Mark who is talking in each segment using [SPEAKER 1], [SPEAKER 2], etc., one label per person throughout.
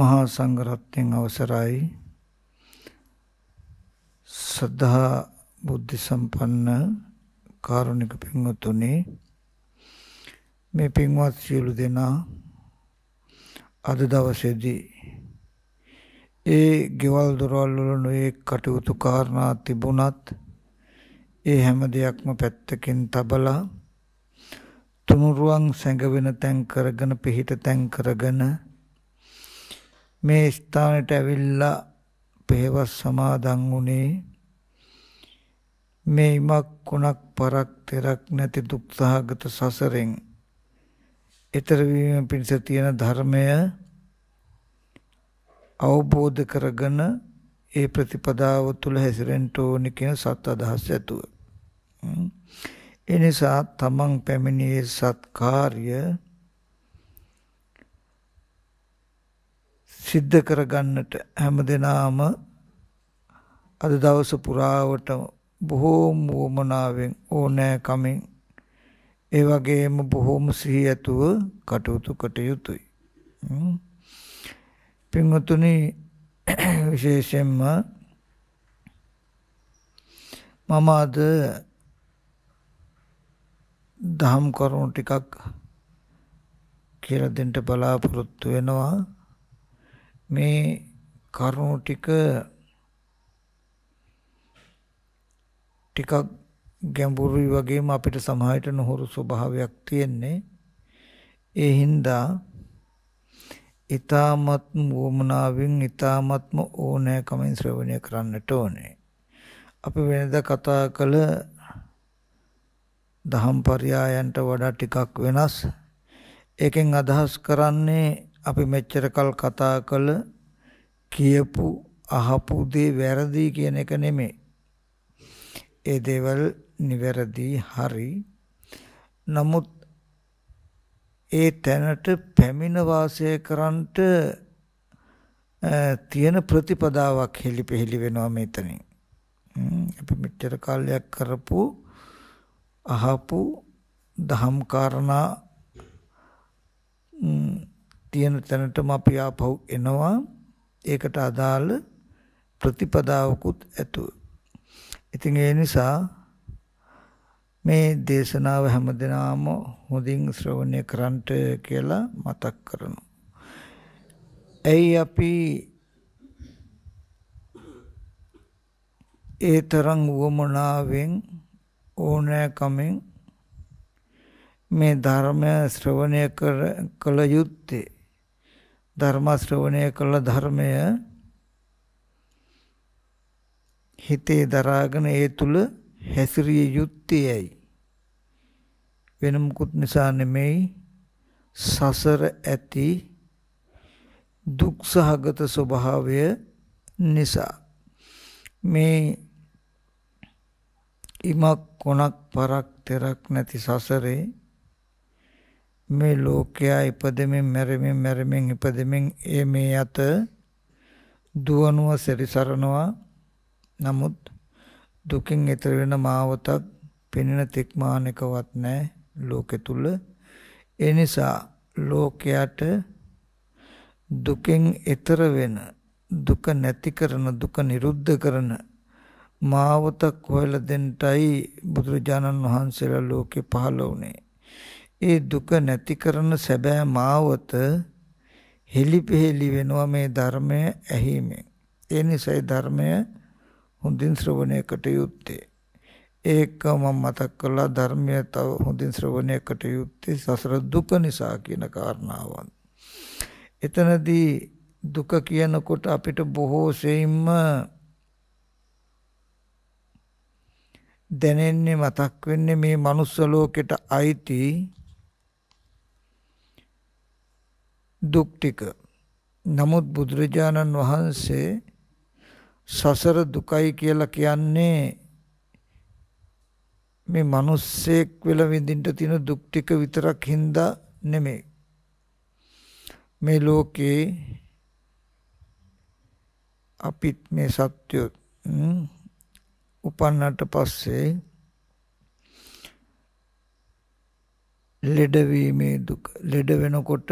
[SPEAKER 1] මහා සංඝරත්නයන් අවසරයි සද්ධා බුද්ධ සම්පන්න කාරුණික පින්වතුනි මේ පින්වත් සියලු දෙනා අද දවසේදී ඒ ගෙවල් දොරවල් වල නොයේ කටයුතු කාරණා තිබුණත් ඒ හැම දෙයක්ම පැත්තකින් තබලා තුනුරුවන් සැඟවෙන තැන් කරගෙන පිහිට තැන් කරගෙන මේ ස්ථානෙට ඇවිල්ලා පෙහෙවස් සමාදන් වුණේ මේ ඉමක් කුණක් පරක් තෙරක් නැති දුක්සහගත සසරෙන් ඈතර වීම පිණිස තියෙන ධර්මය අවබෝධ කරගෙන ඒ ප්‍රතිපදාව තුල හැසිරෙන්න ඕනි කියන සත් අදහස් ඇතුව. එනිසා තමන් පැමිණියේ සත්කාර්ය සිද්ධ කරගන්නට හැම දිනාම අද දවස පුරාවටම බොහෝම වමනාවෙන් ඕනෑකමින් ඒ වගේම බොහෝම සිහි ඇතුව කටයුතු කටයුතුයි. පින්වතුනි විශේෂයෙන්ම මම අද දහම් කරුණු ටිකක් කියලා දෙන්න බලාපොරොත්තු වෙනවා. මේ කරුණු ටික ටිකක් ගැඹුරුයි වගේම අපිට සමාහයට නොහුරු ස්වභාවයක් තියෙන්නේ. ඒ හින්දා ඊ타මත්ම වමනාවෙන් ඊ타මත්ම ඕනෑකමින් ශ්‍රවණය කරන්නට ඕනේ. අපි වෙනද කතා කළ දහම් පරයයන්ට වඩා ටිකක් වෙනස්. ඒකෙන් අදහස් කරන්නේ අපි මෙච්චර කල් කතා කළ කියපු අහපු දේ වැරදි කියන එක නෙමෙයි. ඒ දේවල් නිවැරදි හරි. නමුත් ඒ තැනට පැමිණ වාසය කරන්නට තියෙන ප්‍රතිපදාවක් හෙලිපෙහෙලි වෙනවා මෙතනින්. අපි මෙච්චර කාලයක් කරපු අහපු දහම් කාරණා තියෙන තැනටම අපි ආපහු එනවා ඒකට අදාළ ප්‍රතිපදාවකුත් ඇතුව. ඉතින් ඒ නිසා මේ දේශනාව හැමදෙනාම හොඳින් ශ්‍රවණය කරන්ට කියලා මතක් කරනවා. ඇයි අපි ඒ තරම් වමනාවෙන් ඕනෑකමෙන් මේ ධර්මය ශ්‍රවණය කර කළ යුත්තේ ධර්ම ශ්‍රවණය කළ ධර්මය හිතේ දරාගෙන ඒ තුල හැසිරිය යුත්තේයි වෙන මුකුත් නිසා නෙමෙයි සසර ඇති දුක් සහගත ස්වභාවය නිසා මේ ඉමක් කොනක් පරක් තෙරක් නැති සසරේ මේ ලෝකයා ඉපදෙමින් මැරෙමින් මැරෙමින් ඉපදෙමින් ඒ මේ යත දුවනුව සැරිසරනවා නමුත් දුකින් ඈතර වෙන මාවතක් පෙනෙන තෙක්මාන එකවත් නැහැ ලෝකෙ තුල ඒ නිසා ලෝකයට දුකෙන් ඈතර වෙන දුක නැති කරන දුක නිරුද්ධ කරන මාවතක් හොයලා දෙන්නයි බුදුරජාණන් වහන්සේලා ලෝකෙ පහළ වුණේ ඒ දුක නැති කරන සැබෑ මාවත හෙලිපෙහෙලි වෙනවා මේ ධර්මය ඇහිමෙන්. ඒ නිසායි ධර්මය හොඳින් ශ්‍රවණයකට යුත්තේ. ඒක මම මතක් කළා ධර්මය තව හොඳින් ශ්‍රවණයකට යුත්තේ සසර දුක නිසා කියන කාරණාවන්. එතනදී දුක කියනකොට අපිට බොහෝ සෙයින්ම දැනෙන්නේ මතක් වෙන්නේ මේ manuss ලෝකෙට අයිති දුක් ටික. නමුත් බුදුරජාණන් වහන්සේ සසර දුකයි කියලා කියන්නේ මේ මිනිස්සෙක් වෙලා විඳින්න තියෙන දුක් ටික විතරක් හින්දා නෙමෙයි. මේ ලෝකේ අපිත් මේ සත්‍යෝ උපන්නට පස්සේ ලෙඩ වීමේ දුක ලෙඩ වෙනකොට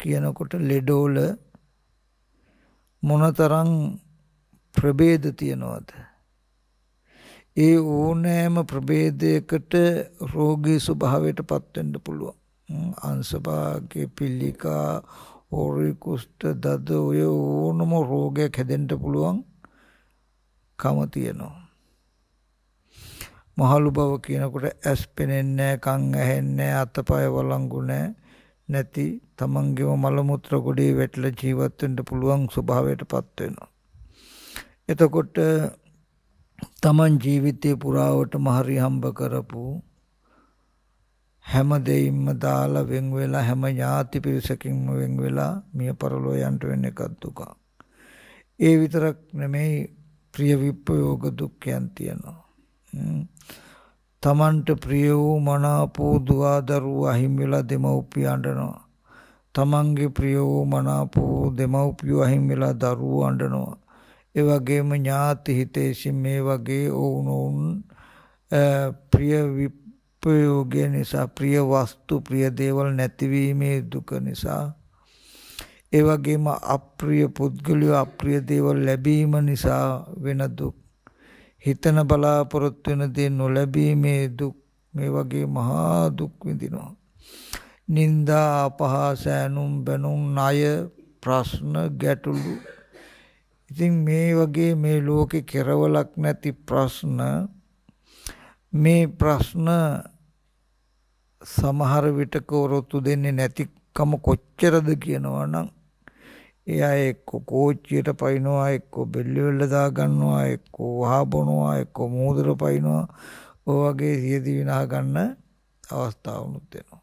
[SPEAKER 1] කියනකොට ලෙඩෝල මොනතරම් ප්‍රභේද තියනවද ඒ ඕනෑම ප්‍රභේදයකට රෝගී ස්වභාවයට පත් වෙන්න පුළුවන් අංශභාගයේ පිල්ලිකා ඕරි කුෂ්ඨ දද ඔය ඕනම රෝගයක් හැදෙන්න පුළුවන් කම තියෙනවා මහලු බව කියනකොට ඇස් පෙනෙන්නේ කන් ඇහෙන්නේ අතපය වළංගු නැහැ නැති තමන්ගේම මල මුත්‍ර ගොඩේ වැටිලා ජීවත් වෙන්න පුළුවන් ස්වභාවයටපත් වෙනවා. එතකොට තමන් ජීවිතේ පුරාවටම හරි හම්බ කරපු හැම දෙයින්ම දාලා වෙන් වෙලා හැම ඥාති පිරිසකින්ම වෙන් වෙලා මිය පරලෝ යන්ට වෙන එකක් දුකක්. ඒ විතරක් නෙමෙයි ප්‍රිය විප්‍රයෝග දුක්ඛයන් තියෙනවා. තමන්ට ප්‍රිය වූ මනාප වූ දුවදරුව අහිමි වෙලා දෙමව්පියන්ට අඬනවා. තමන්ගේ ප්‍රිය වූ මනාප වූ දෙමව්පියෝ අහිමි වෙලා දරුවෝ අඬනවා. ඒ වගේම ඥාති හිතේසින් මේ වගේ වුණ උන් ප්‍රිය විපයෝගය නිසා ප්‍රිය වස්තු ප්‍රිය දේවල් නැතිවීමේ දුක නිසා ඒ වගේම අප්‍රිය පුද්ගලයෝ අප්‍රිය දේවල් ලැබීම නිසා වෙන දුක් හිතන බලාපොරොත්තු වෙන දේ නොලැබීමේ දුක් මේ වගේ මහා දුක් විඳිනවා. නිന്ദා අපහාස ඇනුම් බැනුම් ණය ප්‍රශ්න ගැටලු ඉතින් මේ වගේ මේ ලෝකේ කෙරවලක් නැති ප්‍රශ්න මේ ප්‍රශ්න සමහර විටක ඔරොත්තු දෙන්නේ නැතිකම කොච්චරද කියනවනම් ඒ අය එක්ක කෝච්චියට පයින්නවා එක්ක බෙල්ල වෙල්ල දා ගන්නවා එක්ක වහා බොනවා එක්ක මූදර පයින්නවා ඔය වගේ සියදි විනාහ ගන්න අවස්ථාවුනුත් වෙනවා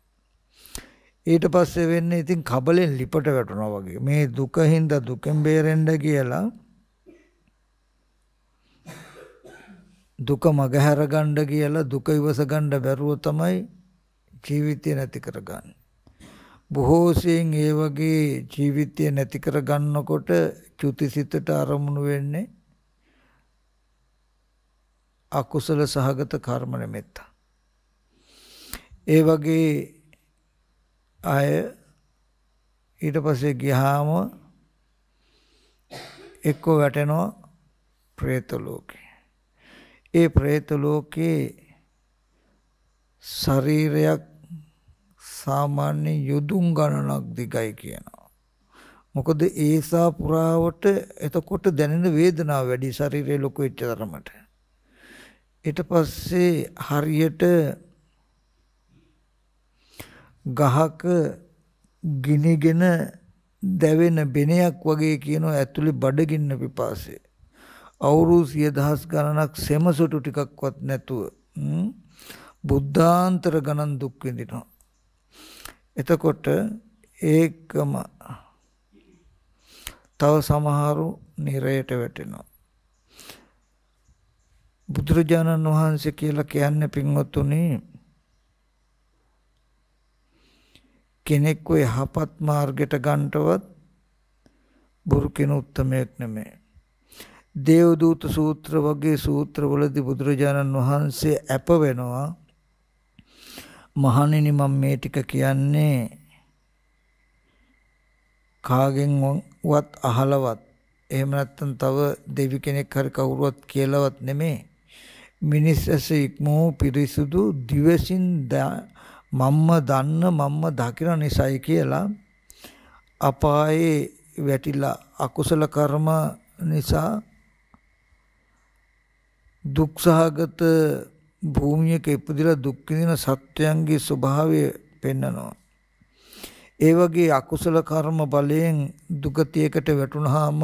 [SPEAKER 1] ඊට පස්සේ වෙන්නේ ඉතින් කබලෙන් ලිපට වැටෙනවා වගේ මේ දුක හින්දා දුකෙන් බේරෙන්න කියලා දුක මගහැර ගන්න කියලා දුක ඉවස ගන්න බැරුව තමයි ජීවිතය නැති කරගන්නේ බොහෝ සෙයින් ඒ වගේ ජීවිතය නැති කර ගන්නකොට චුතිසිතට අරමුණු වෙන්නේ අකුසල සහගත කර්ම නිමෙත්ත. ඒ වගේ අය ඊට පස්සේ ගියාම එක්ක වැටෙනවා പ്രേත ලෝකේ. ඒ പ്രേත ලෝකේ ශරීරයක් සාමාන්‍ය යොදුන් ගණනක් දිගයි කියනවා. මොකද ඒසා පුරාවට එතකොට දැනෙන වේදනාව වැඩි ශරීරයේ ලොකු වෙච්ච තරමට. ඊට පස්සේ හරියට ගහක ගිනිගෙන දැවෙන බෙනයක් වගේ කියනවා ඇතුලේ බඩගින්න පිපාසය. අවුරුදු 10000 ගණනක් සෙමසොටු ටිකක්වත් නැතුව බුද්ධාන්තර ගණන් දුක් විඳිනවා. එතකොට ඒකම තව සමහරු නිරයට වැටෙනවා. බුදුරජාණන් වහන්සේ කියලා කියන්නේ පින්වත්තුනි කෙනෙක් ඔය යහපත් මාර්ගයට ගන්නටවත් බුරු කෙන උත්තමයක් නෙමෙයි. දේවදූත සූත්‍ර වගේ සූත්‍රවලදී බුදුරජාණන් වහන්සේ අප වෙනවා මහණෙනි මම මේ ටික කියන්නේ කාගෙන්වත් අහලවත් එහෙම නැත්නම් තව දෙවි කෙනෙක් හරි කවුරුවත් කියලාවත් නෙමේ මිනිස් ඇස ඉක්මෝ පිරිසුදු දිවසින් මම්ම දන්න මම්ම දකින නිසයි කියලා අපායේ වැටිලා අකුසල කර්ම නිසා දුක්සහගත භූමියක ඉපදිලා දුක් විඳින සත්වයන්ගේ ස්වභාවය පෙන්නනවා. ඒ වගේ අකුසල කර්ම බලයෙන් දුගතියකට වැටුනහම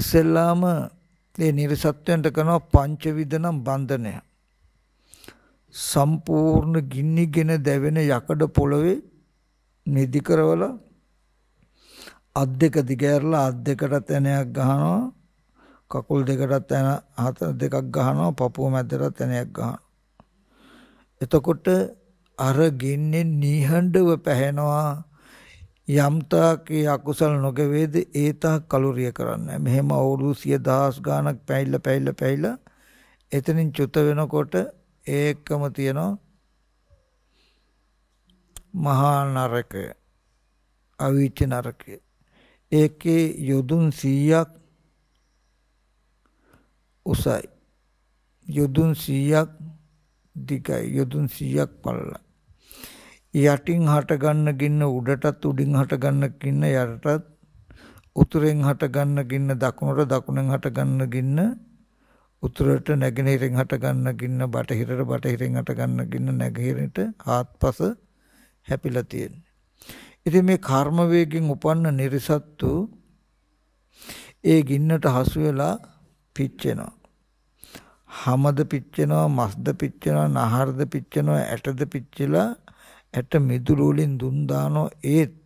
[SPEAKER 1] ඉස්සෙල්ලාම මේ නිර්සත්වයන්ට කරනවා පංච විදනම් බන්ධනය. සම්පූර්ණ ගින්නිගෙන දැවෙන යකඩ පොළවේ නිදි කරවලා අත් දෙක දිගෑරලා අත් දෙකටත් ඇණයක් ගහනවා කකුල් දෙකටත් ඇන හතර දෙකක් ගහනවා පපුව මැදටත් ඇණයක් ගහනවා එතකොට අර ගින්නේ නිහඬව පැහැෙනවා යම්තාක අකුසල් නොගෙවේද ඒතා කලුරිය කරන්න. මෙහෙම අවුරුදු 10000 ගාණක් පැයිලා පැයිලා පැයිලා එතනින් චුත වෙනකොට ඒකම තියෙනවා මහා නරකය. අවීච නරකය. ඒකේ යොදුන් 100ක් උසයි. යොදුන් 100ක් දිගයි. යොදුන් 100ක් පළලයි. යටින් හට ගන්න ගින්න උඩටත් උඩින් හට ගන්න ගින්න යටටත් උතුරෙන් හට ගන්න ගින්න දකුණට දකුණෙන් හට ගන්න ගින්න උතුරට නැගෙනහිරෙන් හට ගන්න ගින්න බටහිරට බටහිරෙන් හට ගන්න ගින්න නැගෙනහිරට ආත්පස හැපිලා තියෙනවා ඉතින් මේ කර්ම වේගෙන් උපන්න නිර්සත්තු ඒ ගින්නට හසු වෙලා පිච්චෙනවා. හමද පිච්චෙනවා, මස්ද පිච්චෙනවා, නහරද පිච්චෙනවා, ඇටද පිච්චිලා ඇට මිදුළු වලින් දුන් දානෝ ඒත්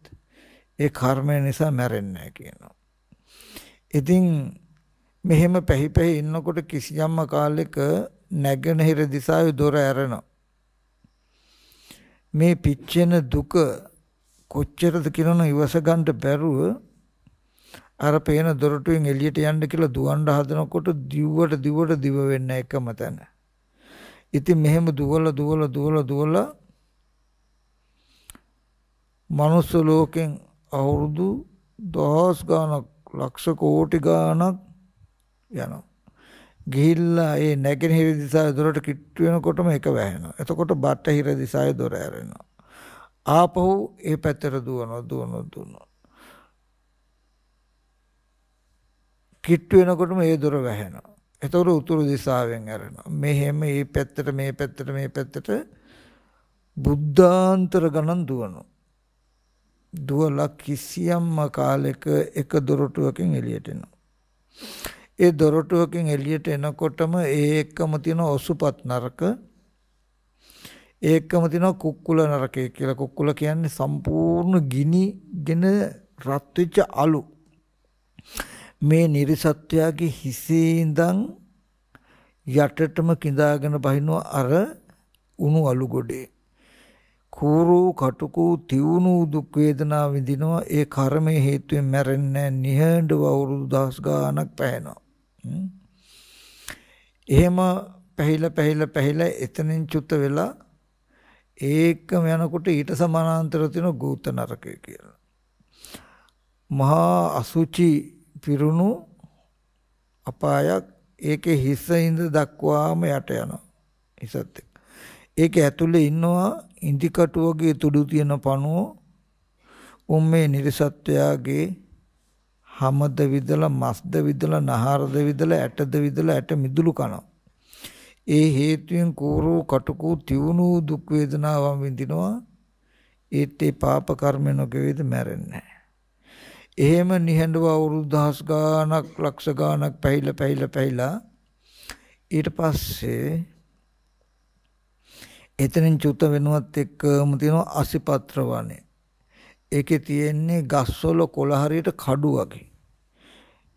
[SPEAKER 1] ඒ කර්මය නිසා මැරෙන්නේ කියනවා. ඉතින් මෙහෙම පැහි පැහි ඉන්නකොට කිසියම්ම කාලෙක නැගෙනහිර දිසාවේ දොර ඇරෙනවා. මේ පිච්චෙන දුක කොච්චරද කියනවනම් ඉවස ගන්න බැරුව අර පේන දොරටුවෙන් එළියට යන්න කියලා දුවන්න හදනකොට දිව්වට දිවට දිව වෙන්න එකම තැන. ඉතින් මෙහෙම දුවලා දුවලා දුවලා දුවලා මනුස්ස ලෝකෙන් අවුරුදු දහස් ගාණක් ලක්ෂ කෝටි ගාණක් යනවා. ගිහිල්ලා ඒ නැගෙනහිර දිසාවේ දොරට කිට්ටු වෙනකොටම එක වැහෙනවා. එතකොට බටහිර දිසාවේ දොර ඇරෙනවා. ආපහු ඒ පැත්තට දුවනවා දුවනවා දුවනවා කිට්ටු වෙනකොටම ඒ දොර වැහෙනවා එතකොට උතුරු දිශාවෙන් ඇරෙනවා මෙහෙම මේ පැත්තට මේ පැත්තට මේ පැත්තට බුද්ධාන්තර ගණන් දුවනවා දුවලා කිසියම්ම කාලෙක එක දොරටුවකින් එළියට එනවා ඒ දොරටුවකින් එළියට එනකොටම ඒ එකම තියෙන ඔසුපත් නරක ඒකම තියෙනවා කුක්කුල නරකය කියලා. කුක්කුල කියන්නේ සම්පූර්ණ ගිනිගෙන රත් වෙච්ච අලු. මේ නිර්සත්‍යයේ හිසේ ඉඳන් යටටම கிඳාගෙන බහිනවා අර උණු අලු ගොඩේ. කූරු කටුකු තියුණු දුක් වේදනා විඳිනවා ඒ කර්මයේ හේතුවෙන් මැරෙන්නේ නිහඬව අවුරුදු දහස් ගාණක් පැහැෙනවා. එහෙම පැහිලා පැහිලා පැහිලා එතනින් චුත වෙලා ඒකම යනකොට ඊට සමානාන්තර තියෙන ගූත නරකය කියලා. මහා අසුචි පිරුණු අපායක් ඒකේ හිසින්ද දක්වාම යට යනවා. හිසත් එක්ක. ඒක ඇතුලේ ඉන්නවා ඉන්දිකටු වගේ තුඩු තියෙන පණුව. උන් මේ නිර්සත්‍යයාගේ හමද විදලා මස්ද විදලා නහරද විදලා ඇටද විදලා ඇට මිදුළු කනවා. ඒ හේතුයෙන් කෝරෝ කටකෝ තියුණු දුක් වේදනාවන් විඳිනවා ඒත් ඒ පාප කර්ම නොකෙවිද මැරෙන්නේ එහෙම නිහඬව අවුරුදු දහස් ගාණක් ලක්ෂ ගාණක් පැහිලා පැහිලා පැහිලා ඊට පස්සේ එතනින් චුත වෙනවත් එක්කම තියෙනවා අසිපත්‍ර වනේ. ඒකේ තියෙන්නේ ගස්වල කොළ හරියට කඩු වගේ.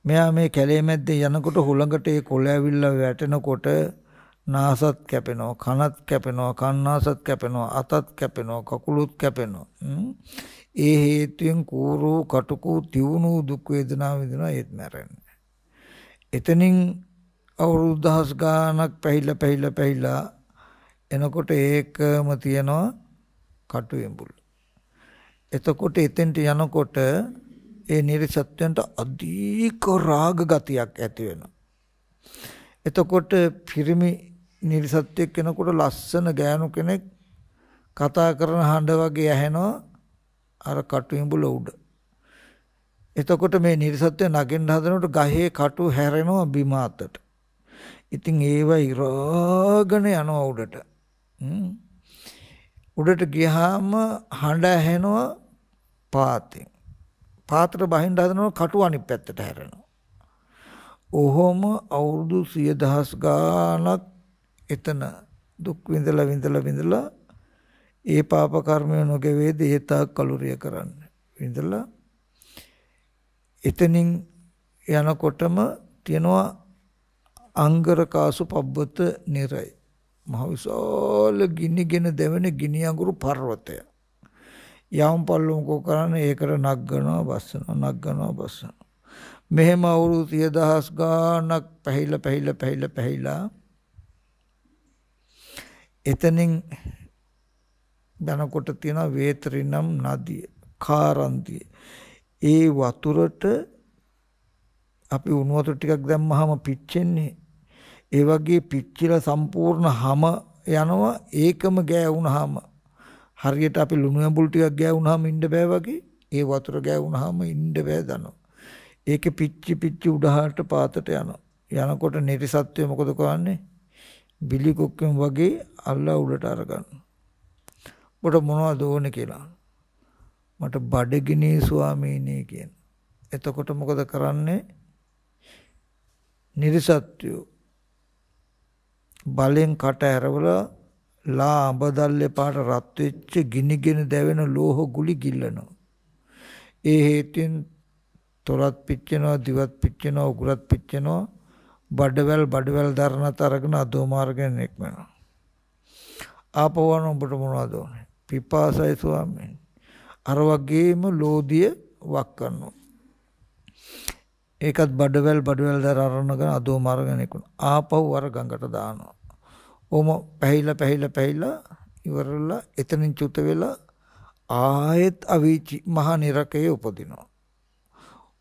[SPEAKER 1] මෙයා මේ කැලේ මැද්දේ යනකොට හුළඟට ඒ කොළ ඇවිල්ලා වැටෙනකොට නාසත් කැපෙනවා කනත් කැපෙනවා කන්නාසත් කැපෙනවා අතත් කැපෙනවා කකුලුත් කැපෙනවා ඒ හේතුයෙන් කූරෝ කටුකෝ තියුණු දුක් වේදනා විඳිනවා ඒත් මැරෙන්නේ එතනින් අවුරුදු දහස් ගාණක් පැහිලා පැහිලා පැහිලා එනකොට ඒකම තියනවා කටු එඹුල් එතකොට එතෙන්ට යනකොට ඒ නිර්සත්‍යන්ට අධික රාග ගතියක් ඇති වෙනවා එතකොට පිරිමි නිර්සත්‍ය කෙනෙකුට ලස්සන ගෑනු කෙනෙක් කතා කරන හඬ වගේ ඇහෙනවා අර කටුඹුල උඩ. එතකොට මේ නිර්සත්‍ය නගින්න හදනකොට ගහේ කටු හැරෙනවා බිම අතට. ඉතින් ඒව ඉරාගෙන යනවා උඩට. උඩට ගියාම හඬ ඇහෙනවා පාතෙන්. පාතට බහින්න හදනවා කටු අනිත් පැත්තට හැරෙනවා. ඔහොම අවුරුදු 10000 ගාණක් එතන දුක් විඳලා විඳලා විඳලා ඒ පාප කර්මය නොගෙවේ දේහතා කලුරිය කරන්න විඳලා එතනින් යනකොටම තියනවා අංගරකාසු පබ්බත නිරය මහ විශාල ගිනිගෙන දෙවෙන ගිනි අඟුරු පර්වතය යම් පල්ලුම්කෝ කරන්නේ ඒකට නග්ගනවා බස්සනවා නග්ගනවා බස්සනවා මෙහෙම අවුරුදු 30000 ගාණක් පැහිලා පැහිලා පැහිලා පැහිලා එතනින් යනකොට තියෙනවා වේතරිනම් නදිය, කාරන්තිය. ඒ වතුරට අපි උණු වතුර ටිකක් දැම්මහම පිච්චෙන්නේ. ඒ වගේ පිච්චිලා සම්පූර්ණ හැම යනවා ඒකම ගෑවුනහම හරියට අපි ලුණු ඇඹුල් ටිකක් ගෑවුනහම ඉන්න බෑ වගේ ඒ වතුර ගෑවුනහම ඉන්න බෑ දනවා. ඒකේ පිච්චි පිච්චි උඩහාට පාතට යනවා. යනකොට නිරිසත්වය මොකද කරන්නේ? බිලි කොක්කෙන් වගේ අල්ලා උඩට අරගන්න. ඔබට මොනවද ඕනේ කියලා. මට බඩගිනේ ස්වාමීනි කියන. එතකොට මොකද කරන්නේ? නිර්සත්‍ය බලෙන් කට ඇරවලා ලා අඹදල්ලේ පාට රත් වෙච්ච ගිනිගෙන දැවෙන ලෝහ ගුලි ගිල්ලනවා. ඒ හේතුවෙන් තොරත් පිච්චෙනවා, දිවත් පිච්චෙනවා, උගුරත් පිච්චෙනවා, බඩවැල් බඩවැල් දරණත් අරගෙන අධෝ මාර්ගයෙන් එක්මනවා. ආපවන ඔබට මොනවද ඕනේ? පිපාසයි ස්වාමීන්. අර වගේම ලෝධිය වක් කරනවා. ඒකත් බඩවැල් බඩවැල් දර අරගෙන අධෝ මාර්ගයෙන් එක්මනවා. ආපහු අර ගඟට දානවා. ඔම පැහිලා පැහිලා පැහිලා ඉවරලා එතනින් චුත වෙලා ආයෙත් අවීචි මහා නිරකයේ උපදිනවා.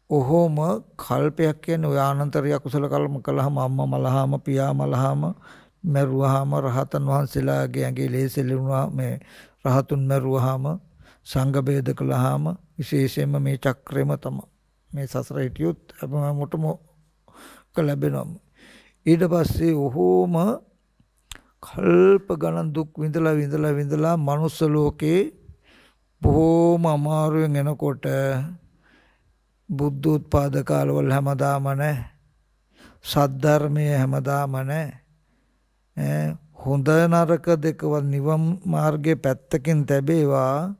[SPEAKER 1] ඔහොම කල්පයක් කියන්නේ ඔය ආනන්තරය කුසල කර්ම කළාම අම්මා මලහාම පියා මලහාම මරුවාම රහතන් වහන්සේලාගේ ඇඟේ ලේසෙලුණා මේ රහතුන් මරුවාම සංඝ බේද කළාම විශේෂයෙන්ම මේ චක්‍රෙම තමයි මේ සසර හිටියොත් අපමණටම ලැබෙනවා ඊට පස්සේ ඔහොම කල්ප ගණන් දුක් විඳලා විඳලා විඳලා මනුස්ස ලෝකේ බොහොම අමාරුවෙන් එනකොට බුද්ධෝත්පාද කාලවල හැමදාම නැහැ. සද්ධර්මයේ හැමදාම නැහැ. හොඳ නරක දෙකව නිවන් මාර්ගයේ පැත්තකින් තැබේවා.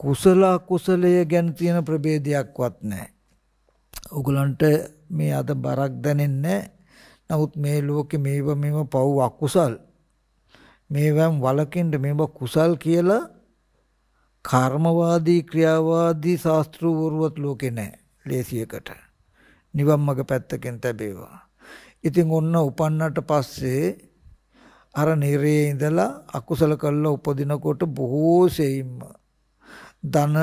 [SPEAKER 1] කුසල කුසලය ගැන තියෙන ප්‍රභේදයක්වත් නැහැ. ඔගලන්ට මේ අද බරක් දැනෙන්නේ නමුත් මේ ලෝකේ මේව මේව පව් අකුසල් මේවම් වලකින්ද මේව කුසල් කියලා කර්මවාදී ක්‍රියාවාදී ශාස්ත්‍රවරුවත් ලෝකේ නැහැ. ලේසියකට. නිවන් මඟ පැත්තකින් තැබේවා. ඉතින් ඔන්න උපන්නට පස්සේ අර නිරේ ඉඳලා අකුසල කළා උපදිනකොට බොහෝ සෙයින්ම ධන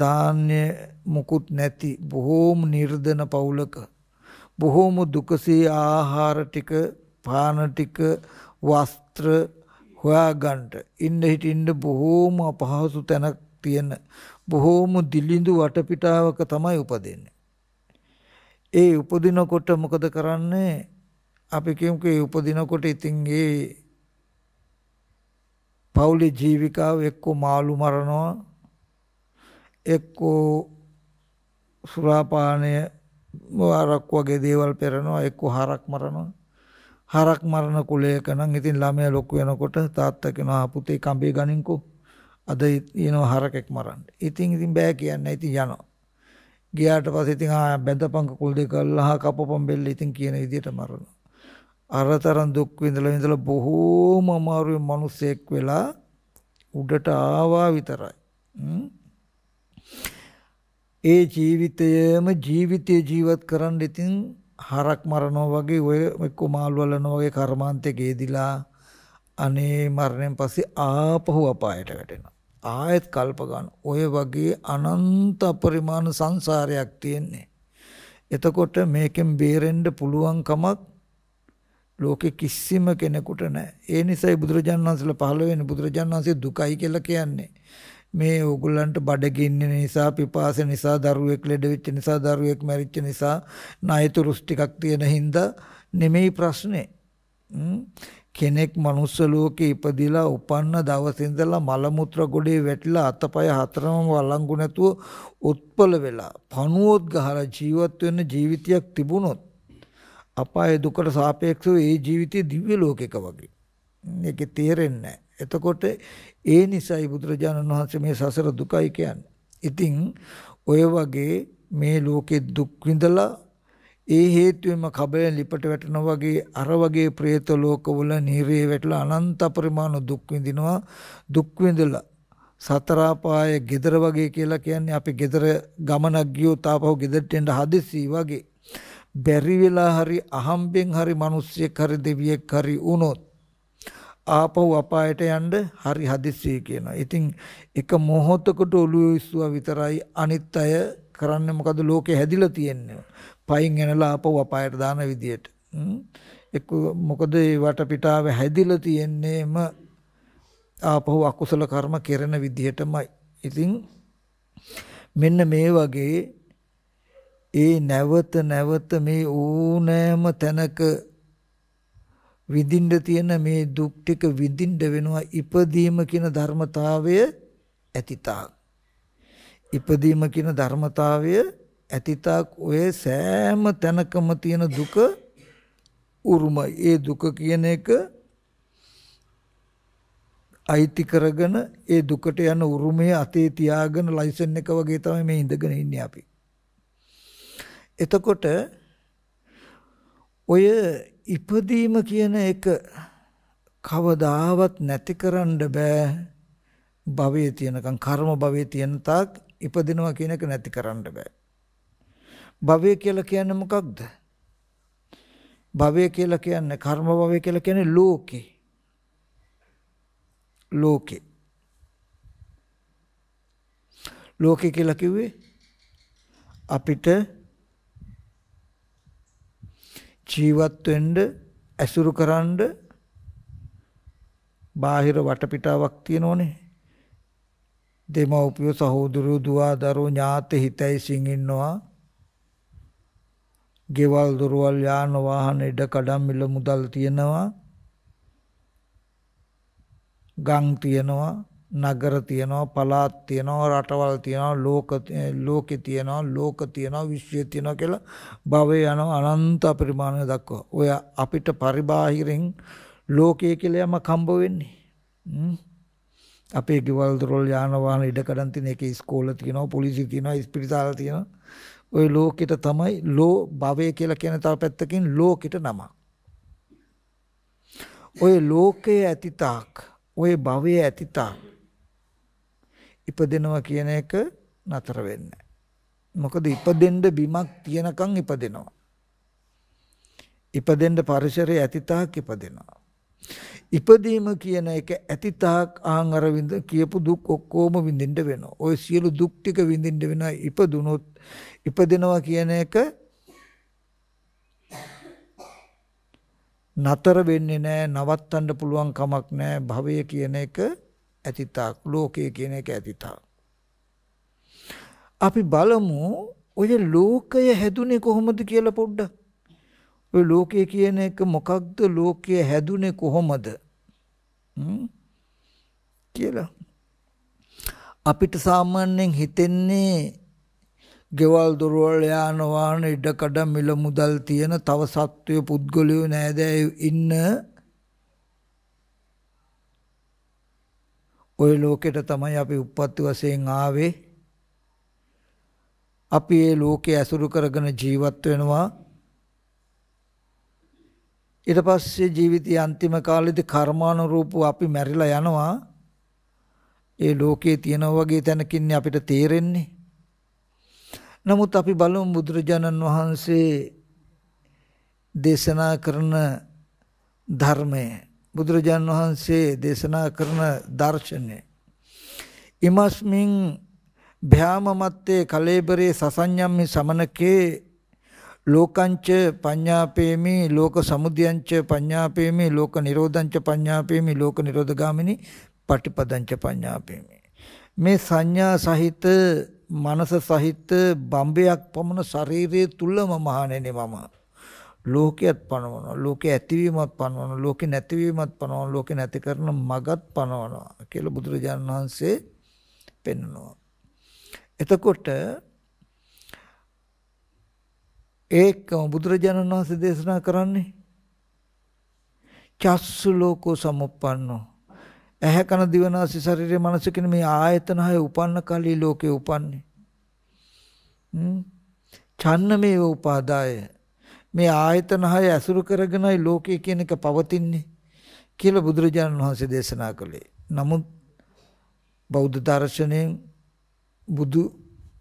[SPEAKER 1] ධාන්‍ය මුකුත් නැති බොහෝම නිර්ධන පවුලක බොහෝම දුකසේ ආහාර ටික පාන ටික වස්ත්‍ර හොයාගන්න ඉන්න හිටින්න බොහෝම අපහසු තැනක් තියෙන බොහෝම දිලිඳු වටපිටාවක තමයි උපදින්නේ. ඒ උපදිනකොට මොකද කරන්නේ? අපි කියමුකෝ ඒ උපදිනකොට ඉතින් ඒ පෞලේ ජීවිකාව එක්ක මාළු මරනවා එක්ක සුරාපානය වරක් වගේ දේවල් පෙරනවා එක්ක හරක් මරනවා හරක් මරණ කුලයක නම් ඉතින් ළමයා ලොකු වෙනකොට තාත්තා කියනවා පුතේ කඹේ ගනින්කෝ. අද යනවා හරකෙක් මරන්න. ඉතින් ඉතින් බෑ කියන්නේ. ඉතින් යනවා. ගියාට පස්සේ ඉතින් ආ බැඳපංක කුල් දෙක අල්ලහා කපපම් බෙල්ල ඉතින් කියන විදියට මරනවා. අරතරන් දුක් විඳලා විඳලා බොහෝම අමාරුවේ මිනිසෙක් වෙලා උඩට ආවා විතරයි. ඒ ජීවිතයම ජීවිතය ජීවත් කරන්න ඉතින් හරක් මරනවා වගේ ඔය එක්ක මාළු වලනවා වගේ කර්මාන්තේ ගේදිලා අනේ මරණයෙන් පස්සේ ආපහු අපායට වැටෙනවා. ආයෙත් කල්ප ගන්න. ඔය වගේ අනන්ත අපරිමාණ සංසාරයක් තියෙන්නේ. එතකොට මේකෙන් බේරෙන්න පුළුවන් කමක් ලෝකේ කිසිම කෙනෙකුට නැහැ. ඒ නිසායි බුදුරජාණන් වහන්සේලා පහළ වෙන බුදුරජාණන් වහන්සේ දුකයි කියලා කියන්නේ. මේ ඕගොල්ලන්ට බඩගින්න නිසා පිපාස නිසා දරුවෙක් ලෙඩ වෙච්ච නිසා දරුවෙක් මැරිච්ච නිසා ණයතුරුස් ටිකක් තියෙන හින්දා නෙමෙයි ප්‍රශ්නේ කෙනෙක් මනුස්ස ලෝකේ ඉපදිලා උපන්න දවසේ ඉඳලා මල මුත්‍ර ගොඩේ වැටිලා අතපය හතරම වළංගු නැතුව උත්පල වෙලා පණුවොත් ගහලා ජීවත් වෙන ජීවිතයක් තිබුණොත් අපාය දුකට සාපේක්ෂව ඒ ජීවිතේ දිව්‍ය ලෝකයක වගේ. මේකේ තේරෙන්නේ නැහැ. එතකොට ඒ නිසයි බුදුරජාණන් වහන්සේ මේ සසර දුකයි කියන්නේ. ඉතින් ඔය වගේ මේ ලෝකේ දුක් විඳලා ඒ හේතුවෙම කබලෙන් ලිපට වැටෙනා වගේ අර වගේ പ്രേත ලෝකවල නිරේ වැටලා අනන්ත පරිමාණ දුක් විඳිනවා දුක් විඳලා සතර ආපාය gedara වගේ කියලා කියන්නේ අපි gedara ගමනක් ගියොත් ආපහු gedට එන්න හදිසි වගේ බැරි වෙලා හරි අහම්බෙන් හරි මිනිස්සෙක් හරි දෙවියෙක් හරි වුණොත් ආපහු අපායට යන්න හරි හදිස්සිය කියනවා. ඉතින් එක මොහොතකට ඔළුව විශ්වා විතරයි අනිත් අය කරන්නේ මොකද ලෝකේ හැදිලා තියෙන්නේ. පයින් එනලා ආපහු අපායට දාන විදියට. එක්ක මොකද ඒ වටපිටාව හැදිලා තියෙන්නේම ආපහු අකුසල කර්ම කෙරෙන විදිහටමයි. ඉතින් මෙන්න මේ වගේ ඒ නැවත නැවත මේ ඕනෑම තැනක විඳින්න තියෙන මේ දුක් ටික විඳින්න වෙනවා ඉපදීම කියන ධර්මතාවය ඇතිතාක්. ඉපදීම කියන ධර්මතාවය ඇතිතාක් ඔය සෑම තැනකම තියෙන දුක උරුම ඒ දුක කියන එක අයිති කරගෙන ඒ දුකට යන උරුමය අතේ තියාගෙන ලයිසන් එක වගේ තමයි මේ ඉඳගෙන ඉන්නේ අපි. එතකොට ඔය ඉපදීම කියන එක කවදාවත් නැති කරන්න බෑ. භවයේ තියෙනකම් කර්ම භවයේ තියෙන තාක් ඉපදිනවා කියන එක නැති කරන්න බෑ. භවය කියලා කියන්නේ මොකක්ද? භවය කියලා කියන්නේ කර්ම භවය කියලා කියන්නේ ලෝකේ. ලෝකේ. ලෝකේ කියලා කිව්වේ අපිට ජීවත් වෙන්න ඇසුරු කරන්න බාහිර වටපිටාවක් තියෙනෝනේ දෙමව්පියෝ සහෝදරයෝ දුව දරුවෝ ඥාත හිතයිසින් ඉන්නවා ගෙවල් දොරවල් යාන වාහන ඉඩ කඩම් මිල මුදල් තියෙනවා ගම් තියෙනවා නගර තියෙනවා පළාත් තියෙනවා රටවල් තියෙනවා ලෝක ලෝකෙ තියෙනවා ලෝක තියෙනවා විශ්වය තියෙනවා කියලා භවය යනවා අනන්ත පරිමාණය දක්වා. ඔය අපිට පරිබාහිරින් ලෝකය කියලා යමක් හම්බ වෙන්නේ. අපේ ගෙවල් දොරල් යාන වාහන ඉඩකඩම් තියෙන එකේ ඉස්කෝල තියෙනවා පොලිසිය තියෙනවා ඉස්පිරිතාල තියෙනවා. ওই ලෝකෙට තමයි ලෝ භවය කියලා කියන තව පැත්තකින් ලෝකෙට නමක්. ඔය ලෝකයේ ඇතිතාක් ඔය භවයේ ඇතිතාක් ඉපදෙනවා කියන එක නතර වෙන්නේ මොකද ඉපදෙන්න බිමක් තියනකම් ඉපදෙනවා. ඉපදෙන්න පරිසරය ඇතිතාක් ඉපදෙනවා. ඉපදීම කියන එක ඇතිතාක් ආන් අර විඳ කියපු දුක් ඔක්කොම විඳින්න වෙනවා. ওই සියලු දුක් ටික විඳින්න වෙනවා. ඉපදුනොත් ඉපදෙනවා කියන එක නතර වෙන්නේ නැහැ, නවත්තන්න පුළුවන් කමක් නැහැ. භවය කියන එක ඇතිතාක් ලෝකය කියන එක ඇතිතාක්. අපි බලමු ඔය ලෝකය හැදුනේ කොහොමද කියලා පොඩ්ඩක්. ඔය ලෝකය කියන එක මොකක්ද ලෝකය හැදුනේ කොහොමද? කියලා. අපිට සාමාන්‍යයෙන් හිතෙන්නේ ගෙවල් දොරවල් යාන වාහන ඉඩකඩ මිල මුදල් තියෙන තව සත්වය පුද්ගලයෝ නෑදෑයෝ ඉන්න ওই ලෝකෙට තමයි අපි උප්පත්ති වශයෙන් ආවේ. අපි මේ ලෝකේ ඇසුරු කරගෙන ජීවත් වෙනවා. ඊට පස්සේ ජීවිතයේ අන්තිම කාලෙදී කර්මානුරූපව අපි මැරිලා යනවා. ඒ ලෝකේ තියෙන වගේ තැනකින් අපිට තේරෙන්නේ. නමුත් අපි බලමු බුදුරජාණන් වහන්සේ දේශනා කරන ධර්මය බුදුරජාන් වහන්සේ දේශනා කරන දර්ශනය. ඉමස්මින් භ්‍යාමමත්තේ කලේබරේ සසඤ්ඤම්මි සමනකේ ලෝකංච පඤ්ඤාපේමි ලෝක සමුදයංච පඤ්ඤාපේමි ලෝක නිරෝධංච පඤ්ඤාපේමි ලෝක නිරෝධගාමිනී පටිපදංච පඤ්ඤාපේමි මේ සංඥා සහිත මනස සහිත බම්බයක් පමණ ශරීරයේ තුලම මහණෙනි මම ලෝකයක් පනවනවා ලෝකයේ ඇතිවීමත් පනවනවා ලෝකේ නැතිවීමත් පනවනවා ලෝකේ නැති කරන මගත් පනවනවා කියලා බුදුරජාණන් වහන්සේ පෙන්වනවා එතකොට ඒකම බුදුරජාණන් වහන්සේ දේශනා කරන්නේ චස්සු ලෝකෝ සමුප්පන්නෝ ඇහැ කන දිව නාසය ශරීරය මනස කියන මේ ආයතන හය උපන්න කලී ලෝකේ උපන්නේ චන්න මේව උපාදාය මේ ආයතන හය ඇසුරු කරගෙනයි ලෝකය කියන එක පවතින්නේ කියලා බුදුරජාණන් වහන්සේ දේශනා කළේ. නමුත් බෞද්ධ දර්ශනයෙන් බුදු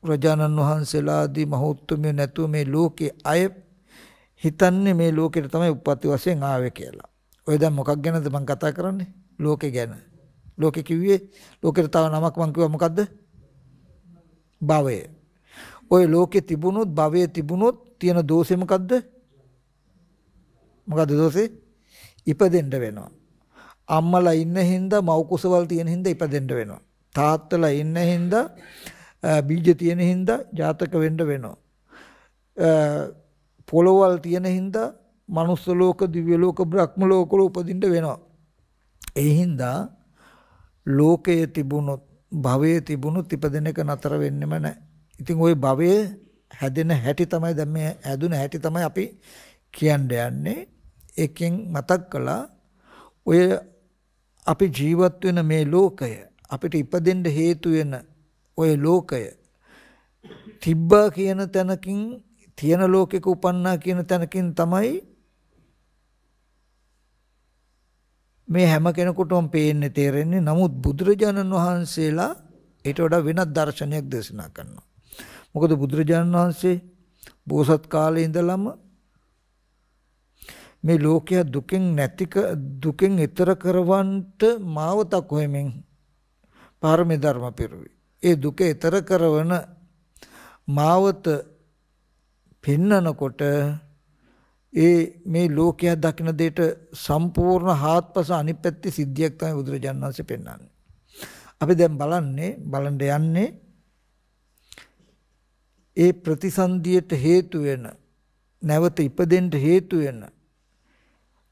[SPEAKER 1] රජාණන් වහන්සේලාදී මහෞත්ත්වය නැතුව මේ ලෝකේ අය හිතන්නේ මේ ලෝකෙට තමයි උප්පත්ති වශයෙන් ආවේ කියලා. ඔය දැන් මොකක් ගැනද මම කතා කරන්නේ? ලෝකේ ගැන. ලෝකේ කිව්වේ ලෝකෙට තව නමක් මම කිව්වා මොකද්ද? භවය. ওই ලෝකේ තිබුණොත් භවයේ තිබුණොත් තියෙන දෝෂේ මොකද්ද? මොකද දෝෂේ? ඉපදෙන්න වෙනවා. අම්මලා ඉන්න හින්දා මව් කුසවල් තියෙන හින්දා ඉපදෙන්න වෙනවා. තාත්තලා ඉන්න හින්දා බීජ තියෙන හින්දා ජාතක වෙන්න වෙනවා. පොළොවල් තියෙන හින්දා මනුස්ස ලෝක, දිව්‍ය ලෝක, බ්‍රහ්ම ලෝක වල උපදින්න වෙනවා. ඒ හින්දා ලෝකයේ තිබුණොත්, භවයේ තිබුණොත් ඉපදෙන එක නතර වෙන්නෙම නැහැ. ඉතින් ওই භවයේ හැදෙන හැටි තමයි දැන් මේ හැදුන හැටි තමයි අපි කියන්න යන්නේ. ඒකෙන් මතක් කළා ඔය අපි ජීවත් වෙන මේ ලෝකය අපිට ඉපදෙන්න හේතු වෙන ඔය ලෝකය තිබ්බා කියන තැනකින් තියෙන ලෝකෙක උපන්නා කියන තැනකින් තමයි මේ හැම කෙනෙකුටම පේන්නේ තේරෙන්නේ නමුත් බුදුරජාණන් වහන්සේලා ඊට වඩා වෙනත් දර්ශනයක් දේශනා කරනවා මොකද බුදුරජාණන් වහන්සේ බෝසත් කාලේ ඉඳලම මේ ලෝකය දුකෙන් නැතික දුකෙන් ඈතර කරවන්නට මාවතක් හොයමින් පාරමී ධර්ම පිරුවේ. ඒ දුක ඈතර කරවන මාවත පෙන්නකොට ඒ මේ ලෝකය දකින දෙයට සම්පූර්ණ හාත්පස අනිපැත්ති සිද්ධියක් තමයි බුදුරජාණන් වහන්සේ පෙන්වන්නේ. අපි දැන් බලන්නේ බලන්න යන්නේ ඒ ප්‍රතිසන්දියට හේතු වෙන නැවත ඉපදෙන්න හේතු වෙන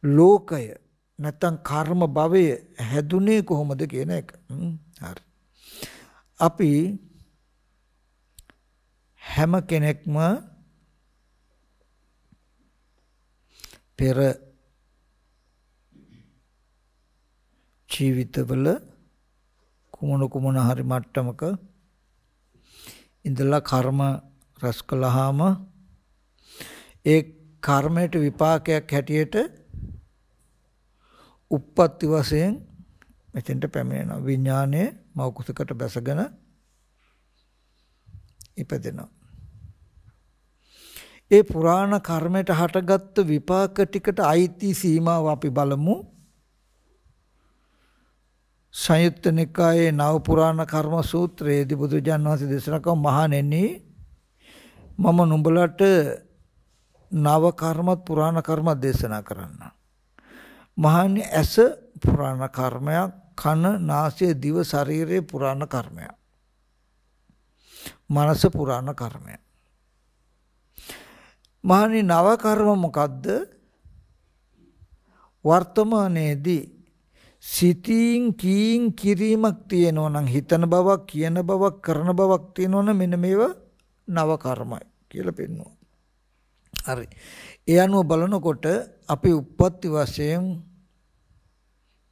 [SPEAKER 1] ලෝකය නැත්තම් කර්ම භවය හැදුනේ කොහොමද කියන එක. හරි. අපි හැම කෙනෙක්ම පෙර ජීවිතවල කුමන කුමන හරි මට්ටමක ඉඳලා කර්ම රැස් කළාම ඒ කර්මයට විපාකයක් හැටියට උප්පත්ති වශයෙන් මෙතෙන්ට පැමිණෙනවා. විඥානය මව කුසකට බැසගෙන ඉපදෙනවා. ඒ පුරාණ කර්මයට හටගත්තු විපාක ටිකට අයිති සීමාව අපි බලමු. සංයුත්ත නිකායේ නව පුරාණ කර්ම සූත්‍රයේදී බුදුජාණන් වහන්සේ දේශනා කළ මහණෙනි මම නුඹලට නව කර්මත් පුරාණ කර්මත් දේශනා කරන්නම්. මහන්නේ ඇස පුරාණ කර්මයක්, කන, නාසය, දිව, ශරීරය පුරාණ කර්මයක්. මනස පුරාණ කර්මයක්. මහන්නේ නව කර්ම මොකද්ද? වර්තමානයේදී සිතින් කීන් කිරීමක් තියෙනවා නම් හිතන බවක් කියන බවක් කරන බවක් තියෙනවා නම් මෙන්න මේව නව කර්මයි කියලා පෙන්වනවා. හරි. ඒ අනුව බලනකොට අපි උප්පත්ති වශයෙන්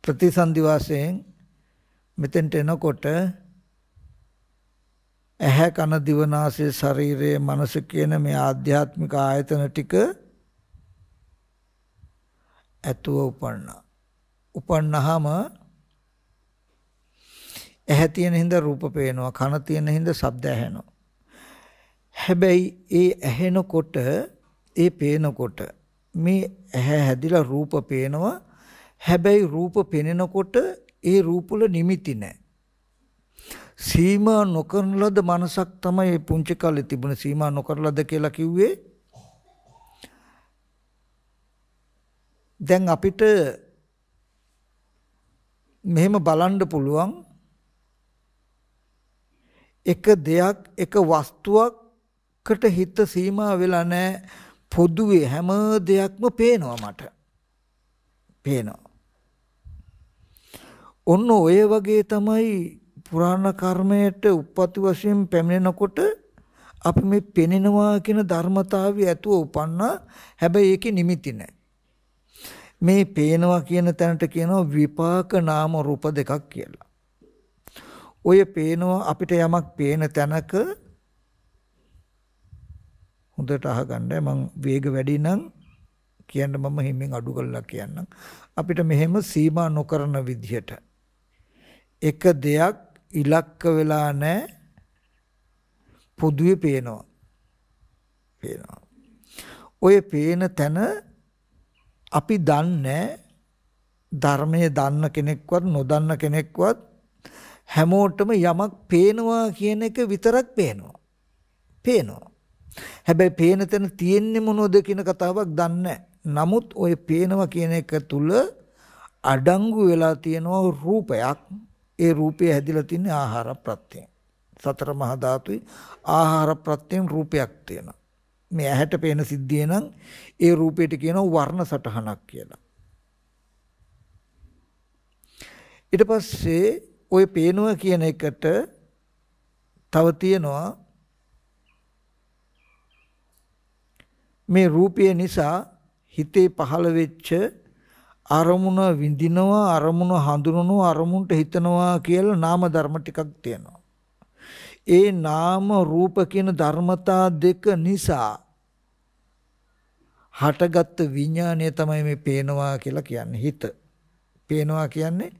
[SPEAKER 1] ප්‍රතිසන්දි වාසයෙන් මෙතෙන්ට එනකොට ඇහැ කන දිවනාසය ශරීරය මනස කියන මේ ආධ්‍යාත්මික ආයතන ටික ඇතුව උපන්නා. උපන්නාම ඇහැ තියෙන හින්දා රූප පේනවා කන තියෙන හින්දා ශබ්ද ඇහෙනවා. හැබැයි ඒ ඇහෙනකොට ඒ පේනකොට මේ ඇහැ හැදිලා රූප පේනවා හැබැයි රූප පෙනෙනකොට ඒ රූපවල නිමිති නැහැ. සීමා නොකරන ලද මනසක් තමයි පුංචි කාලේ තිබුණ සීමා නොකරලද කියලා කිව්වේ. දැන් අපිට මෙහෙම බලන්න පුළුවන් එක දෙයක් එක වස්තුවකට හිත සීමා වෙලා නැහැ පොදුවේ හැම දෙයක්ම පේනවා මට පේනවා ඔන්න ඔය වගේ තමයි පුරාණ කර්මයට උප්පත්ති වශයෙන් පැමිණෙනකොට අපි මේ පෙනෙනවා කියන ධර්මතාවය ඇතුව උපන්නා හැබැයි ඒකේ නිමිති නැහැ. මේ පේනවා කියන තැනට කියනවා විපාක නාම රූප දෙකක් කියලා. ඔය පේනවා අපිට යමක් පේන තැනක හොඳට අහගන්න මං වේග වැඩි නම් කියන්න මම හිමින් අඩු කරලා කියන්නම්. අපිට මෙහෙම සීමා නොකරන විදිහට එක දෙයක් ඉලක්ක වෙලා නැහැ පොදුවේ පේනවා. පේනවා. ඔය පේන තැන අපි දන්නේ ධර්මයේ දන්න කෙනෙක්වත් නොදන්න කෙනෙක්වත් හැමෝටම යමක් පේනවා කියන එක විතරක් පේනවා. පේනවා. හැබැයි පේන තැන තියෙන්නේ මොනවද කියන කතාවක් දන්නේ නමුත් ඔය පේනවා කියන එක තුල අඩංගු වෙලා තියෙනවා රූපයක් ඒ රූපය හැදිලා තින්නේ ආහාර ප්‍රත්‍යයෙන්. සතර මහා ධාතුයි ආහාර ප්‍රත්‍යයෙන් රූපයක් තියෙනවා. මේ ඇහැට පේන සිද්ධිය නම් ඒ රූපයට කියනවා වර්ණ සටහනක් කියලා. ඊට පස්සේ ওই පේනවා කියන එකට තව තියෙනවා මේ රූපය නිසා හිතේ පහළ වෙච්ච අරමුණ විඳිනවා අරමුණ හඳුනනවා අරමුණට හිතනවා කියලා නාම ධර්ම ටිකක් තියෙනවා. ඒ නාම රූප කියන ධර්මතා දෙක නිසා හටගත් විඥානය තමයි මේ පේනවා කියලා කියන්නේ හිත. පේනවා කියන්නේ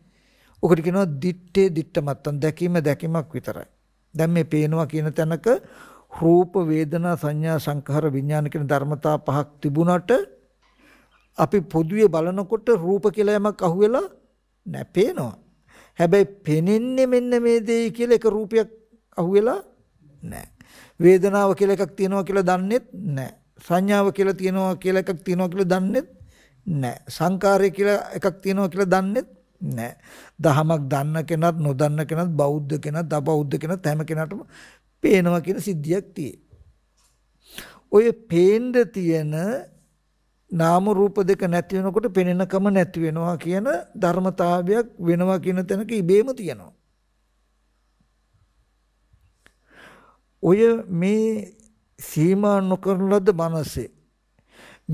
[SPEAKER 1] ඔකට කියනවා දිත්තේ දිත්ත මත්තන් දැකීම දැකීමක් විතරයි. දැන් මේ පේනවා කියන තැනක රූප වේදනා සංඥා සංඛාර විඥාන කියන ධර්මතා පහක් තිබුණාට අපි පොදුවේ බලනකොට රූප කියලා යමක් අහුවෙලා නැපේනවා. හැබැයි පෙනෙන්නේ මෙන්න මේ දෙයි කියලා එක රූපයක් අහුවෙලා නැහැ. වේදනාව කියලා එකක් තියෙනවා කියලා දන්නෙත් නැහැ. සංඥාව කියලා තියෙනවා කියලා එකක් තියෙනවා කියලා දන්නෙත් නැහැ. සංකාරය කියලා එකක් තියෙනවා කියලා දන්නෙත් නැහැ. දහමක් දන්න කෙනත් නොදන්න කෙනත් බෞද්ධ කෙනත් අබෞද්ධ කෙනත් හැම කෙනාටම පේනවා කියන සිද්ධියක් තියෙයි. ඔය පේන්න තියෙන නාම රූප දෙක නැති වෙනකොට පෙනෙනකම නැති වෙනවා කියන ධර්මතාවයක් වෙනවා කියන තැනක ඉබේම තියෙනවා. ඔය මේ සීමා නොකරන ලද මනසේ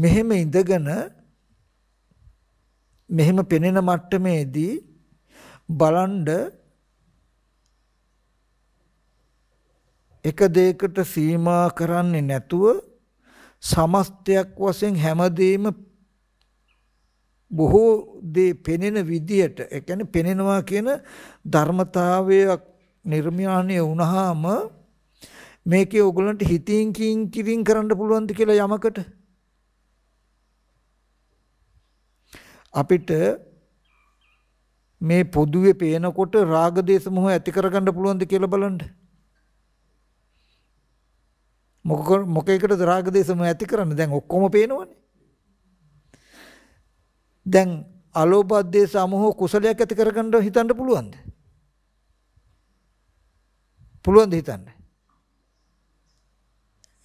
[SPEAKER 1] මෙහෙම ඉඳගෙන මෙහෙම පෙනෙන මට්ටමේදී බලන්ඩ එක දෙයකට සීමා කරන්නේ නැතුව සමස්තයක් වශයෙන් හැමදේම බොහෝ දේ පෙනෙන විදියට ඒ කියන්නේ පෙනෙනවා කියන ධර්මතාවයක් නිර්මාණය වුණාම මේකේ ඕගලන්ට හිතින් කින් කිරින් කරන්න පුළුවන්ද කියලා යමකට අපිට මේ පොදුවේ පේනකොට රාග දේශ මොහ ඇති කරගන්න පුළුවන්ද කියලා බලන්න මොක මොකේකටද රාගදේශම ඇති කරන්නේ? දැන් ඔක්කොම පේනවනේ. දැන් අලෝභ දේශ අමෝහ කුසලයක් ඇති කරගන්න හිතන්න පුළුවන්ද? පුළුවන්ද හිතන්න?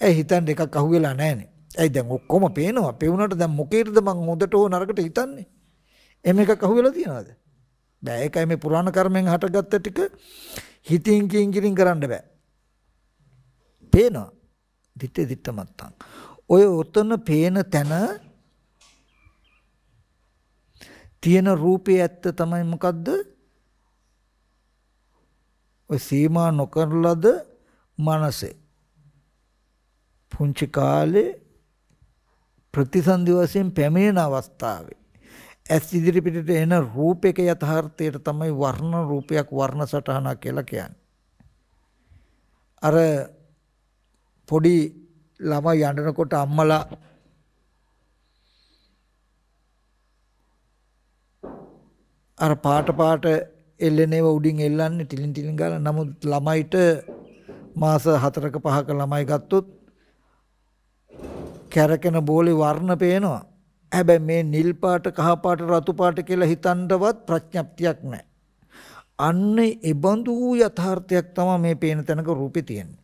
[SPEAKER 1] ඒ හිතන්න එකක් අහුවෙලා නැහනේ. ඇයි දැන් ඔක්කොම පේනවා. පේුණාට දැන් මොකේද මං හොඳට හෝ නරකට හිතන්නේ? එහෙම එකක් අහුවෙලා තියනවද? බෑ. ඒකයි මේ පුරාණ කර්මෙන් හටගත්ත ටික හිතින් කින් කින් කරන්න බෑ. පේනවා. ditte ditta මත්තං. ඔය ඔතන පේන තැන තියෙන රූපේ ඇත්ත තමයි මොකද්ද? ඔය සීමා නොකරලද මනසේ. පුංචි කාලේ ප්‍රතිසන්දි වශයෙන් පැමිණෙන අවස්ථාවේ ඇස් ඉදිරි පිටට එන රූපයක යථාර්ථයට තමයි වර්ණ රූපයක් වර්ණ සටහනක් කියලා කියන්නේ. අර පොඩි ළමයි යඬනකොට අම්මලා අර පාට පාට එල්ලෙනේව උඩින් එල්ලන්නේ ටිලින් ටිලින් ගාලා නමුත් ළමයිට මාස 4ක 5ක ළමයි ගත්තොත් කැරකෙන බෝලේ වර්ණ පේනවා හැබැයි මේ නිල් පාට කහ පාට රතු පාට කියලා හිතන්නවත් ප්‍රඥප්තියක් නැහැ. අන්නේ ඒබඳු යථාර්ථයක් තමයි මේ පේන තැනක රූපේ තියෙන්නේ.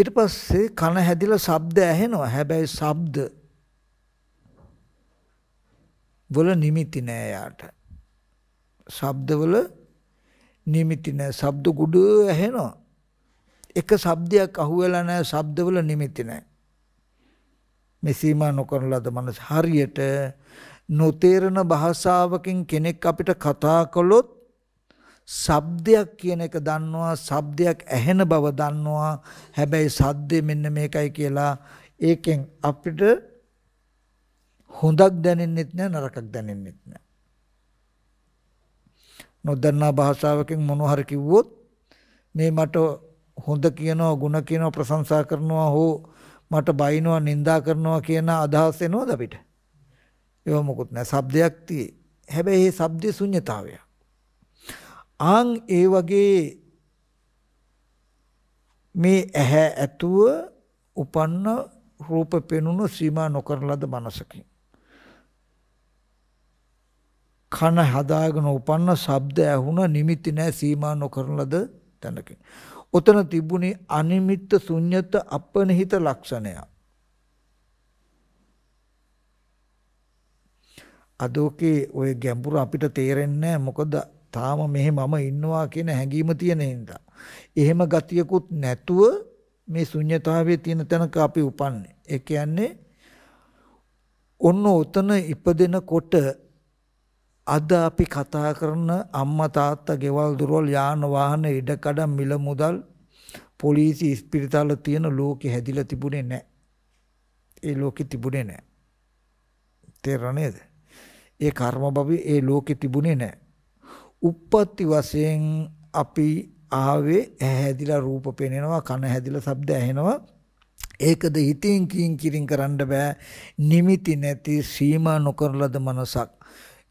[SPEAKER 1] ඊට පස්සේ කන හැදිලා ශබ්ද ඇහෙනවා. හැබැයි ශබ්ද වල නිමිති නෑ යාට. ශබ්ද වල නිමිති නෑ. ශබ්ද ගුඩ ඇහෙනවා. එක ශබ්දයක් අහුවෙලා නෑ. ශබ්ද වල නිමිති නෑ. මේ සීමා නොකරන ලද මනස හරියට නොතේරෙන භාෂාවකින් කෙනෙක් අපිට කතා කළොත් ශබ්දයක් කියන එක දන්නවා ශබ්දයක් ඇහෙන බව දන්නවා හැබැයි සද්දේ මෙන්න මේකයි කියලා ඒකෙන් අපිට හොඳක් දැනෙන්නෙත් නෑ නරකක් දැනෙන්නෙත් නෑ නොදන්නා භාෂාවකින් මොන හරි කිව්වොත් මේ මට හොඳ කියනවා ಗುಣ කියනවා ප්‍රශංසා කරනවා හෝ මට බයිනවා නිඳා කරනවා කියන අදහස් එනවද අපිට? ඒව මොකුත් නෑ. shabdayak tie. හැබැයි මේ shabdේ ශුන්්‍යතාවයක්. ආන් ඒ වගේ මේ ඇහැ ඇතුව උපන්න රූප පෙනුණු සීමා නොකරන ලද මනසකින් කන හදාගෙන උපන්න ශබ්ද ඇහුණ නිමිති නැ සීමා නොකරන ලද තැනකින් ඔතන තිබුණේ අනිමිත්ත ශුන්්‍යත අපනහිත ලක්ෂණය අදෝකේ ওই ගැඹුර අපිට තේරෙන්නේ මොකද තාම මෙහෙ මම ඉන්නවා කියන හැඟීම තියෙන හින්දා. එහෙම ගතියකුත් නැතුව මේ ශුන්්‍යතාවයේ තියෙන තැනක අපි උපන්නේ. ඒ කියන්නේ ඔන්න උතන ඉපදෙනකොට අද අපි කතා කරන අම්මා තාත්තා ගෙවල් දොරවල් යාන වාහන ඉඩකඩ මිල මුදල් පොලිසි ස්පිරිතාල තියෙන ලෝකෙ හැදිලා තිබුණේ නැහැ. ඒ ලෝකෙ තිබුණේ නැහැ. තේරණේද? ඒ කර්ම භවී ඒ ලෝකෙ තිබුණේ නැහැ. උප්පත්ති වශයෙන් අපි ආවේ ඇහැ හැදිලා රූප පෙනෙනවා කන හැදිලා ශබ්ද ඇහෙනවා ඒකද හිතින් කියින් කිරින් කරන්න බෑ නිමිති නැති සීමා නොකරලද මනසක්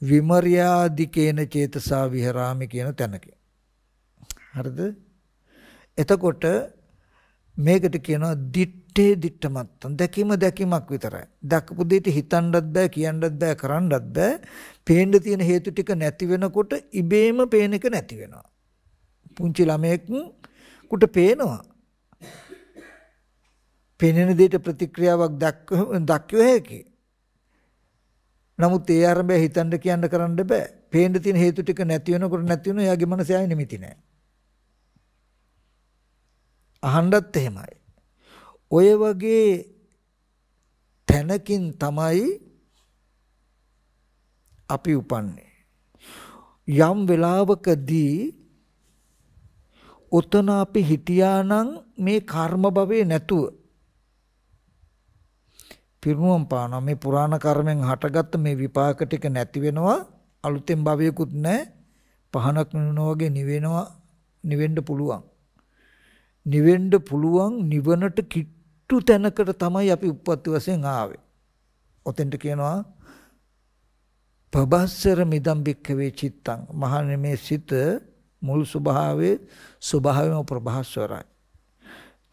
[SPEAKER 1] විමර්යාදිකේන චේතසා විහරාමි කියන තැනක හරිද එතකොට මේකට කියනවා දිත්තේ දිත්තමත් දැකීම දැකීමක් විතරයි දක්පු දෙයට හිතන්නත් බෑ කියන්නත් බෑ කරන්නත් බෑ පේන්න තියෙන හේතු ටික නැති වෙනකොට ඉබේම පේන එක නැති වෙනවා. පුංචි ළමයෙක් කුට පේනවා. පේනන දෙයට ප්‍රතික්‍රියාවක් දක්ව හැකි. නමුත් ඒ ආරම්භය හිතන්න කියන්න කරන්න බෑ. පේන්න තියෙන හේතු ටික නැති වෙනකොට නැති වෙනවා. එයාගේ මනස ආයෙ නිමිති නෑ. අහන්නත් එහෙමයි. ඔය වගේ තැනකින් තමයි අපි උපන්නේ. යම් වෙලාවකදී ඔතන අපි හිටියානම් මේ කර්ම භවයේ නැතුව පිරුණම් පාන මේ පුරාණ කර්මෙන් හටගත්ත මේ විපාක ටික නැති වෙනවා අලුතෙන් භවයකුත් නැහැ පහනක් නෙවෙනවා වගේ නිවෙනවා නිවෙන්න පුළුවන් නිවෙන්න පුළුවන් නිවනට කිට්ටු තැනකට තමයි අපි උප්පත්ති වශයෙන් ආවේ ඔතෙන්ට කියනවා ප්‍රබස්සර මිදම් භික්කවේ චිත්තං මහන්නේ මේ සිත මුල් ස්වභාවයේ ස්වභාවයම ප්‍රබහස්වරයි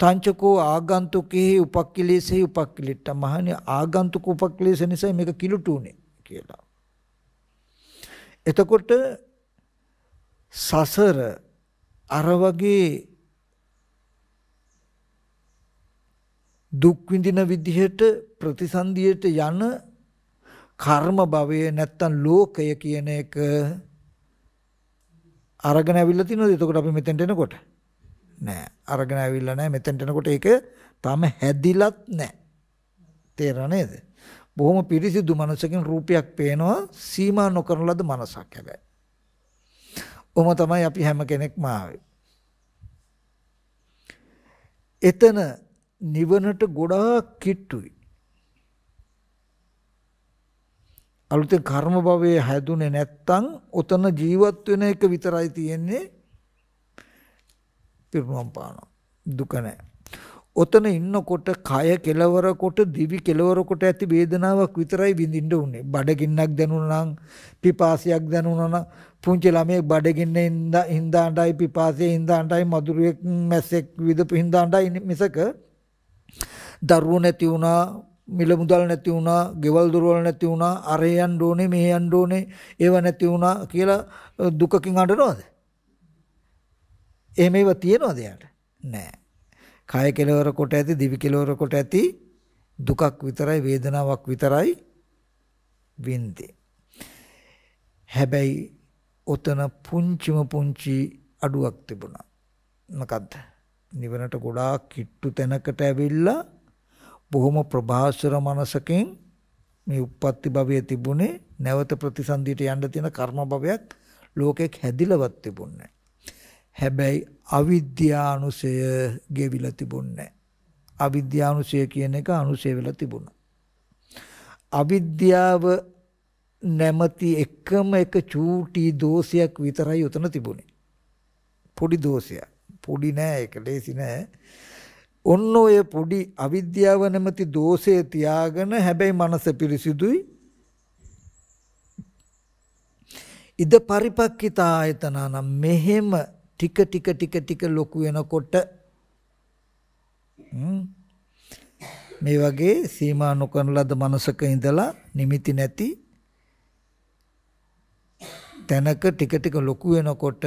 [SPEAKER 1] තංචකෝ ආගන්තුකෙහි උපක්ඛිලේසෙහි උපක්ඛිලිට මහන්නේ ආගන්තුක උපක්ඛිලේස නිසා මේක කිලුටුනේ කියලා එතකොට සසර අර වගේ දුක් විඳින විදිහට ප්‍රතිසන්දියට යන කර්ම භවය නැත්තම් ලෝකය කියන එක අරගෙන ඇවිල්ලා තිනොද එතකොට අපි මෙතෙන්ට එනකොට නෑ අරගෙන ඇවිල්ලා නෑ මෙතෙන්ට එනකොට ඒක තම හැදිලත් නෑ තේරෙන නේද බොහොම පිරිසිදු මනසකින් රූපයක් පේනවා සීමා නොකරන ලද මනසක් හැබැයි ඔහම තමයි අපි හැම කෙනෙක්ම ආවේ එතන නිවනට ගොඩාක් කිට්ටුයි අලුතෙන් කර්ම භවයේ හැදුනේ නැත්තම් ඔතන ජීවත් වෙන එක විතරයි තියෙන්නේ පිරුණම් පානවා දුක නැහැ ඔතන ඉන්නකොට කය කෙලවර කොට දිවි කෙලවර කොට ඇති වේදනාවක් විතරයි විඳින්න උනේ බඩගින්නක් දැනුණා නම් පිපාසයක් දැනුණා නම් පුංචි ළමයේ බඩගින්න හින්දාණ්ඩයි පිපාසයේ හින්දාණ්ඩයි මధుරයක් මැස්සෙක් විදපු හින්දාණ්ඩයි මිසක දරුවෝ නැති වුණා මිල මුදල් නැති වුණා, ගෙවල් දොරවල් නැති වුණා, අරේ යන්න ඕනේ, මෙහෙ යන්න ඕනේ, ඒව නැති වුණා කියලා දුකකින් අඬනවද? එහෙම ඒවා තියනවද යාට? නෑ. කය කෙලවර කොට ඇති, දිවි කෙලවර කොට ඇති දුකක් විතරයි, වේදනාවක් විතරයි වින්දේ. හැබැයි ඔතන පුංචිම පුංචි අඩුවක් තිබුණා. මොකද්ද? නිවනට ගොඩාක් කිට්ටු තැනකට ඇවිල්ලා බොහොම ප්‍රභාස්වර මනසකින් මේ uppatti භවයේ තිබුණේ නැවත ප්‍රතිසන්දියට යන්න තියෙන කර්ම භවයක් ලෝකෙක් හැදිලවත් තිබුණේ හැබැයි අවිද්‍යානුසය ගෙවිලා තිබුණේ අවිද්‍යානුසය කියන එක අනුසය වෙලා තිබුණා. අවිද්‍යාව නැමති එකම එක චූටි දෝෂයක් විතරයි උතන තිබුණේ. පොඩි දෝෂයක්. පොඩි නෑ ඒක ලේසි නෑ. ඔන්න ඔය පොඩි අවිද්‍යාව නැමැති දෝෂය තියාගෙන හැබැයි මනස පිරිසිදුයි. ඉද පරිපක්කිතායතන නම් මෙහෙම ටික ටික ටික ටික ලොකු වෙනකොට මේ වගේ සීමා නොකරන ලද මනසක ඉඳලා නිමිති නැති තැනක ටික ටික ලොකු වෙනකොට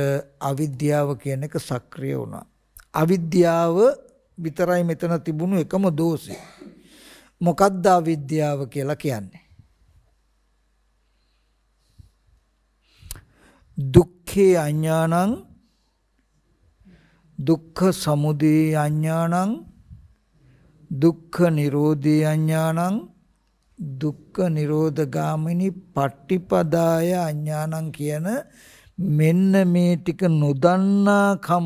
[SPEAKER 1] අවිද්‍යාව කියන එක සක්‍රිය වුණා. අවිද්‍යාව විතරයි මෙතන තිබුණු එකම දෝෂය. මොකක්ද අවිද්‍යාව කියලා කියන්නේ? දුක්ඛේ අඥානං දුක්ඛ සමුදය අඥානං දුක්ඛ නිරෝධේ අඥානං දුක්ඛ නිරෝධ ගාමිනී පට්ටිපදාය අඥානං කියන මෙන්න මේ ටික නොදන්නාකම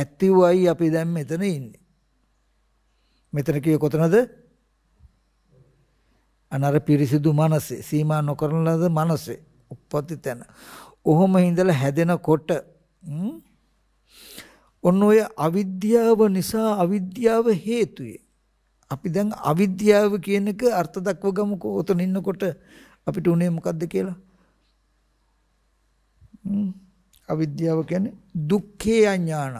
[SPEAKER 1] ඇතිවයි අපි දැන් මෙතන ඉන්නේ. මෙතන කියේ කොතනද? අනර පිරිසිදු මනසේ සීමා නොකරන ලද මනසේ උප්පත්ති තැන. ඔහොම ඉඳලා හැදෙනකොට ඔන්න ඔය අවිද්‍යාව නිසා අවිද්‍යාව හේතුය. අපි දැන් අවිද්‍යාව කියන එක අර්ථ දක්ව ගමුකෝ ඔතන ඉන්නකොට අපිට උනේ මොකද්ද කියලා? අවිද්‍යාව කියන්නේ දුක්ඛේ අඥානං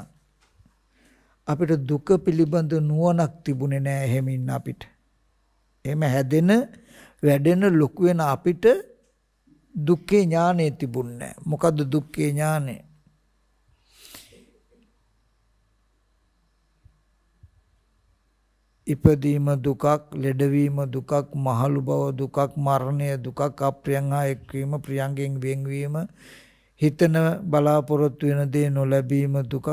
[SPEAKER 1] අපිට දුක පිළිබඳ නුවණක් තිබුණේ නෑ එහෙමින් අපිට. එහෙම හැදෙන වැඩෙන ලොකු වෙන අපිට දුක්ඛේ ඥානෙ තිබුණේ නෑ. මොකද්ද දුක්ඛේ ඥානෙ? ඉපදීම දුකක්, ලෙඩවීම දුකක්, මහලු බව දුකක්, මරණය දුකක්, අප්‍රියං හා එක්වීම, ප්‍රියංගෙන් වෙන්වීම, හිතන බලාපොරොත්තු වෙන දේ නොලැබීම දුකක්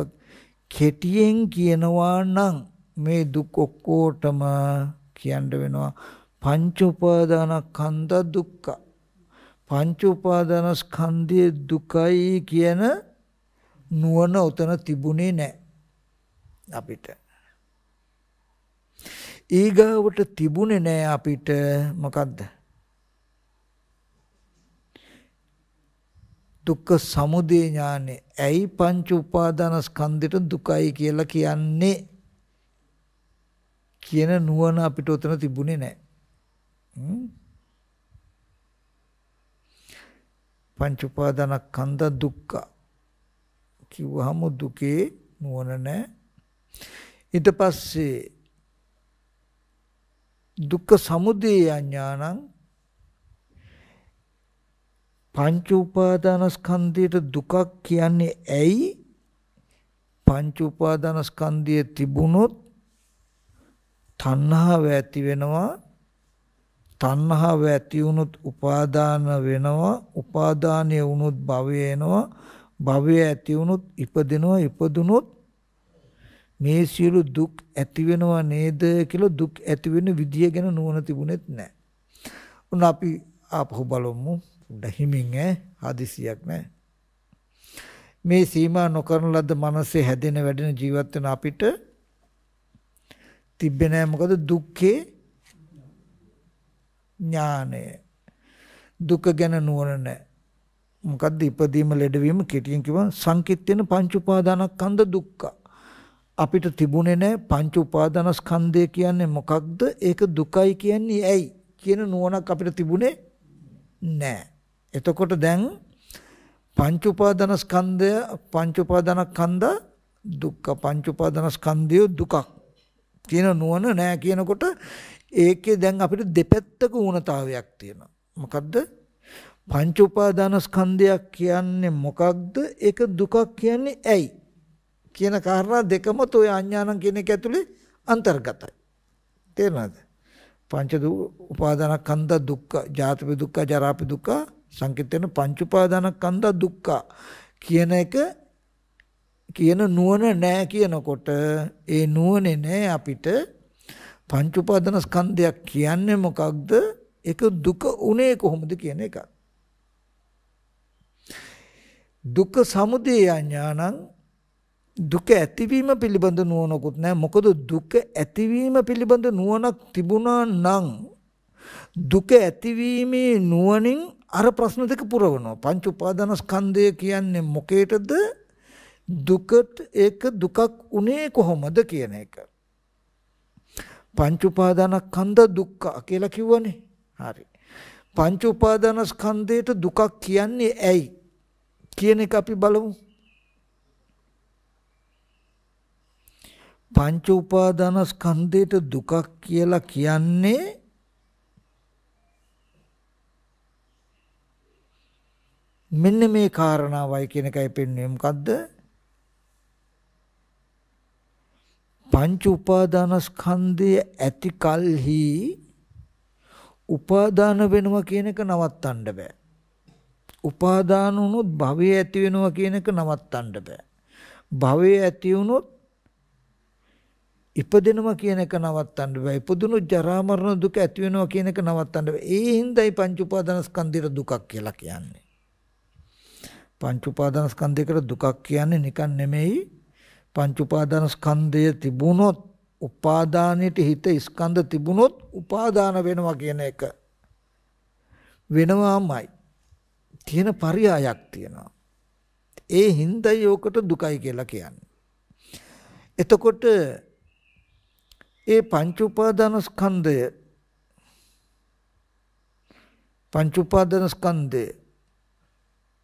[SPEAKER 1] කෙටියෙන් කියනවා නම් මේ දුක් ඔක්කොටම කියන්න වෙනවා පංච උපාදාන කන්ද දුක්ඛ පංච උපාදාන ස්කන්ධයේ දුකයි කියන නුවණ උතන තිබුණේ නැහැ අපිට. ඊගාවට තිබුණේ නැහැ අපිට මොකද්ද? දුක්ඛ සමුදය ඥානෙ ඇයි පංච උපාදාන ස්කන්ධෙට දුකයි කියලා කියන්නේ කියන නුවණ අපිට උතන තිබුණේ නැහැ. පංච උපාදාන කන්ද දුක්ඛ කිව්වහම දුකේ නුවණ නැහැ. ඊට පස්සේ දුක්ඛ සමුදය ඥානං පංච උපාදානස්කන්ධයට දුකක් කියන්නේ ඇයි? පංච උපාදානස්කන්ධය තිබුණොත් තණ්හාව ඇති වෙනවා. තණ්හාව ඇති වුණොත් උපාදාන වෙනවා. උපාදානය වුණොත් භවය එනවා. භවය ඇති වුණොත් ඉපදෙනවා. ඉපදුනොත් මේ සියලු දුක් ඇති වෙනවා නේද කියලා දුක් ඇති වෙන විදිය ගැන නුවණ තිබුණෙත් නැහැ. උන් අපි ආපහු බලමු. උඩ හිමින් ඈ හදිසියක් නෑ මේ සීමා නොකරන ලද මනසේ හැදෙන වැඩෙන ජීවත් වෙන අපිට තිබ්බේ නෑ මොකද දුක්ඛේ ඥානය දුක ගැන නුවණ නෑ මොකද්ද ඉපදීම ලෙඩවීම කෙටියෙන් කිව්වම සංකිට්ඨේන පංච උපාදානස්කන්ධ දුක්ඛ අපිට තිබුණේ නැහැ පංච උපාදානස්කන්ධය කියන්නේ මොකක්ද ඒක දුකයි කියන්නේ ඇයි කියන නුවණක් අපිට තිබුණේ නැහැ එතකොට දැන් පංච උපාදානස්කන්ධය පංච උපාදානස්කන්ධ දුක්ඛ පංච උපාදානස්කන්ධය දුකක් කියන නුවණ නැහැ කියනකොට ඒකේ දැන් අපිට දෙපැත්තක ඌනතාවයක් තියෙනවා. මොකද්ද? පංච උපාදානස්කන්ධයක් කියන්නේ මොකක්ද? ඒක දුකක් කියන්නේ ඇයි? කියන කාරණා දෙකම toy අඥානං කියන එක ඇතුලේ අන්තර්ගතයි. තේරෙනවද? පංච උපාදානස්කන්ධ දුක්ඛ, ජාතපි දුක්ඛ, ජරාපි දුක්ඛ සංකේතන පංච උපාදානස්කන්ධ දුක්ඛ කියන එක කියන නුවණ නැහැ කියනකොට ඒ නුවණේ නැහැ අපිට පංච උපාදානස්කන්ධයක් කියන්නේ මොකක්ද? ඒක දුක උනේ කොහොමද කියන එක. දුක සමුදය ඥානං දුක ඇතිවීම පිළිබඳ නුවණකුත් නැහැ. මොකද දුක ඇතිවීම පිළිබඳ නුවණක් තිබුණා නම් දුක ඇතිවීමේ නුවණින් අර ප්‍රශ්න දෙක පුරවනවා. පංච උපාදානස්කන්ධය කියන්නේ මොකේටද? දුකට ඒක දුකක් උනේ කොහොමද කියන එක. පංච උපාදානස්කන්ධ දුක්ඛ කියලා කිව්වනේ. හරි. පංච උපාදානස්කන්ධයට දුකක් කියන්නේ ඇයි කියන එක අපි බලමු. පංච උපාදානස්කන්ධයට දුකක් කියලා කියන්නේ මෙන්න මේ කාරණාවයි කියන එකයි පෙන්වන්නේ මොකද්ද? පංච උපාදානස්කන්ධයේ ඇති කල්හි උපාදාන වෙනවා කියන එක නවත්තන්න බෑ. උපාදාන වුණොත් භවය ඇති වෙනවා කියන එක නවත්තන්න බෑ. භවය ඇති වුණොත් ඉපදෙනවා කියන එක නවත්තන්න බෑ. ඉපදුණු ජරා මරණ දුක ඇති වෙනවා කියන එක නවත්තන්න බෑ. ඒ හින්දායි පංච උපාදානස්කන්ධයේ දුකක් කියලා කියන්නේ. පංච උපාදානස්කන්ධයකට දුකක් කියන්නේ නිකන් නෙමෙයි පංච උපාදානස්කන්ධය තිබුණොත් උපාදානයේ හිත ස්කන්ධ තිබුණොත් උපාදාන වෙනවා කියන එක වෙනවාමයි තියෙන පරයයක් තියෙනවා ඒ හින්දා යෝකට දුකයි කියලා කියන්නේ එතකොට ඒ පංච උපාදානස්කන්ධය පංච උපාදානස්කන්ධය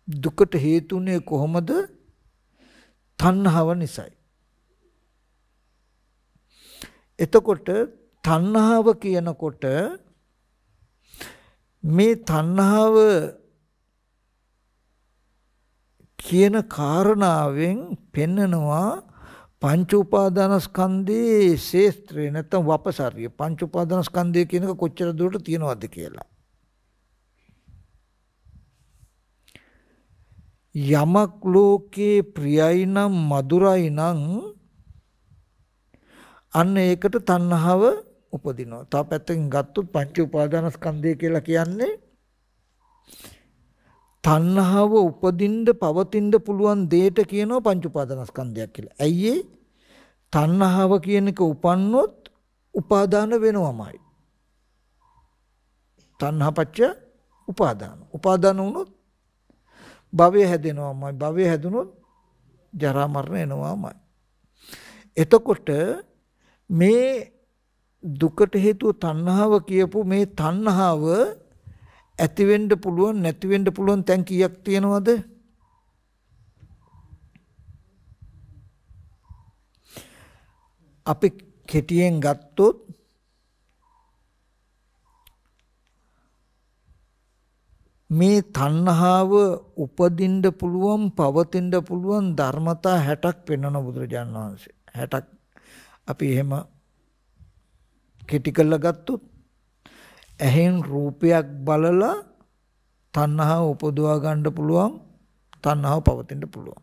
[SPEAKER 1] දුකට හේතුුනේ කොහොමද? තණ්හාව නිසායි. එතකොට තණ්හාව කියනකොට මේ තණ්හාව කියන කාරණාවෙන් පෙන්නනවා පංච උපාදානස්කන්ධයේ ශේස්ත්‍රය නැත්නම් වපසරිය පංච උපාදානස්කන්ධය කියන එක කොච්චර දුරට තියෙනවද කියලා. යමක් ලෝකේ ප්‍රියයි නම් මధుරයි නම් අන්න ඒකට තණ්හාව උපදිනවා. තව පැත්තකින් ගත්තොත් පංච උපාදානස්කන්ධය කියලා කියන්නේ තණ්හාව උපදින්න පවතින්න පුළුවන් දෙයට කියනවා පංච උපාදානස්කන්ධයක් කියලා. ඇයි ඒ? තණ්හාව කියන එක උපන්නොත් උපාදාන වෙනවමයි. තණ්හාපච්ච උපාදාන. උපාදාන වුණොත් භවය හැදෙනවාමයි. භවය හැදුනොත් ජරා මරණ එනවාමයි. එතකොට මේ දුකට හේතුව තණ්හාව කියපු මේ තණ්හාව ඇති වෙන්න පුළුවන් නැති වෙන්න පුළුවන් තැන් කීයක් තියෙනවද? අපි කෙටියෙන් ගත්තොත් මේ තණ්හාව උපදින්න පුළුවන් පවතින්න පුළුවන් ධර්මතා 60ක් පෙන්වන බුදුරජාණන් වහන්සේ 60ක් අපි එහෙම කෙටි කරලා ගත්තොත් ඇහෙන් රූපයක් බලලා තණ්හාව උපදවා ගන්න පුළුවන් තණ්හාව පවතින්න පුළුවන්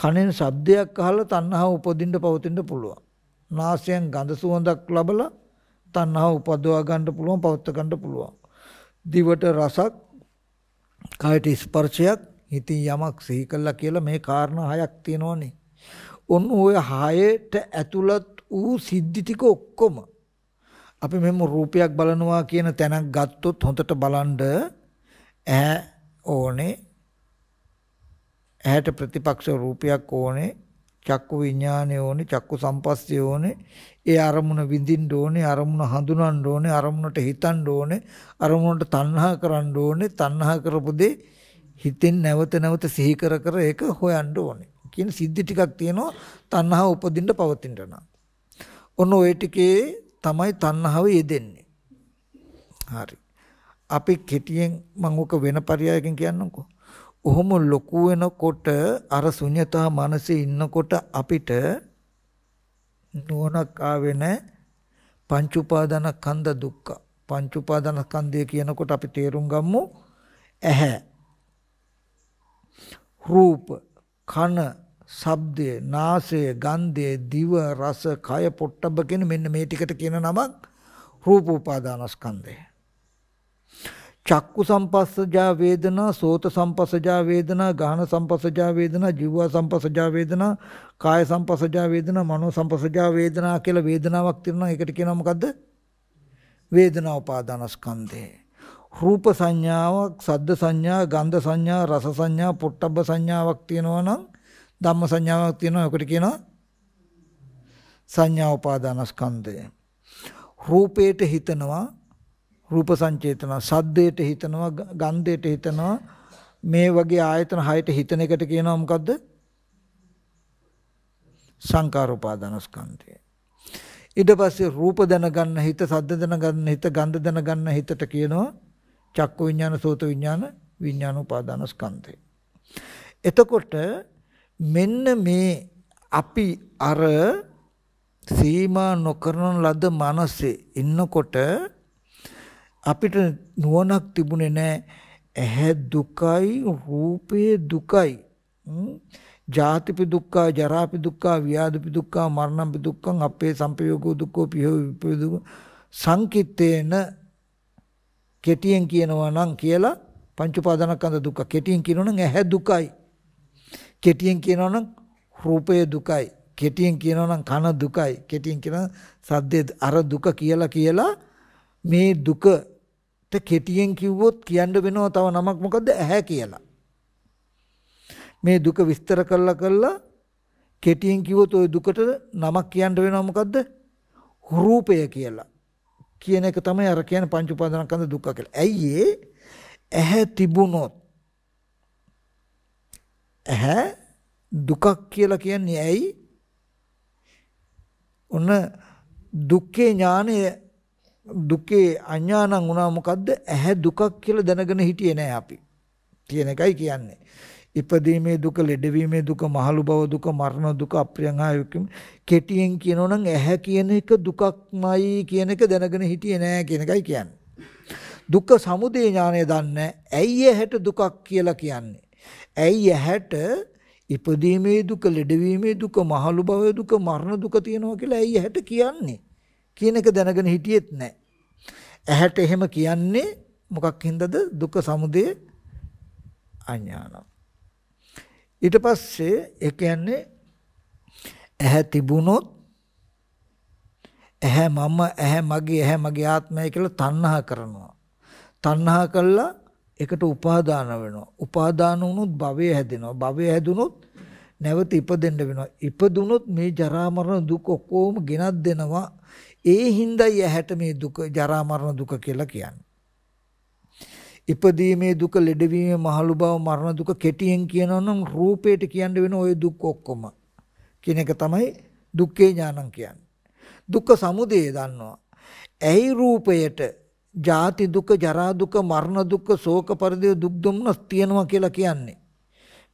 [SPEAKER 1] කනෙන් ශබ්දයක් අහලා තණ්හාව උපදින්න පවතින්න පුළුවන් නාසයෙන් ගඳ සුවඳක් ලබලා තණ්හාව උපදවා ගන්න පුළුවන් පවත් ගන්න පුළුවන් දිවට රසක් කායට ස්පර්ශයක් ඉතින් යමක් සිහි කළා කියලා මේ කාරණා හයක් තියෙනවනේ. ඔන්න ඔය හයට ඇතුළත් වූ සිද්ධි ටික ඔක්කොම අපි මෙහෙම රූපයක් බලනවා කියන තැනක් ගත්තොත් හොඳට බලන්න ඈ ඕනේ ඇහැට ප්‍රතිපක්ෂ රූපයක් ඕනේ චක්කු විඥානය ඕනේ චක්කු සම්පස්සේ ඕනේ ඒ අරමුණ විඳින්න ඕනේ, අරමුණ හඳුනන්න ඕනේ, අරමුණට හිතන්න ඕනේ, අරමුණට තණ්හා කරන්න ඕනේ, තණ්හා කරපු දේ හිතෙන් නැවත නැවත සිහි කර කර ඒක හොයන්න ඕනේ. කියන සිද්ධි ටිකක් තියෙනවා තණ්හාව උපදින්න පවතින්න නම්. ඔන්න ওই ටිකේ තමයි තණ්හාව යෙදෙන්නේ. හරි. අපි කෙටියෙන් මම ඔක වෙන පරයයකින් කියන්නම්කෝ. ඔහොම ලොකු වෙනකොට අර ශුන්‍යතා මනසේ ඉන්නකොට අපිට නුවණක් ආවේ නැහැ. පංච උපාදාන කන්ද දුක්ඛ. පංච උපාදාන කන්දය කියනකොට අපි තේරුම් ගමු ඇහැ. රූප, කන, ශබ්දය, නාසය, ගන්ධය, දිව, රස, කය, පොට්ටබ්බ කියන මෙන්න මේ ටිකට කියන නමක් රූප උපාදානස්කන්ධය. චක්කු සම්පස්සජා වේදනා සෝත සම්පස්සජා වේදනා ගාහන සම්පස්සජා වේදනා ජීව සම්පස්සජා වේදනා කාය සම්පස්සජා වේදනා මනෝ සම්පස්සජා වේදනා කියලා වේදනාවක් තියෙනවා ඒකට කියනවා මොකද්ද වේදනා උපාදානස්කන්ධේ රූප සංඥාවක් සද්ද සංඥා ගන්ධ සංඥා රස සංඥා පොට්ටබ්බ සංඥාවක් තියෙනවා නම් ධම්ම සංඥාවක් තියෙනවා ඒකට කියනවා සංඥා උපාදානස්කන්ධය රූපේට හිතනවා රූප සංචේතන සද්දයට හිතනවා ගන්ධයට හිතනවා මේ වගේ ආයතන හයට හිතන එකට කියනවා මොකද්ද සංකාර උපාදානස්කන්ධය ඊට පස්සේ රූප දැනගන්න හිත සද්ද දැනගන්න හිත ගන්ධ දැනගන්න හිතට කියනවා චක්කු විඥාන සෝත විඥාන විඥාන උපාදානස්කන්ධය එතකොට මෙන්න මේ අපි අර සීමා නොකරන ලද මනසේ ඉන්නකොට අපිට නුවණක් තිබුණේ නැහැ. ඇහැ දුකයි, රූපේ දුකයි. ජාතිපි දුක්ඛ, ජරාපි දුක්ඛ, ව්‍යාධිපි දුක්ඛ, මරණපි දුක්ඛං අපේ සංපයෝගෝ දුක්ඛෝ පියෝ විපදු සංකිටේන කෙටියෙන් කියනවා නම් කියලා පංච උපාදානස්කන්ධ දුක්ඛ කෙටියෙන් කියනවා නම් ඇහැ දුකයි. කෙටියෙන් කියනවා නම් රූපය දුකයි. කෙටියෙන් කියනවා නම් කන දුකයි. කෙටියෙන් කියනවා සද්දේ අර දුක කියලා කියලා මේ දුක කෙටියෙන් කිව්වොත් කියන්න වෙනවා තව නමක් මොකද්ද ඇහැ කියලා. මේ දුක විස්තර කළා කළා කෙටියෙන් කිව්වොත් ওই දුකට නමක් කියන්න වෙනවා මොකද්ද? රූපය කියලා. කියන එක තමයි අර කියන්නේ පංච උපාදානස්කන්ධ දුක්ඛ කියලා. ඇයි ඇහැ තිබුණොත් ඇහැ දුකක් කියලා කියන්නේ ඇයි? ඔන්න දුක්ඛේ ඥානය දුකේ අඥානං වුණා මොකද්ද? ඇහැ දුකක් කියලා දැනගෙන හිටියේ නෑ අපි. තියෙන එකයි කියන්නේ. ඉපදීමේ දුක, ලෙඩවීමේ දුක, මහලු බව දුක, මරණ දුක, අප්‍රියංහායකම් කෙටියෙන් කියනෝ නම් ඇහැ කියන එක දුකක්මයි කියන එක දැනගෙන හිටියේ නෑ කියන එකයි කියන්නේ. දුක්ඛ සමුදය ඥානය දන්නේ ඇයි ඇහැට දුකක් කියලා කියන්නේ. ඇයි ඇහැට ඉපදීමේ දුක, ලෙඩවීමේ දුක, මහලු භවයේ දුක, මරණ දුක තියෙනවා කියලා ඇයි ඇහැට කියන්නේ? කියන එක දැනගෙන හිටියෙත් නැහැ. ඇහැට එහෙම කියන්නේ මොකක් හින්දාද දුක සමුදය අඥානං. ඊට පස්සේ ඒ කියන්නේ ඇහැ තිබුණොත් ඇහැ මම ඇහැ මගේ ඇහැ මගේ ආත්මය කියලා තණ්හා කරනවා. තණ්හා කළා ඒකට උපාදාන වෙනවා. උපාදාන වුණොත් භවය හැදෙනවා. භවය හැදුනොත් නැවත ඉපදෙන්න වෙනවා. ඉපදුනොත් මේ ජරා මරණ දුක ඔක්කොම ගෙනත් දෙනවා. ඒ හින්දායි ඇහැට මේ දුක ජරා මරණ දුක කියලා කියන්නේ. ඉපදීමේ දුක ලෙඩවීමේ මහලු බව මරණ දුක කෙටියෙන් කියනවනම් රූපේට කියන්න වෙන ওই දුක් ඔක්කොම කියන එක තමයි දුක්ඛේ ඥානං කියන්නේ. දුක්ඛ සමුදය දන්නවා. ඇයි රූපයට ජාති දුක, ජරා දුක, මරණ දුක, ශෝක පරිදේ දුක් දුම්නස් තියෙනවා කියලා කියන්නේ.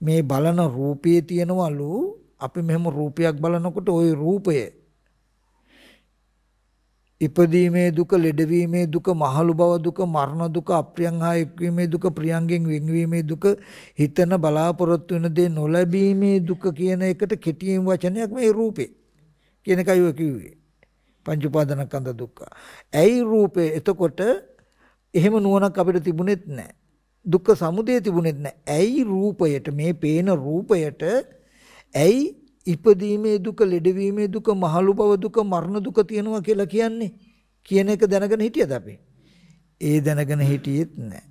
[SPEAKER 1] මේ බලන රූපයේ තියෙනවලු අපි මෙහෙම රූපයක් බලනකොට ওই රූපය ඉපදීමේ දුක, ලෙඩවීමේ දුක, මහලු බව දුක, මරණ දුක, අප්‍රියං හා එක්වීමේ දුක, ප්‍රියංගෙන් වෙන්වීමේ දුක, හිතන බලාපොරොත්තු වෙන දේ නොලැබීමේ දුක කියන එකට කෙටියෙන් වචනයක් මේ රූපේ කියන එකයි ඔය කිව්වේ. පංච උපාදානස්කන්ධ දුක්ඛ. ඇයි රූපේ එතකොට එහෙම නුවණක් අපිට තිබුණෙත් නැහැ. දුක්ඛ සමුදය තිබුණෙත් නැහැ. ඇයි රූපයට මේ පේන රූපයට ඇයි ඉපදීමේ දුක, ලෙඩවීමේ දුක, මහලු බව දුක, මරණ දුක තියෙනවා කියලා කියන්නේ කියන එක දැනගෙන හිටියද අපි? ඒ දැනගෙන හිටියෙත් නැහැ.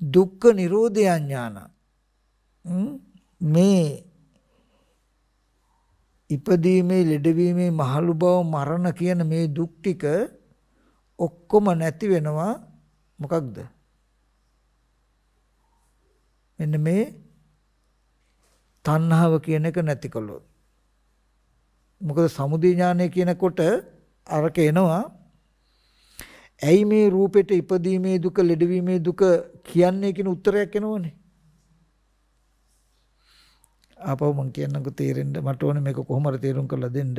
[SPEAKER 1] දුක්ඛ නිරෝධය ඥාන. මේ ඉපදීමේ, ලෙඩවීමේ, මහලු බව, මරණ කියන මේ දුක් ටික ඔක්කොම නැති වෙනවා මොකක්ද? මෙන්න මේ තණ්හාව කියන එක නැති කළොත්. මොකද සමුදය ඥානය කියනකොට අරක එනවා. ඇයි මේ රූපෙට ඉපදීමේ දුක, ලෙඩවීමේ දුක කියන්නේ කියන උත්තරයක් එනවනේ. ආපහු මම කියන්නකෝ තේරෙන්න මට ඕනේ මේක කොහොම හරි තේරුම් කරලා දෙන්න.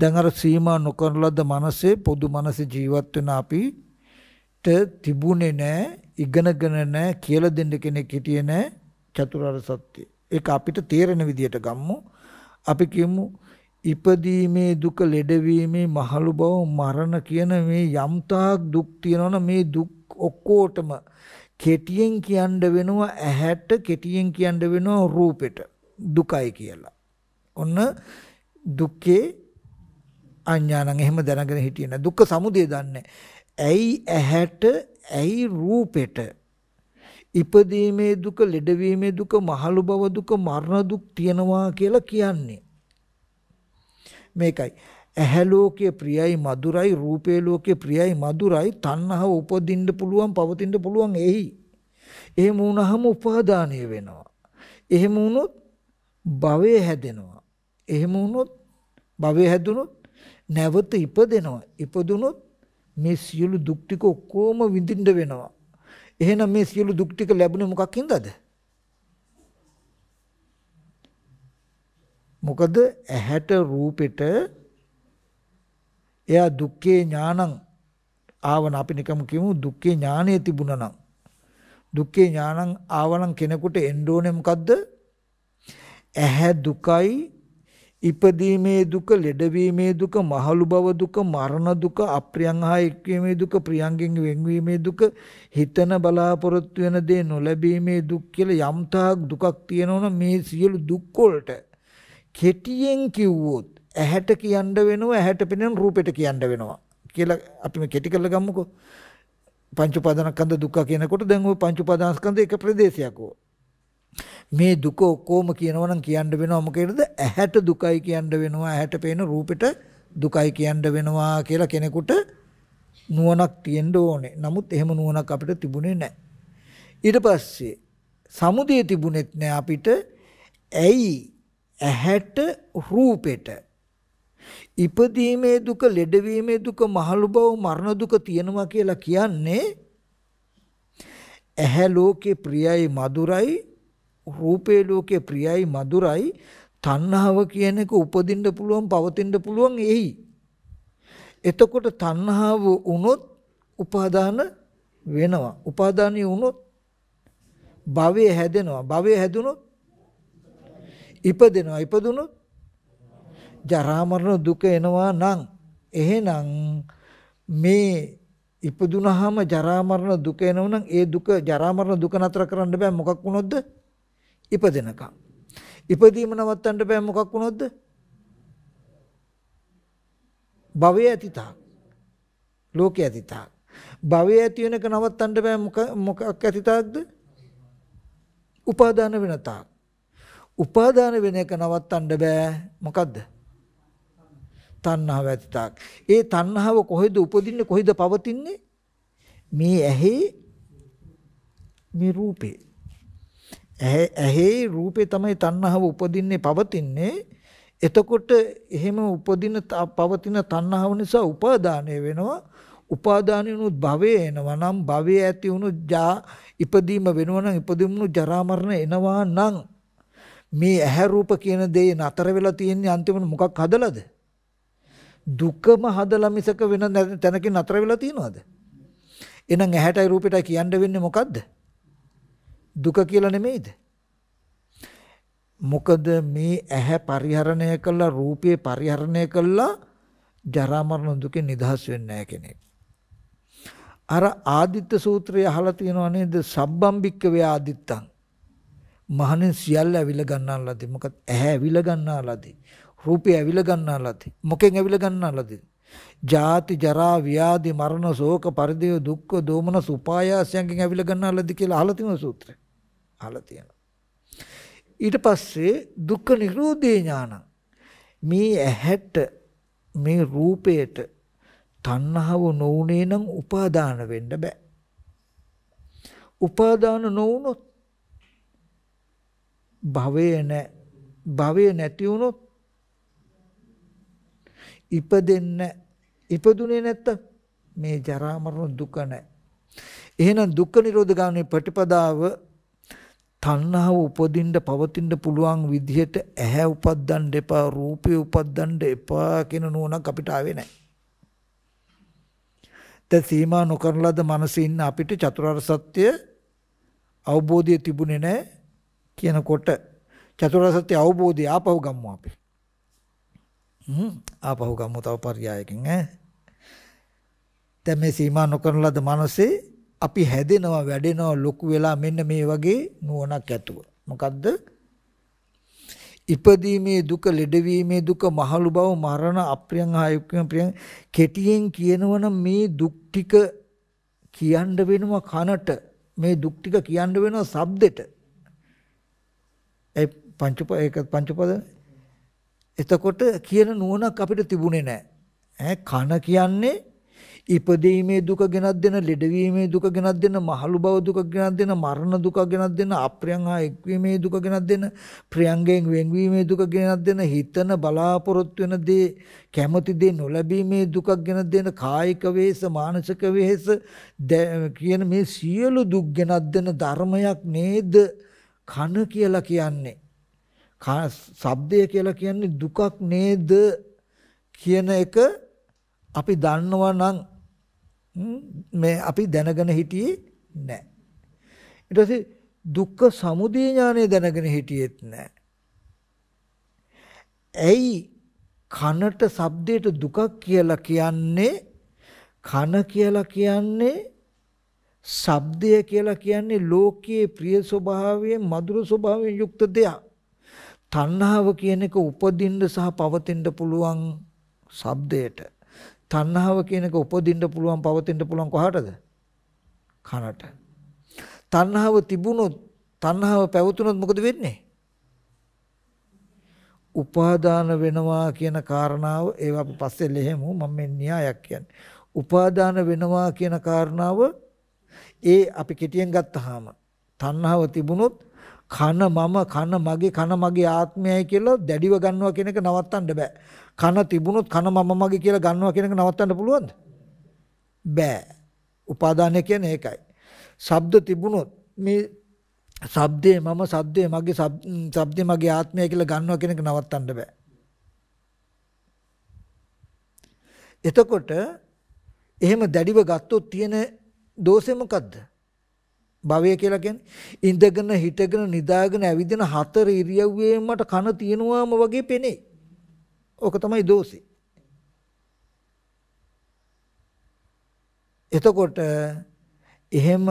[SPEAKER 1] දැන් අර සීමා නොකරන ලද්ද මනසේ පොදු මනසේ ජීවත් වෙන අපිට තිබුණේ නැහැ, ඉගෙනගෙන නැහැ, කියලා දෙන්න කෙනෙක් හිටියේ නැහැ චතුරාර්ය සත්‍යය. ඒක අපිට තේරෙන විදියට ගම්මු. අපි කියමු ඉපදීමේ දුක ලෙඩවීමේ මහලු බව මරණ කියන මේ යම්තාක් දුක් තියෙනවනේ මේ දුක් ඔක්කොටම කෙටියෙන් කියන්න වෙනවා ඇහැට කෙටියෙන් කියන්න වෙනවා රූපෙට දුකයි කියලා. ඔන්න දුක්ඛේ අඥානං එහෙම දැනගෙන හිටියේ නෑ. දුක්ඛ සමුදය දන්නේ. ඇයි ඇහැට ඇයි රූපෙට ඉපදීමේ දුක, ලෙඩවීමේ දුක, මහලු බව දුක, මරණ දුක් තියෙනවා කියලා කියන්නේ. මේකයි. ඇහැ ලෝකයේ ප්‍රියයි මధుරයි, රූපේ ලෝකයේ ප්‍රියයි මధుරයි, තණ්හාව උපදින්න පුළුවන්, පවතින්න පුළුවන් එහි. එහෙම වුණාම උපාදානය වෙනවා. එහෙම වුණොත් භවය හැදෙනවා. එහෙම වුණොත් භවය හැදුනොත් නැවත ඉපදෙනවා. ඉපදුනොත් මේ සියලු දුක් ටික ඔක්කොම විඳින්න වෙනවා. එහෙනම් මේ සියලු දුක් ටික ලැබුණේ මොකක්ින්දද? මොකද ඇහැට රූපෙට එයා දුක්ඛේ ඥානං ආවන අපි නිකම් කියමු දුක්ඛේ ඥානය තිබුණා නම් දුක්ඛේ ඥානං ආවනම් කෙනෙකුට එන්න ඕනේ මොකද්ද? ඇහැ දුකයි ඉපදීමේ දුක, ලෙඩවීමේ දුක, මහලු බව දුක, මරණ දුක, අප්‍රියං හා එක්වීමේ දුක, ප්‍රියංගෙන් වෙන්වීමේ දුක, හිතන බලාපොරොත්තු වෙන දේ නොලැබීමේ දුක් කියලා යම්තාක් දුකක් තියෙනවනම් මේ සියලු දුක් වලට කෙටියෙන් කිව්වොත් ඇහැට කියන්න වෙනවා, ඇහැට පෙනෙන රූපෙට කියන්න වෙනවා කියලා අපි මේ කෙටි කරලා ගමුකෝ. පංච උපාදානස්කන්ධ දුක්ඛ කියනකොට දැන් ওই පංච උපාදානස්කන්ධ එක ප්‍රදේශයක් ඕ. මේ දුක ඔක්කොම කියනවා නම් කියන්න වෙනවා මොකේද? ඇහැට දුකයි කියන්න වෙනවා. ඇහැට පේන රූපෙට දුකයි කියන්න වෙනවා කියලා කෙනෙකුට නුවණක් තියෙන්න ඕනේ. නමුත් එහෙම නුවණක් අපිට තිබුණේ නැහැ. ඊට පස්සේ සමුදේ තිබුණෙත් නැහැ අපිට. ඇයි ඇහැට රූපෙට ඉපදීමේ දුක ලෙඩවීමේ දුක මහලු බව මරණ දුක තියෙනවා කියලා කියන්නේ ඇහැ ලෝකේ ප්‍රියයි මధుරයි රූපේ ලෝකේ ප්‍රියයි මధుරයි තණ්හාව කියන එක උපදින්න පුළුවන් පවතින්න පුළුවන් එයි. එතකොට තණ්හාව වුණොත් උපාදාන වෙනවා. උපාදානිය වුණොත් භවය හැදෙනවා. භවය හැදුනොත් ඉපදෙනවා. ඉපදුනොත් ජරා මරණ දුක එනවා නම් එහෙනම් මේ ඉපදුනහම ජරා මරණ දුක එනවනම් ඒ දුක ජරා මරණ දුක නතර කරන්න බෑ මොකක් වුණොත්ද ඉපදෙනකම්. ඉපදීම නවත්තන්න බෑ මොකක් වුණොත්ද? භවය ඇතිතා. ලෝකය ඇතිතා. භවය ඇති වෙනක නවත්තන්න බෑ මොක මොකක් ඇතිතාවක්ද? උපාදාන වෙනතා. උපාදාන වෙන එක නවත්තන්න බෑ මොකද්ද? තණ්හාව ඇතිතාක්. ඒ තණ්හාව කොහෙද උපදින්නේ කොහෙද පවතින්නේ? මේ ඇහි මේ රූපේ ඇහි රූපේ තමයි තණ්හාව උපදින්නේ පවතින්නේ. එතකොට එහෙම උපදින පවතින තණ්හාව නිසා උපාදානය වෙනවා. උපාදානය වුණොත් භවය එනවා නම් භවය ඇති වුණු ජා ඉපදීම වෙනවා නම් ඉපදීමුණු ජරා මරණ එනවා නම් මේ ඇහැ රූප කියන දේ නතර වෙලා තියෙන්නේ අන්තිමට මොකක් හදලාද දුකම හදලා මිසක වෙන තැනකින් නතර වෙලා තියනවද එහෙනම් ඇහැටයි රූපෙටයි කියන්න වෙන්නේ මොකද්ද දුක කියලා නෙමෙයිද? මොකද මේ ඇහැ පරිහරණය කළා රූපේ පරිහරණය කළා ජරා මරණ දුකෙන් නිදහස් වෙන්නේ නැහැ කෙනෙක්. අර ආදිත්‍ය සූත්‍රය අහලා තියෙනව නේද? සබ්බම්බික්ක වේ ආදිත්තං. මහණෙන් සියල්ල ඇවිල ගන්නාලාදී. මොකද ඇහැ ඇවිල ගන්නාලාදී. රූපය ඇවිල ගන්නාලාදී. මොකෙන් ඇවිල ගන්නාලාදී? ජාති ජරා ව්‍යාධි මරණ ශෝක පරිදේ දුක්ඛ දෝමන සුපායාසයෙන් ඇවිල ගන්නාලාදී කියලා අහලා තියෙන සූත්‍රය. අහලා තියෙනවා. ඊට පස්සේ දුක්ඛ නිරෝධේ ඥාන මේ ඇහැට මේ රූපයට තණ්හාව නොඋනේ නම් උපාදාන වෙන්න බෑ. උපාදාන නොවුනොත් භවය නැ භවය නැති වුනොත් ඉපදෙන්න ඉපදුනේ නැත්තම් මේ ජරා මරණ දුක නැහැ. එහෙනම් දුක්ඛ නිරෝධ ගාමී ප්‍රතිපදාව තණ්හාව උපදින්න පවතින්න පුළුවන් විදිහට ඇහැ උපද්දන්න එපා රූපේ උපද්දන්න එපා කියන නුවණක් අපිට ආවේ නැහැ. ත සීමා නොකරලද මනසේ ඉන්න අපිට චතුරාර්ය සත්‍ය අවබෝධය තිබුණේ නැහැ කියනකොට චතුරාර්ය සත්‍ය අවබෝධය ආපහු ගම්මු අපි. හ්ම් ආපහු ගම්මු තව පරයයකින් ඈ. දැන් මේ සීමා නොකරන ලද මනසේ අපි හැදෙනවා වැඩෙනවා ලොකු වෙලා මෙන්න මේ වගේ නුවණක් ඇතුව. මොකද්ද? ඉපදීමේ දුක, ලෙඩවීමේ දුක, මහලු බව, මරණ, අප්‍රියං ආයුක්කම ප්‍රියං කෙටියෙන් කියනවනම් මේ දුක් ටික කියන්න වෙනවා කනට. මේ දුක් ටික කියන්න වෙනවා ශබ්දෙට. ඒ පංච ඒක පංචපද එතකොට කියන නුවණක් අපිට තිබුණේ නැහැ. ඈ කන කියන්නේ ඉපදීමේ දුක ගෙනත් දෙන, ලෙඩවීමේ දුක ගෙනත් දෙන, මහලු බව දුක ගෙනත් දෙන, මරණ දුක ගෙනත් දෙන, අප්‍රියං හා එක්වීමේ දුක ගෙනත් දෙන, ප්‍රියංගෙන් වෙන්වීමේ දුක ගෙනත් දෙන, හිතන බලාපොරොත්තු වෙන දේ, කැමති දේ නොලැබීමේ දුක ගෙනත් දෙන, කායික වේස, මානසික වේස කියන මේ සියලු දුක් ගෙනත් දෙන ධර්මයක් නේද කන කියලා කියන්නේ. ශබ්දය කියලා කියන්නේ දුකක් නේද කියන එක අපි දන්නවා නම් මේ අපි දැනගෙන හිටියේ නැහැ. ඊට පස්සේ දුක්ඛ සමුදය ඥානය දැනගෙන හිටියෙත් නැහැ. ඇයි කනට ශබ්දයට දුකක් කියලා කියන්නේ කන කියලා කියන්නේ ශබ්දය කියලා කියන්නේ ලෝකයේ ප්‍රිය ස්වභාවයෙන් මధుර ස්වභාවයෙන් යුක්ත දෙයක්. තණ්හාව කියන එක උපදින්න සහ පවතින්න පුළුවන් ශබ්දයට. තණ්හාව කියනක උපදින්න පුළුවන් පවතින්න පුළුවන් කොහටද? කනට. තණ්හාව තිබුණොත් තණ්හාව පැවතුනොත් මොකද වෙන්නේ? උපාදාන වෙනවා කියන කාරණාව ඒව අපි පස්සේ ලෙහෙමු මම මේ න්‍යායක් කියන්නේ. උපාදාන වෙනවා කියන කාරණාව ඒ අපි කෙටියෙන් ගත්තාම තණ්හාව තිබුණොත් කන මම කන මගේ කන මගේ ආත්මයයි කියලා දැඩිව ගන්නවා කියන එක නවත්තන්න බෑ. කන තිබුණොත් කන මම මගේ කියලා ගන්නවා කියන එක නවත්තන්න පුළුවන්ද? බෑ. උපාදානය කියන්නේ ඒකයි. ශබ්ද තිබුණොත් මේ ශබ්දේ මම සද්දේ මගේ ශබ්දේ මගේ ආත්මය කියලා ගන්නවා කියන එක නවත්තන්න බෑ. එතකොට එහෙම දැඩිව ගත්තොත් තියෙන දෝෂය මොකද්ද? භවය කියලා කියන්නේ ඉඳගෙන හිටගෙන නිදාගෙන ඇවිදින හතර ඉරියව්වේ මට කන තියෙනවාම වගේ පෙනේ. ඕක තමයි දෝෂේ. එතකොට එහෙම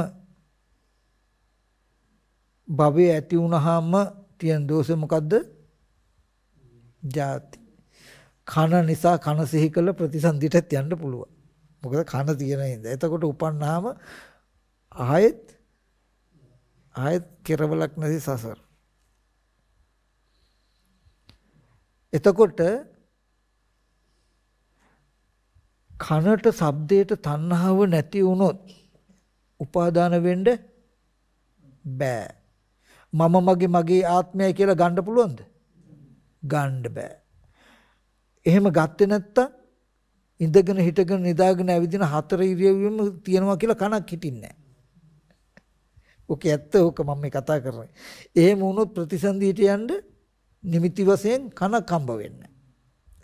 [SPEAKER 1] භවය ඇති වුනහම තියෙන දෝෂේ මොකද්ද? ජාති. කන නිසා කන සිහි කළ ප්‍රතිසන්දිටත් යන්න පුළුවන්. මොකද කන තියෙන හින්දා. එතකොට උපන්නාම ආයෙත් ආයෙත් කෙරවලක් නැති සසර. එතකොට කනට ශබ්දයට තණ්හාව නැති වුණොත් උපාදාන වෙන්න බෑ. මම මගේ මගේ ආත්මය කියලා ගන්න පුළුවන්ද? ගන්න බෑ. එහෙම ගත්තේ නැත්තම් ඉඳගෙන හිටගෙන නිදාගෙන ඇවිදින හතර ඉරියව්වෙම තියනවා කියලා කනක් හිටින්නේ නැහැ. ඔක ඇත්ත ඕක මම මේ කතා කරන්නේ. එහෙම වුණොත් ප්‍රතිසන්දියට යන්න නිමිති වශයෙන් කනක් හම්බ වෙන්නේ නැහැ.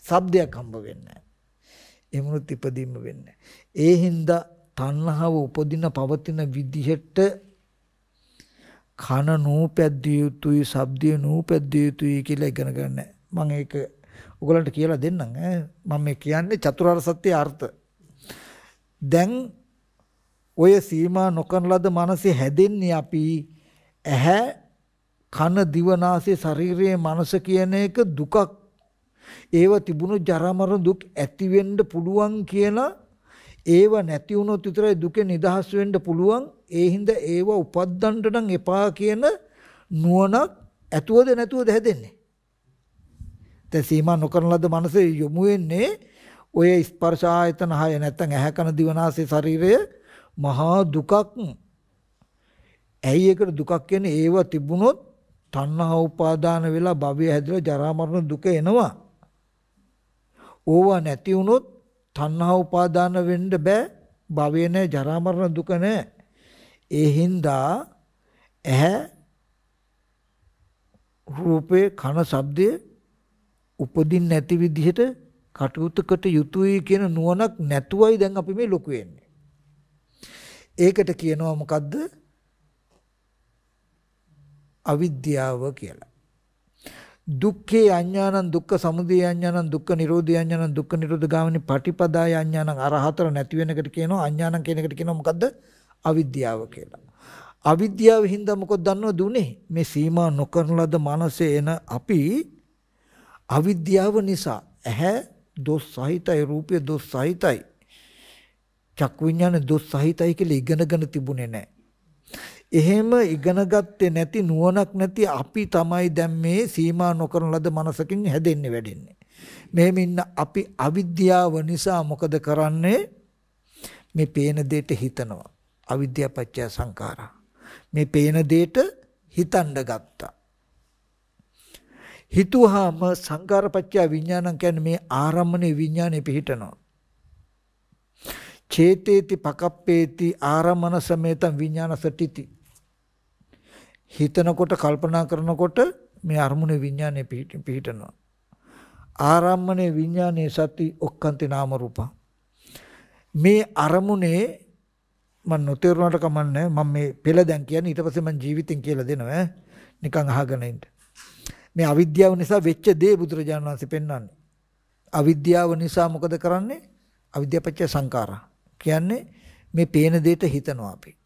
[SPEAKER 1] ශබ්දයක් හම්බ වෙන්නේ එමුණුත් ඉපදීම වෙන්නේ. ඒ හින්දා තණ්හාව උපදින පවතින විදිහට කන නූපැද්දිය යුතුයි, ශබ්දිය නූපැද්දිය යුතුයි කියලා ඉගෙන ගන්න. මම ඒක ඔයගලන්ට කියලා දෙන්නම් ඈ. මම මේ කියන්නේ චතුරාර්ය සත්‍යයේ අර්ථ. දැන් ඔය සීමා නොකන ලද මනසේ හැදෙන්නේ අපි ඇහැ කන දිවනාසය ශරීරයේ මනස කියන එක දුකක් ඒව තිබුණු ජරා දුක් ඇති පුළුවන් කියලා ඒව නැති වුණොත් විතරයි දුකේ නිදහස් වෙන්න පුළුවන්. ඒ හින්දා ඒව උපද්දන්න නම් එපා කියන නුවණක් ඇතුවද නැතුවද හැදෙන්නේ. දැන් සීමා නොකරන ලද මනස යොමු වෙන්නේ ඔය ස්පර්ශ ආයතන හය නැත්නම් ඇහැ කන දිවනාසය ශරීරය මහා දුකක්. ඇයි ඒකට දුකක් කියන්නේ ඒව තිබුණොත් තණ්හා උපාදාන වෙලා භවය හැදලා ජරා මරණ දුක එනවා. ඕවා නැති වුණොත් තණ්හා උපාදාන වෙන්න බෑ. භවය නැ ජරා මරණ දුක නැ. ඒ හින්දා ඇහැ රූපේ කන ශබ්දේ උපදින් නැති විදිහට කටයුතුකට යුතුයි කියන නුවණක් නැතුවයි දැන් අපි මේ ලොකු වෙන්නේ. ඒකට කියනවා මොකද්ද? අවිද්‍යාව කියලා. දුක්ඛේ අඥානං දුක්ඛ සමුදය අඥානං දුක්ඛ නිරෝධය අඥානං දුක්ඛ නිරෝධ ගාමිනී පටිපදාය අඥානං අර හතර නැති වෙන එකට කියනවා අඥානං කියන එකට කියනවා මොකද්ද අවිද්‍යාව කියලා. අවිද්‍යාව හින්දා මොකද දන්නවද උනේ? මේ සීමා නොකරන ලද මනසේ එන අපි අවිද්‍යාව නිසා ඇහැ දොස් සහිතයි රූපය දොස් සහිතයි චක්විඥාන දොස් සහිතයි කියලා ඉගෙනගෙන තිබුණේ නැහැ. එහෙම ඉගෙන ගත්තේ නැති නුවණක් නැති අපි තමයි දැන් මේ සීමා නොකරන ලද මනසකින් හැදෙන්නේ වැඩෙන්නේ. මෙහෙම ඉන්න අපි අවිද්‍යාව නිසා මොකද කරන්නේ? මේ පේන දෙයට හිතනවා. අවිද්‍යාව පත්‍ය සංඛාරා. මේ පේන දෙයට හිතන්න ගත්තා. හිතුවාම සංකාරපච්චය විඥානං කියන්නේ මේ ආරම්මනේ විඥානේ පිහිටනවා. චේතේති පකප්පේති ආරම්මන සමේතං විඥානසටිති හිතනකොට කල්පනා කරනකොට මේ අරමුණේ විඥානේ පිහිටනවා. ආරම්මනේ විඥානේ සති ඔක්කන්ති නාම රූපං. මේ අරමුණේ මම නොතේරුණාට කමන්නේ මම මේ පෙළ දැන් කියන්නේ ඊට පස්සේ මම ජීවිතෙන් කියලා දෙනවා නිකන් අහගෙන ඉන්න. මේ අවිද්‍යාව නිසා වෙච්ච දේ බුදුරජාණන් වහන්සේ පෙන්වන්නේ. අවිද්‍යාව නිසා මොකද කරන්නේ? අවිද්‍යාපච්ච සංකාරා. කියන්නේ මේ පේන දෙයට හිතනවා අපි.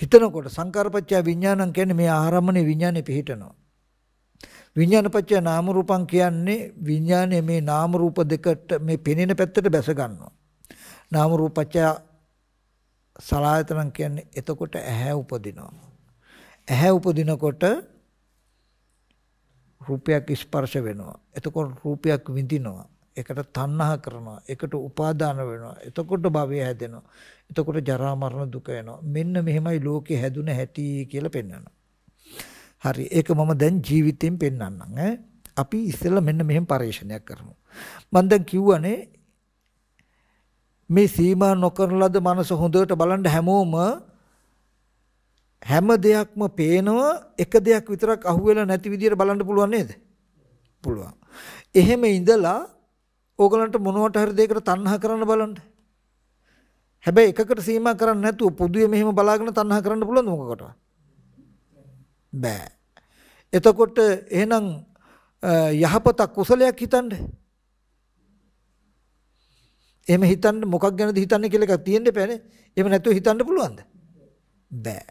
[SPEAKER 1] හිතනකොට සංකාරපච්චය විඥානං කියන්නේ මේ ආරම්මනේ විඥානේ පිහිටනවා. විඥානපච්චය නාම රූපං කියන්නේ විඥානේ මේ නාම රූප දෙකට මේ පෙනෙන පැත්තට බැස ගන්නවා. නාම රූපච්චය සලායතනං කියන්නේ එතකොට ඇහැ උපදිනවා. ඇහැ උපදිනකොට රූපයක් ස්පර්ශ වෙනවා. එතකොට රූපයක් විඳිනවා. ඒකට තණ්හා කරනවා ඒකට උපාදාන වෙනවා එතකොට භවය හැදෙනවා එතකොට ජරා මරණ දුක එනවා. මෙන්න මෙහෙමයි ලෝකේ හැදුන හැටි කියලා පෙන්වනවා. හරි. ඒක මම දැන් ජීවිතයෙන් පෙන්වන්නම් ඈ. අපි ඉස්සෙල්ලා මෙන්න මෙහෙම පරීක්ෂණයක් කරමු. මම දැන් කිව්වනේ මේ සීමා නොකරන ලද මනස හොඳට බලන්න හැමෝම හැම දෙයක්ම පේනවා එක දෙයක් විතරක් අහුවෙලා නැති විදියට බලන්න පුළුවන් නේද? පුළුවන්. එහෙම ඉඳලා ඕගලන්ට මොනවට හරි දෙයකට තණ්හා කරන්න බලන්න. හැබැයි එකකට සීමා කරන්නේ නැතුව පොදුවේ මෙහෙම බලාගෙන තණ්හා කරන්න පුළුවන්ද මොකකටවත්? බෑ. එතකොට එහෙනම් යහපත කුසලයක් හිතන්නේ. එහෙම හිතන්න මොකක් ගැනද හිතන්නේ කියලා එකක් තියෙන්න බෑනේ. එහෙම නැතුව හිතන්න පුළුවන්ද? බෑ.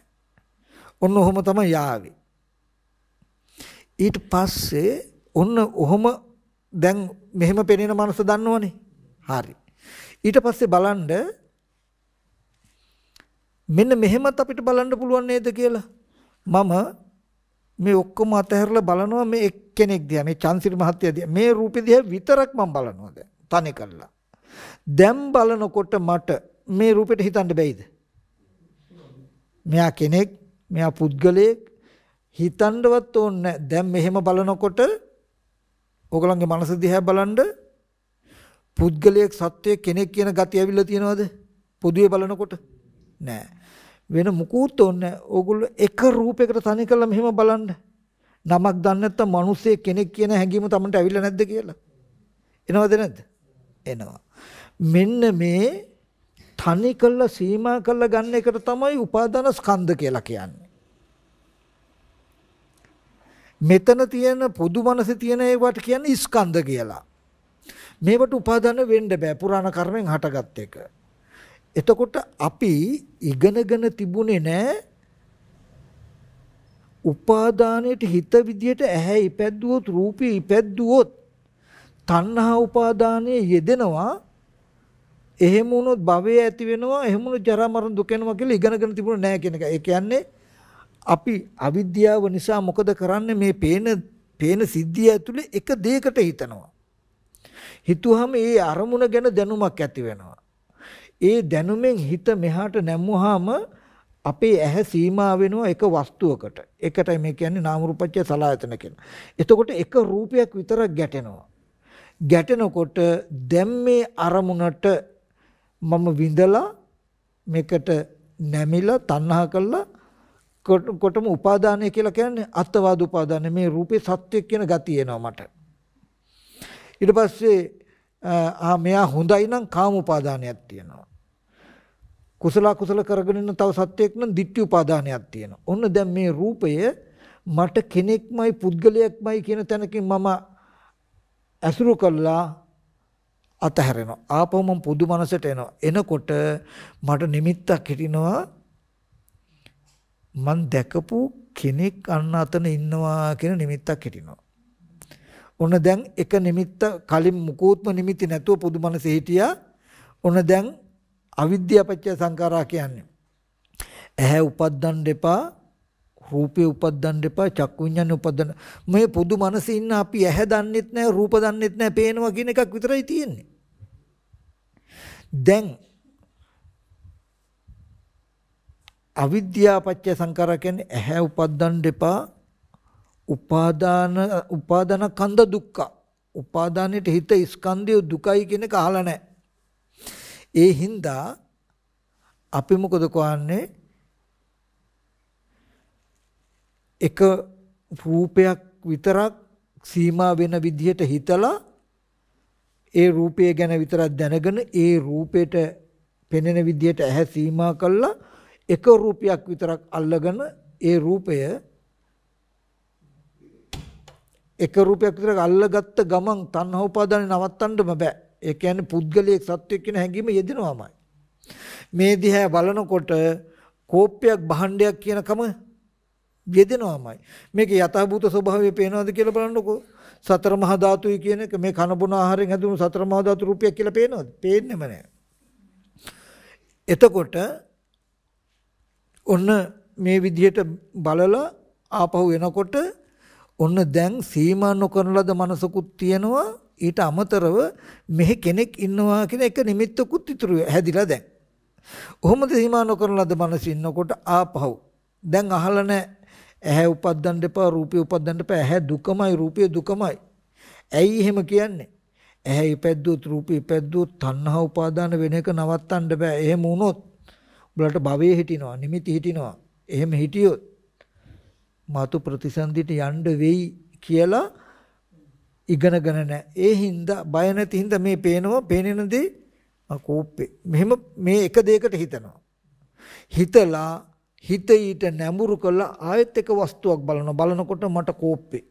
[SPEAKER 1] ඔන්න ඔහොම තමයි යාවේ. ඊට පස්සේ ඔන්න ඔහොම දැන් මෙහෙම පෙනෙන මනස දන්නවනේ. හරි. ඊට පස්සේ බලන්න මෙන්න මෙහෙමත් අපිට බලන්න පුළුවන් නේද කියලා මම මේ ඔක්කොම අතහැරලා බලනවා මේ එක්කෙනෙක් දිහා මේ චන්සිර් මහත්තයා දිහා මේ රූපෙ දිහා විතරක් මම බලනවා දැන් තනි කරලා දැන් බලනකොට මට මේ රූපෙට හිතන්න බැයිද මෙයා කෙනෙක් මෙයා පුද්ගලයෙක් හිතන්නවත් ඕනේ දැන් මෙහෙම බලනකොට ඕගලන්ගේ මනස දිහා බලන්න පුද්ගලයෙක් සත්වයේ කෙනෙක් කියන ගතිය ඇවිල්ලා තියෙනවද පොදුවේ බලනකොට නෑ වෙන මුකුත් ඕනේ ඕගොල්ලෝ එක රූපයකට තනි කරලා මෙහෙම බලන්න. නමක් දන්නේ නැත්තම් මිනිස්සේ කෙනෙක් කියන හැඟීම Tamanට ඇවිල්ලා නැද්ද කියලා? එනවද නැද්ද? එනවා. මෙන්න මේ තනි කරලා සීමා කරලා ගන්න එකට තමයි උපාදාන ස්කන්ධ කියලා කියන්නේ. මෙතන තියෙන පොදු මනසේ තියෙන ඒවට කියන්නේ ස්කන්ධ කියලා. මේවට උපාදාන වෙන්න බෑ පුරාණ කර්මෙන් හටගත් එක. එතකොට අපි ඉගෙනගෙන තිබුණේ නෑ උපාදානයට හිත විදියට ඇහැ ඉපැද්දුවොත් රූපය ඉපැද්දුවොත් තණ්හා උපාදානයේ යෙදෙනවා එහෙම වුණොත් භවය ඇති වෙනවා එහෙම වුණොත් ජරා මරණ දුක වෙනවා කියලා ඉගෙනගෙන තිබුණේ නැහැ කියන එක. ඒ කියන්නේ අපි අවිද්‍යාව නිසා මොකද කරන්නේ මේ පේන පේන සිද්ධිය ඇතුලේ එක දෙයකට හිතනවා. හිතුවම ඒ අරමුණ ගැන දැනුමක් ඇති වෙනවා. ඒ දැනුමෙන් හිත මෙහාට නැමුවාම අපේ ඇහැ සීමා වෙනවා එක වස්තුවකට. ඒකටයි මේ කියන්නේ නාම රූපච්ඡය සලායතන කියලා. එතකොට එක රූපයක් විතරක් ගැටෙනවා. ගැටෙනකොට දැන් මේ අරමුණට මම විඳලා මේකට නැමිලා තණ්හා කළා කොටම උපාදානය කියලා කියන්නේ අත්වාද උපාදානය මේ රූපේ සත්‍ය කියන ගතිය එනවා මට. ඊට පස්සේ ආ මෙයා හොඳයි නම් කාම උපාදානයක් තියෙනවා. කුසල කුසල කරගෙන ඉන්න තව සත්‍යයක් නම් ditthi උපාදානයක් තියෙනවා. ඔන්න දැන් මේ රූපය මට කෙනෙක්මයි පුද්ගලයෙක්මයි කියන තැනකින් මම ඇසුරු කළා අතහැරෙනවා. ආපහු මම පුදු මනසට එනවා. එනකොට මට නිමිත්තක් හිටිනවා මං දැකපු කෙනෙක් අන්න අතන ඉන්නවා කියන නිමිත්තක් හිටිනවා. ඔන්න දැන් එක නිමිත්ත කලින් මුකූත්ම නිමිති නැතුව පුදු මනසේ හිටියා. ඔන්න දැන් අවිද්‍යාපච්චය සංඛාරා කියන්නේ. ඇහැ උපද්දන්න එපා, රූපේ උපද්දන්න එපා, චක්කු විඤ්ඤාණය උපද්දන්න. මේ පොදු මනසේ ඉන්න අපි ඇහැ දන්නෙත් නැහැ, රූප දන්නෙත් නැහැ, පේනවා කියන එකක් විතරයි තියෙන්නේ. දැන් අවිද්‍යාපච්චය සංඛාරා කියන්නේ ඇහැ උපද්දන්න එපා. උපාදාන උපාදාන කන්ද දුක්ඛ. උපාදානයේ හිත ස්කන්ධය දුකයි කියන එක අහලා නැහැ. ඒ හින්දා අපි මොකද කරන්නේ එක රූපයක් විතරක් සීමා වෙන විදිහට හිතලා ඒ රූපය ගැන විතරක් දැනගෙන ඒ රූපයට පෙනෙන විදිහට ඇහැ සීමා කළා එක රූපයක් විතරක් අල්ලගෙන ඒ රූපය එක රූපයක් විතරක් අල්ලගත්ත ගමන් තණ්හා උපාදානේ නවත්තන්න බෑ ඒ කියන්නේ පුද්ගලයේ සත්වයක් කියන හැඟීම යෙදෙනවාමයි. මේ දිහා බලනකොට කෝපයක් භාණ්ඩයක් කියනකම යෙදෙනවාමයි. මේක යථාභූත ස්වභාවය පේනවද කියලා බලන්නකෝ. සතර මහා ධාතුයි කියන එක මේ කන බොන ආහාරයෙන් හැදුණු සතර මහා ධාතු රූපයක් කියලා පේනවද? පේන්නේම නැහැ. එතකොට ඔන්න මේ විදිහට බලලා ආපහු එනකොට ඔන්න දැන් සීමා නොකරන ලද මනසකුත් තියෙනවා ඊට අමතරව මෙහි කෙනෙක් ඉන්නවා කියන එක නිමිත්තකුත් ඉතුරු හැදිලා දැන්. කොහොමද සීමා නොකරන ලද මනස ඉන්නකොට ආපහු. දැන් අහලා නැහැ. ඇහැ උපද්දන්න එපා, රූපේ උපද්දන්න එපා. ඇහැ දුකමයි, රූපේ දුකමයි. ඇයි එහෙම කියන්නේ? ඇහැ ඉපැද්දුවොත්, රූපේ ඉපැද්දුවොත් තණ්හා උපාදාන වෙන එක නවත්තන්න බෑ. එහෙම වුණොත් උඹලට භවයේ හිටිනවා, නිමිති හිටිනවා. එහෙම හිටියොත් මාතු ප්‍රතිසන්දිට යන්න වෙයි කියලා ඉගෙනගෙන නැහැ. ඒ හින්දා බය නැති හින්දා මේ පේනවා පේනෙන දේ කෝප්පේ. මෙහෙම මේ එක දෙයකට හිතනවා. හිතලා හිත ඊට නැඹුරු කරලා ආයෙත් එක වස්තුවක් බලනවා. බලනකොට මට කෝප්පේ.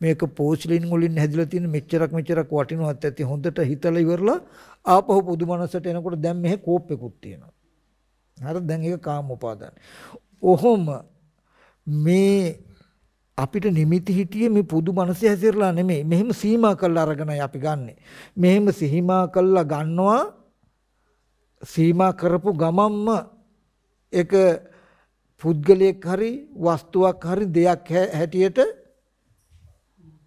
[SPEAKER 1] මේක පෝස්ලින් වලින් හැදිලා තියෙන මෙච්චරක් මෙච්චරක් වටිනවත් ඇති හොඳට හිතලා ඉවරලා ආපහු පුදු මනසට එනකොට දැන් මෙහි කෝප්පෙකුත් තියෙනවා. හරිද? දැන් ඒක කාම උපාදාන. ඔහොම මේ අපිට නිමිති හිටියේ මේ පොදු මනසේ හැසිරලා නෙමෙයි. මෙහෙම සීමා කළා අරගෙනයි අපි ගන්නෙ. මෙහෙම සීමා කළා ගන්නවා සීමා කරපු ගමම්ම ඒක පුද්ගලයෙක් හරි වස්තුවක් හරි දෙයක් හැටියට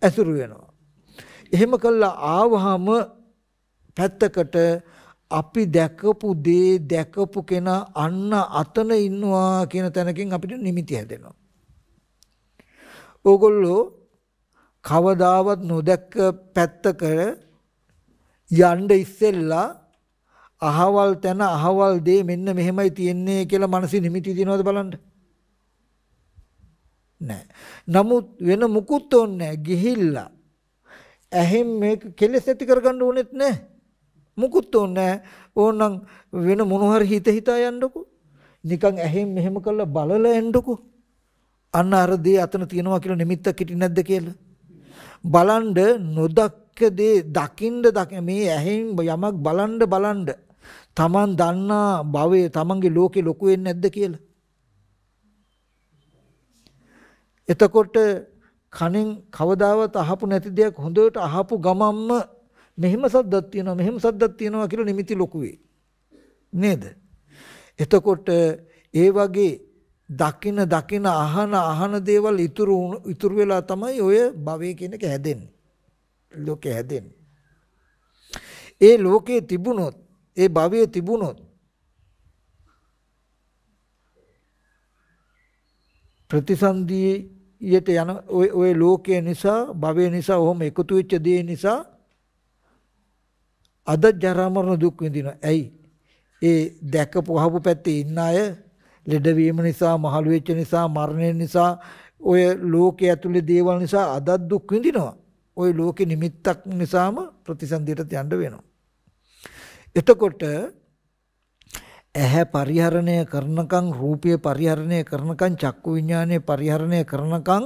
[SPEAKER 1] ඇසුරු වෙනවා. එහෙම කළා ආවහම පැත්තකට අපි දැකපු දේ දැකපු කෙනා අන්න අතන ඉන්නවා කියන තැනකින් අපිට නිමිති හැදෙනවා. ඕගොල්ලෝ කවදාවත් නොදැක්ක පැත්තකට යන්න ඉස්සෙල්ලා අහවල් තැන අහවල් දේ මෙන්න මෙහෙමයි තියෙන්නේ කියලා මනසේ නිමිති දිනවද බලන්න. නෑ. නමුත් වෙන මුකුත් ඕනේ ගිහිල්ලා ඇහෙන් මේක කෙලෙස් ඇති කරගන්න ඕනෙත් නෑ. මුකුත් ඕනේ ඕනනම් වෙන මොන හරි හිත හිතා යන්නකෝ. නිකන් ඇහෙන් මෙහෙම කරලා බලලා යන්නකෝ. අන්න අර දේ අතන තියෙනවා කියලා නිමිත්තක් හිටින් නැද්ද කියලා. බලන්ඩ නොදක්ක දේ දකින්ඩ දක මේ ඇහෙන් යමක් බලන්ඩ බලන්ඩ Taman දන්නා භවයේ Tamanගේ ලෝකේ ලොකු වෙන්නේ නැද්ද කියලා. එතකොට කණෙන් කවදාවත් අහපු නැති දෙයක් හොඳට අහපු ගමම්ම මෙහෙම සද්දක් තියෙනවා මෙහෙම සද්දක් තියෙනවා කියලා නිමිති ලොකු නේද? එතකොට ඒ වගේ දකින දකින අහන අහන දේවල් ඉතුරු ඉතුරු වෙලා තමයි ඔය භවය කියන එක හැදෙන්නේ. ලෝකේ හැදෙන්නේ. ඒ ලෝකේ තිබුණොත් ඒ භවයේ තිබුණොත් ප්‍රතිසන්දියට යන ඔය ඔය ලෝකයේ නිසා භවය නිසා ඔහොම එකතු වෙච්ච දේ නිසා අද ජරා මරණ දුක් විඳිනවා. ඇයි? ඒ දැකපු අහපු පැත්තේ ඉන්න අය ලෙඩවීම නිසා, මහලු වෙච්ච නිසා, මරණය නිසා, ඔය ලෝකයේ ඇතුලේ දේවල් නිසා අදත් දුක් විඳිනවා. ওই ලෝකෙ නිමිත්තක් නිසාම ප්‍රතිසන්දියට යන්න වෙනවා. එතකොට ඇහැ පරිහරණය කරනකම් රූපය පරිහරණය කරනකම් චක්කු විඥානය පරිහරණය කරනකම්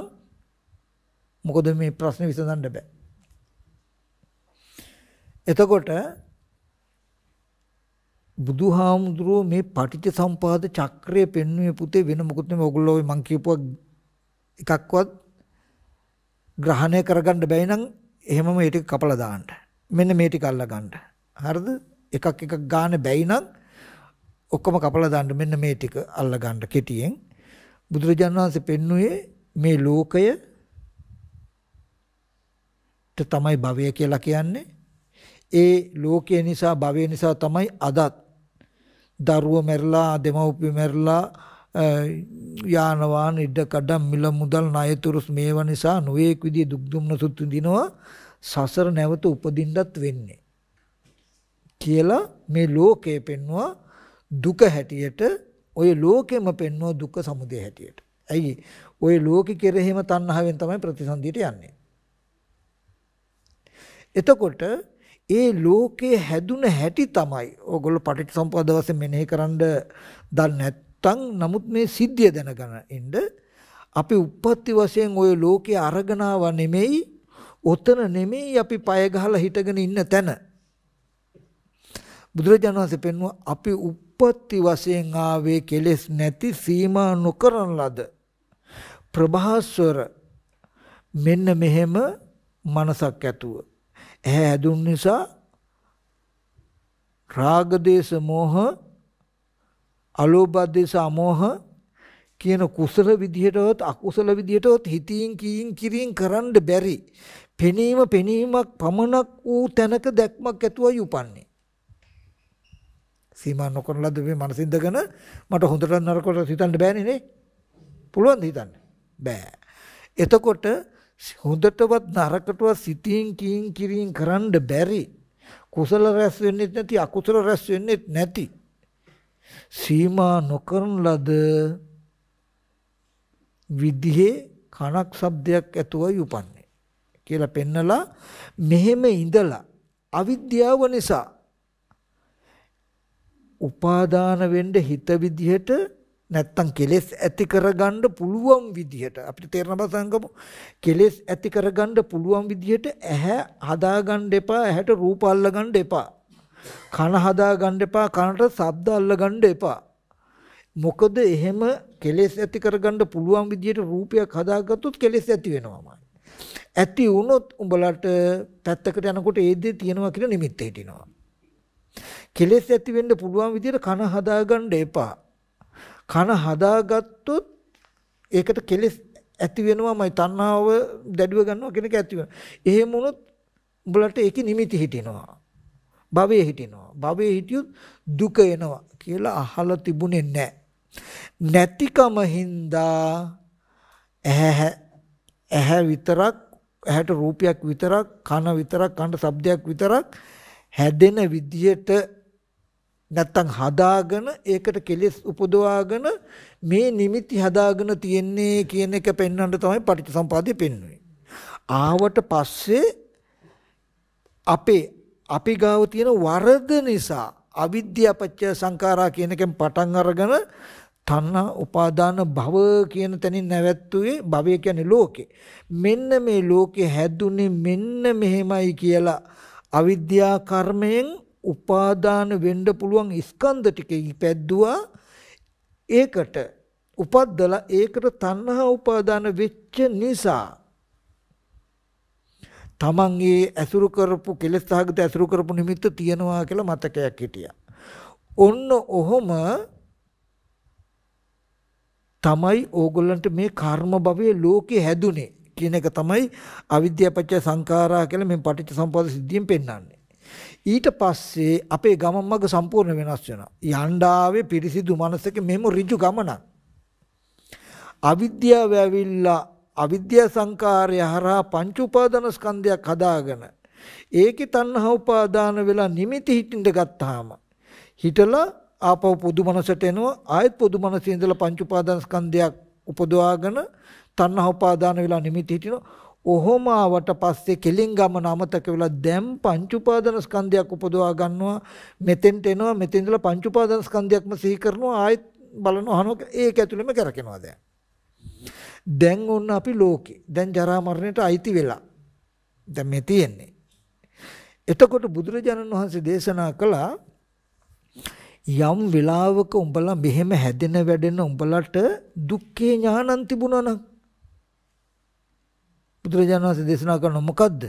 [SPEAKER 1] මොකද මේ ප්‍රශ්නේ විසඳන්න බෑ. එතකොට බුදුහාමුදුරුවෝ මේ පටිච්ච සම්පාද චක්‍රය පෙන්වුවේ පුතේ වෙන මොකුත් නෙමෙයි ඔයගොල්ලෝ මං කියපුවා එකක්වත් ග්‍රහණය කරගන්න බැයි නම් එහෙමම මේ ටික කපලා දාන්න. මෙන්න මේ ටික අල්ලා ගන්න. හරිද? එකක් එකක් ගන්න බැයි නම් ඔක්කොම කපලා දාන්න මෙන්න මේ ටික අල්ලා ගන්න කෙටියෙන්. බුදුරජාණන් වහන්සේ පෙන්වුවේ මේ ලෝකය තමයි භවය කියලා කියන්නේ. ඒ ලෝකය නිසා භවය නිසා තමයි අදත් දරුව මැරලා දෙමව්පිය මැරලා යානවාන ඉඩ කඩ මිල මුදල් ණයතුරුස් මේව නිසා නොයේක් විදිය දුක් දුම්නසුත් විඳිනවා සසර නැවත උපදින්නත් වෙන්නේ කියලා මේ ලෝකේ පෙන්නවා දුක හැටියට ඔය ලෝකෙම පෙන්නවා දුක සමුදය හැටියට. ඇයි? ඔය ලෝකෙ කෙරෙහිම තණ්හාවෙන් තමයි ප්‍රතිසන්දියට යන්නේ. එතකොට ඒ ලෝකේ හැදුන හැටි තමයි ඕගොල්ලෝ පටිච්චසමුප්පාද වශයෙන් මෙනෙහි කරන්න දන්නේ නැත්නම් නමුත් මේ සිද්ධිය දැනගෙන ඉන්න අපි උප්පත්ති වශයෙන් ওই ලෝකේ අරගෙන නෙමෙයි ඔතන නෙමෙයි අපි পায় ගහලා හිටගෙන ඉන්න තැන බුදුරජාණන් වහන්සේ පෙන්වුව අපි උප්පත්ති වශයෙන් ආවේ කෙලෙස් නැති සීමා නොකරන ලද ප්‍රභාස්වර මෙන්න මෙහෙම මනසක් ඇතුව ඇහැ ඇදුන් නිසා රාග දේශ මොහ අලෝභ දේශ අමෝහ කියන කුසල විදියටවත් අකුසල විදියටවත් හිතින් කීින් කිරින් කරන්න බැරි පෙනීම පෙනීමක් පමණක් වූ තැනක දැක්මක් ඇතුවයි උපන්නේ සීමා නොකරන ලද මේ මනසින් දගෙන මට හොඳට නරකට හිතන්න බෑනේ නේ පුළුවන් හිතන්න බෑ එතකොට හොඳටවත් නරකටවත් සිතින් කීම් කිරින් කරන්න බැරි. කුසල රැස් වෙන්නෙත් නැති අකුසල රැස් වෙන්නෙත් නැති. සීමා නොකරන ලද විදිහේ කණක් શબ્දයක් ඇතුවයි උපන්නේ කියලා පෙන්නලා මෙහෙම ඉඳලා අවිද්‍යාව නිසා උපාදාන වෙන්න හිත විදිහට නැත්තම් කෙලෙස් ඇති කරගන්න පුළුවන් විදිහට අපිට තේරෙන බව සංගමු කෙලෙස් ඇති කරගන්න පුළුවන් විදිහට ඇහැ හදාගන්න එපා ඇහැට රූප අල්ලගන්න එපා කන හදාගන්න එපා කනට ශබ්ද අල්ලගන්න එපා මොකද එහෙම කෙලෙස් ඇති කරගන්න පුළුවන් විදිහට රූපයක් හදාගත්තොත් කෙලෙස් ඇති වෙනවාමයි ඇති වුණොත් උඹලට පැත්තකට යනකොට ඒ දේ තියෙනවා කියලා නිමිත්ත හිටිනවා කෙලෙස් ඇති වෙන්න පුළුවන් විදිහට කන හදාගන්න එපා කන හදාගත්තොත් ඒකට කෙලෙස් ඇති වෙනවාමයි තණ්හාව දැඩිව ගන්නවා කියන එක ඇති වෙනවා. එහෙම වුණොත් උඹලට ඒකේ නිමිති හිටිනවා. භවයේ හිටිනවා. භවයේ හිටියොත් දුක එනවා කියලා අහලා තිබුණේ නැහැ. නැතිකම හින්දා ඇහැ ඇහැ විතරක් ඇහැට රූපයක් විතරක් කන විතරක් කන ශබ්දයක් විතරක් හැදෙන විදියට නැත්තම් හදාගෙන ඒකට කෙලෙස් උපදවාගෙන මේ නිමිති හදාගෙන තියෙන්නේ කියන එක පෙන්වන්න තමයි පටිච්චසම්පාදයේ පෙන්වන්නේ. ආවට පස්සේ අපේ අපි ගාව තියෙන වරද නිසා අවිද්‍යාපච්ච සංඛාරා කියන එකෙන් පටන් අරගෙන තණ්හා උපාදාන භව කියන තැනින් නැවැත්තුවේ භවය කියන්නේ ලෝකේ. මෙන්න මේ ලෝකේ හැදුනේ මෙන්න මෙහෙමයි කියලා අවිද්‍යා කර්මයෙන් උපාදාන වෙන්න පුළුවන් ස්කන්ධ ටික ඉපැද්දුවා ඒකට උපද්දලා ඒකට තණ්හා උපාදාන වෙච්ච නිසා තමන් ඒ ඇසුරු කරපු කෙලෙස් සහගත ඇසුරු කරපු නිමිත්ත තියනවා කියලා මතකයක් හිටියා. ඔන්න ඔහොම තමයි ඕගොල්ලන්ට මේ කර්ම භවයේ ලෝකේ හැදුනේ කියන එක තමයි අවිද්‍යාපච්ච සංඛාරා කියලා මේ පටිච්ච සම්පද සිද්ධියෙන් පෙන්වන්නේ. ඊට පස්සේ අපේ ගමන් මඟ සම්පූර්ණ වෙනස් වෙනවා. යණ්ඩාවේ පිරිසිදු මනසක මෙහෙම ඍජු ගමනක්. අවිද්‍යාව ඇවිල්ලා අවිද්‍යා සංකාරය හරහා පංච උපාදාන ස්කන්ධයක් හදාගෙන ඒකේ තණ්හා උපාදාන වෙලා නිමිති හිටින්ද ගත්තාම හිටලා ආපහු පොදු මනසට එනවා ආයෙත් පොදු මනසේ ඉඳලා පංච උපාදාන ස්කන්ධයක් උපදවාගෙන තණ්හා උපාදාන වෙලා නිමිති හිටිනවා ඔහොම ආවට පස්සේ කෙලින් ගමන අමතක වෙලා දැන් පංච උපාදාන ස්කන්ධයක් උපදවා ගන්නවා මෙතෙන්ට එනවා මෙතෙන් ඉඳලා පංච උපාදාන ස්කන්ධයක්ම සිහි කරනවා ආයෙත් බලනවා අහනවා ඒක ඇතුළෙම කරකිනවා දැන් දැන් ඔන්න අපි ලෝකේ දැන් ජරා මරණයට අයිති වෙලා දැන් මේ තියෙන්නේ එතකොට බුදුරජාණන් වහන්සේ දේශනා කළා යම් වෙලාවක උඹලා මෙහෙම හැදෙන වැඩෙන උඹලට දුක්ඛේ ඥානන් තිබුණා නම් බුදුරජාණන් වහන්සේ දේශනා කරන මොකද්ද?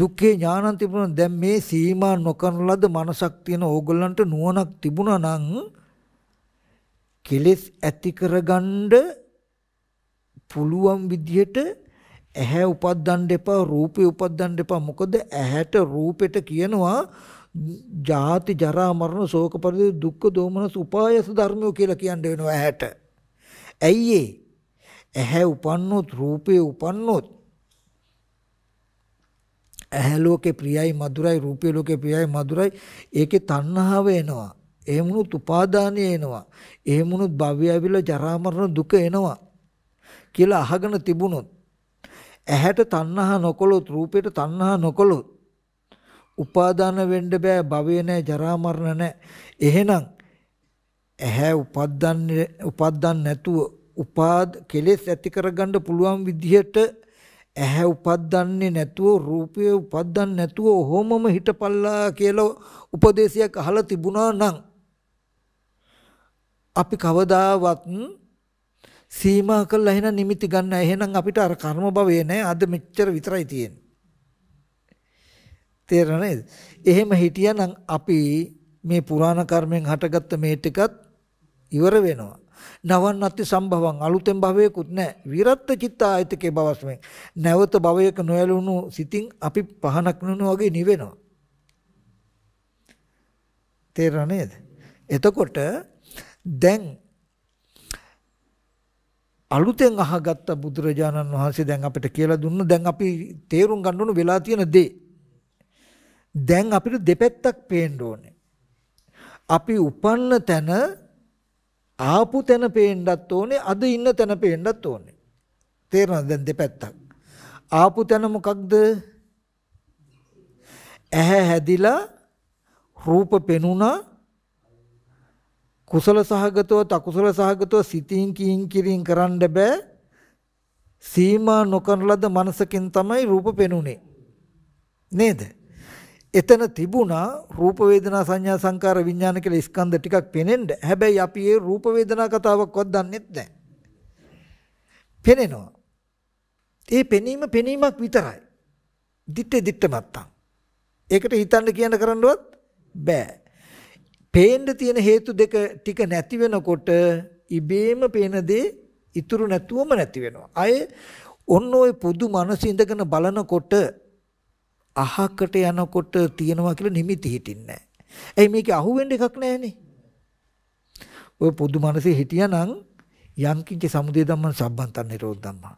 [SPEAKER 1] දුක්ඛේ ඥානං තිබුණා දැන් මේ සීමා නොකරන ලද මනසක් තියෙන ඕගොල්ලන්ට නුවණක් තිබුණා නම් කෙලෙස් ඇති කරගන්න පුළුවන් විදිහට ඇහැ උපද්දන්න එපා රූපේ උපද්දන්න එපා මොකද ඇහැට රූපෙට කියනවා ජාති ජරා මරණ ශෝක පරිදේ දුක්ඛ දෝමනස් උපායස ධර්මෝ කියලා කියන්න වෙනවා ඇහැට. ඇයි ඒ? ඇහැ උපන්නොත් රූපේ උපන්නොත් ඇහැ ලෝකේ ප්‍රියයි මధుරයි රූපේ ලෝකේ ප්‍රියයි මధుරයි ඒකේ තණ්හාව එනවා එහෙමුණුත් උපාදානය එනවා එහෙමුණුත් භවය ඇවිල්ලා ජරා මරණ දුක එනවා කියලා අහගෙන තිබුණොත් ඇහැට තණ්හා නොකොලොත් රූපයට තණ්හා නොකොලොත් උපාදාන වෙන්න බෑ භවය නෑ ජරා මරණ නෑ එහෙනම් ඇහැ උපද්දන්නේ උපද්දන් නැතුව උපාද කෙලෙස් ඇති කරගන්න පුළුවන් විදිහට ඇහැ උපද්දන්නේ නැතුව රූපය උපද්දන්නේ නැතුව ඔහොමම හිටපල්ලා කියලා උපදේශයක් අහලා තිබුණා නම් අපි කවදාවත් සීමා කළා එහෙනම් නිමිති ගන්න. එහෙනම් අපිට අර කර්ම භවය නෑ. අද මෙච්චර විතරයි තියෙන්නේ. තේරෙන නේද? එහෙම හිටියනම් අපි මේ පුරාණ කර්මෙන් හටගත්ත මේ ටිකත් ඉවර වෙනවා. නවන් අත්ති සම්භවං අලුතෙන් භවයකුත් නැහැ. විරත්ත චිත්ත ආයතකේ බවස්මෙන් නැවත භවයක නොයලුණු සිතින් අපි පහනක් නුනු වගේ නිවෙනවා. තේරෙනව නේද? එතකොට දැන් අලුතෙන් අහගත්ත බුදුරජාණන් වහන්සේ දැන් අපිට කියලා දුන්න දැන් අපි තේරුම් ගන්න ඕන වෙලා තියෙන දේ. දැන් අපිට දෙපැත්තක් පේන්න ඕනේ. අපි උපන්න තැන ආපු තැන පේන්නත් ඕනේ අද ඉන්න තැන පේන්නත් ඕනේ. තේරෙනවද දැන් දෙපැත්තක්. ආපු තැන මොකක්ද? ඇහැ හැදිලා රූප පෙනුණා කුසල සහගතව තකුසල සහගතව සිතින් කියින් කිරින් කරන්න බෑ සීමා නොකරන ලද මනසකින් තමයි රූප පෙනුනේ නේද එතන තිබුණා රූප වේදනා සංඥා සංකාර විඥාන කියලා ස්කන්ධ ටිකක් පෙනෙන්න. හැබැයි අපි ඒ රූප වේදනා කතාවක්වත් දන්නෙත් නැහැ. පෙනෙනවා. ඒ පෙනීම පෙනීමක් විතරයි. දිත්තේ දිත්තේ මත්තම්. ඒකට හිතන්න කියන කරන්නවත් බෑ. පේන්න තියෙන හේතු දෙක ටික නැති වෙනකොට ඉබේම පේන දේ ඉතුරු නැතුවම නැති වෙනවා. අය ඔන්න ඔය පුදු මනස ඉඳගෙන බලනකොට අහකට යනකොට තියෙනවා කියලා නිමිති හිටින්නේ නැහැ. එයි මේක අහුවෙන්න එකක් නැහැනේ. ඔය පොදු මනසේ හිටියානම් යංකින්ච සමුදය ධම්මං සම්බන්තන් නිරෝධ ධම්මං.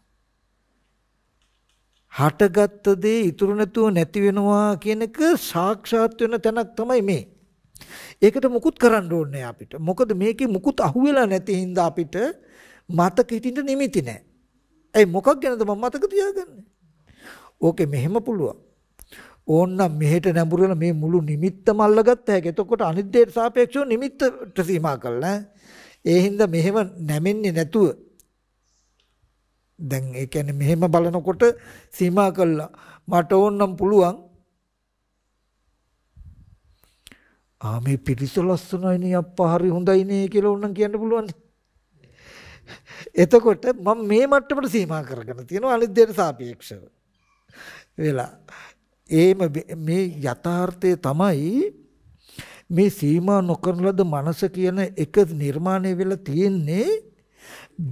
[SPEAKER 1] හටගත් දේ ඉතුරු නැතුව නැති වෙනවා කියන එක සාක්ෂාත් වෙන තැනක් තමයි මේ. ඒකට මුකුත් කරන්න ඕනේ අපිට. මොකද මේකේ මුකුත් අහුවෙලා නැති හින්දා අපිට මතක හිටින්න නිමිති නැහැ. ඒ මොකක් ගැනද මම මතක තියාගන්නේ? ඕකේ මෙහෙම පුළුවන්. ඕන්නම් මෙහෙට නැඹුරන මේ මුළු නිමිත්තම අල්ලගත්ත හැකි. එතකොට අනිත් දෙයට සාපේක්ෂව නිමිත්තට සීමා කළා. ඒ හින්දා මෙහෙම නැමෙන්නේ නැතුව දැන් ඒ කියන්නේ මෙහෙම බලනකොට සීමා කළා. මට ඕන්නම් පුළුවන් ආ මේ පිටිස ලස්සනයි නේ අප්පා හරි හොඳයි නේ කියලා ඕනම් කියන්න පුළුවන්. එතකොට මම මේ මට්ටමට සීමා කරගෙන තියෙනවා අනිත් දෙයට සාපේක්ෂව. වෙලා ඒම මේ යථාර්ථය තමයි මේ සීමා නොකරන ලද මනස කියන එක නිර්මාණය වෙලා තියෙන්නේ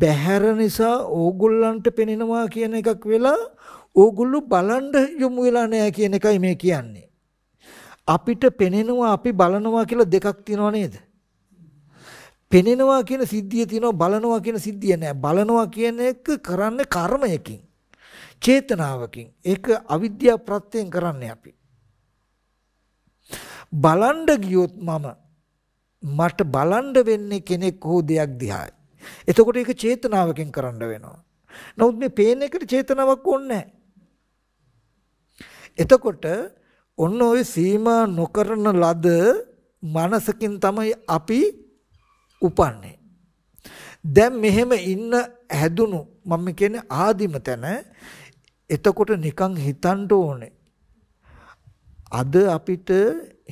[SPEAKER 1] බැහැර නිසා ඕගොල්ලන්ට පෙනෙනවා කියන එකක් වෙලා ඕගොල්ලෝ බලන්න යොමු වෙලා නැහැ කියන එකයි මේ කියන්නේ. අපිට පෙනෙනවා අපි බලනවා කියලා දෙකක් තියෙනව නේද? පෙනෙනවා කියන සිද්ධිය තියෙනවා බලනවා කියන සිද්ධිය නෑ. බලනවා කියන එක කරන්නේ කර්මයකින්. චේතනාවකින් ඒක අවිද්‍යාව ප්‍රත්‍යයෙන් කරන්නේ අපි. බලන්න ගියොත් මම මට බලන්න වෙන්නේ කෙනෙක් හෝ දෙයක් දිහායි. එතකොට ඒක චේතනාවකින් කරන්න වෙනවා. නමුත් මේ පේන එකට චේතනාවක් ඕනේ එතකොට ඔන්න ඔය සීමා නොකරන ලද මනසකින් තමයි අපි උපන්නේ. දැන් මෙහෙම ඉන්න හැදුණු මම කියන්නේ ආදිම තැන එතකොට නිකන් හිතන්න ඕනේ. අද අපිට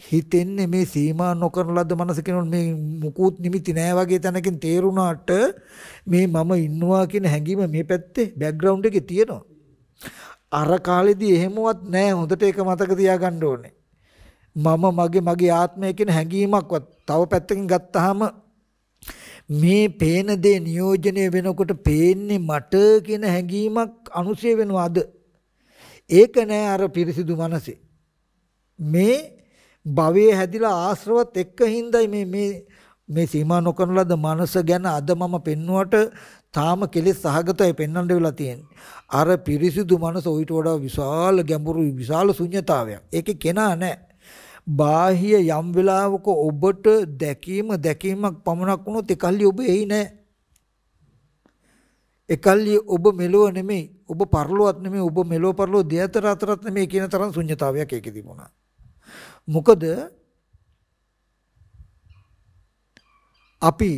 [SPEAKER 1] හිතෙන්නේ මේ සීමා නොකරන ලද්ද මනස කියනොත් මේ මුකුත් නිමිති නෑ වගේ තැනකින් තේරුණාට මේ මම ඉන්නවා කියන හැඟීම මේ පැත්තේ බෑග්ග්‍රවුන්ඩ් එකේ තියෙනවා. අර කාලෙදී එහෙමවත් නෑ හොඳට ඒක මතක තියාගන්න ඕනේ. මම මගේ මගේ ආත්මය කියන හැඟීමක්වත් තව පැත්තකින් ගත්තාම මේ පේන දේ නියෝජනය වෙනකොට පේන්නේ මට කියන හැඟීමක් අනුසය වෙනවාද? ඒක නෑ අර පිරිසිදු මනසේ. මේ භවයේ හැදිලා ආශ්‍රවත් එක්ක හිඳයි මේ මේ මේ සීමා නොකරන ලද මනස ගැන අද මම පෙන්වුවට තාම කෙලෙස් සහගතයි පෙන්වන්න වෙලා තියෙන්නේ. අර පිරිසිදු මනස ඌට වඩා විශාල ගැඹුරු විශාල ශුන්්‍යතාවයක්. ඒකේ කෙනා නැහැ. බාහිය යම් වෙලාවක ඔබට දැකීම දැකීමක් පමණක් වුණොත් එකල්ලි ඔබ එයි නෑ. එකල්ලි ඔබ මෙලොව නෙමෙයි, ඔබ පරලොවත් නෙමෙයි, ඔබ මෙලොව පරලොව දෙතර අතරත් නෙමෙයි කියන තරම් ශුන්්‍යතාවයක් ඒකෙදි වුණා. මොකද අපි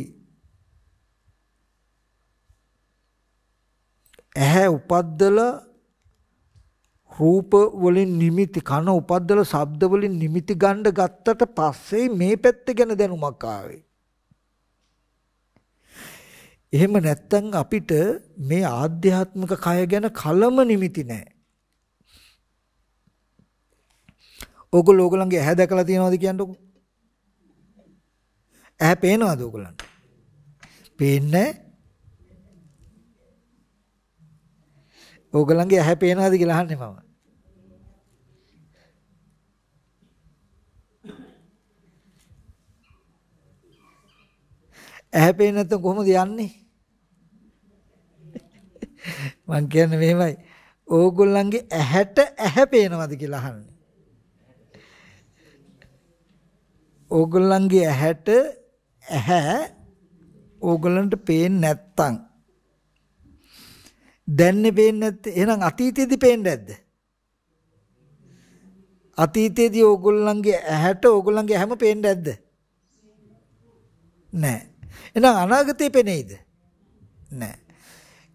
[SPEAKER 1] ඇහැ උපද්දලා රූප වලින් නිමිති කන උපද්දල ශබ්ද වලින් නිමිති ගන්න ගත්තට පස්සේ මේ පැත්ත ගැන දැනුමක් ආවේ. එහෙම නැත්තම් අපිට මේ ආධ්‍යාත්මික කය ගැන කලම නිමිති නැහැ. ඕගොල්ලෝ ඕගොල්ලන්ගේ ඇහැ දැකලා තියෙනවද කියන්නකො? ඇහැ පේනවද ඕගොල්ලන්ට? පේන්නේ ඕගොල්ලන්ගේ ඇහැ පේනවද කියලා අහන්නේ මම. ඇහැ පේන්නේ නැත්නම් කොහොමද යන්නේ? මං කියන්නේ මෙහෙමයි. ඕගොල්ලන්ගේ ඇහැට ඇහැ පේනවද කියලා අහන්නේ. ඕගොල්ලන්ගේ ඇහැට ඇහැ ඕගොල්ලන්ට පේන්නේ නැත්තම් දැන්නේ පේන්නේ නැත්තේ එහෙනම් අතීතයේදී පේන්නේ නැද්ද අතීතයේදී ඕගොල්ලන්ගේ ඇහැට ඕගොල්ලන්ගේ හැම පේන්නේ නැද්ද නෑ එහෙනම් අනාගතේ පෙනෙයිද? නැහැ.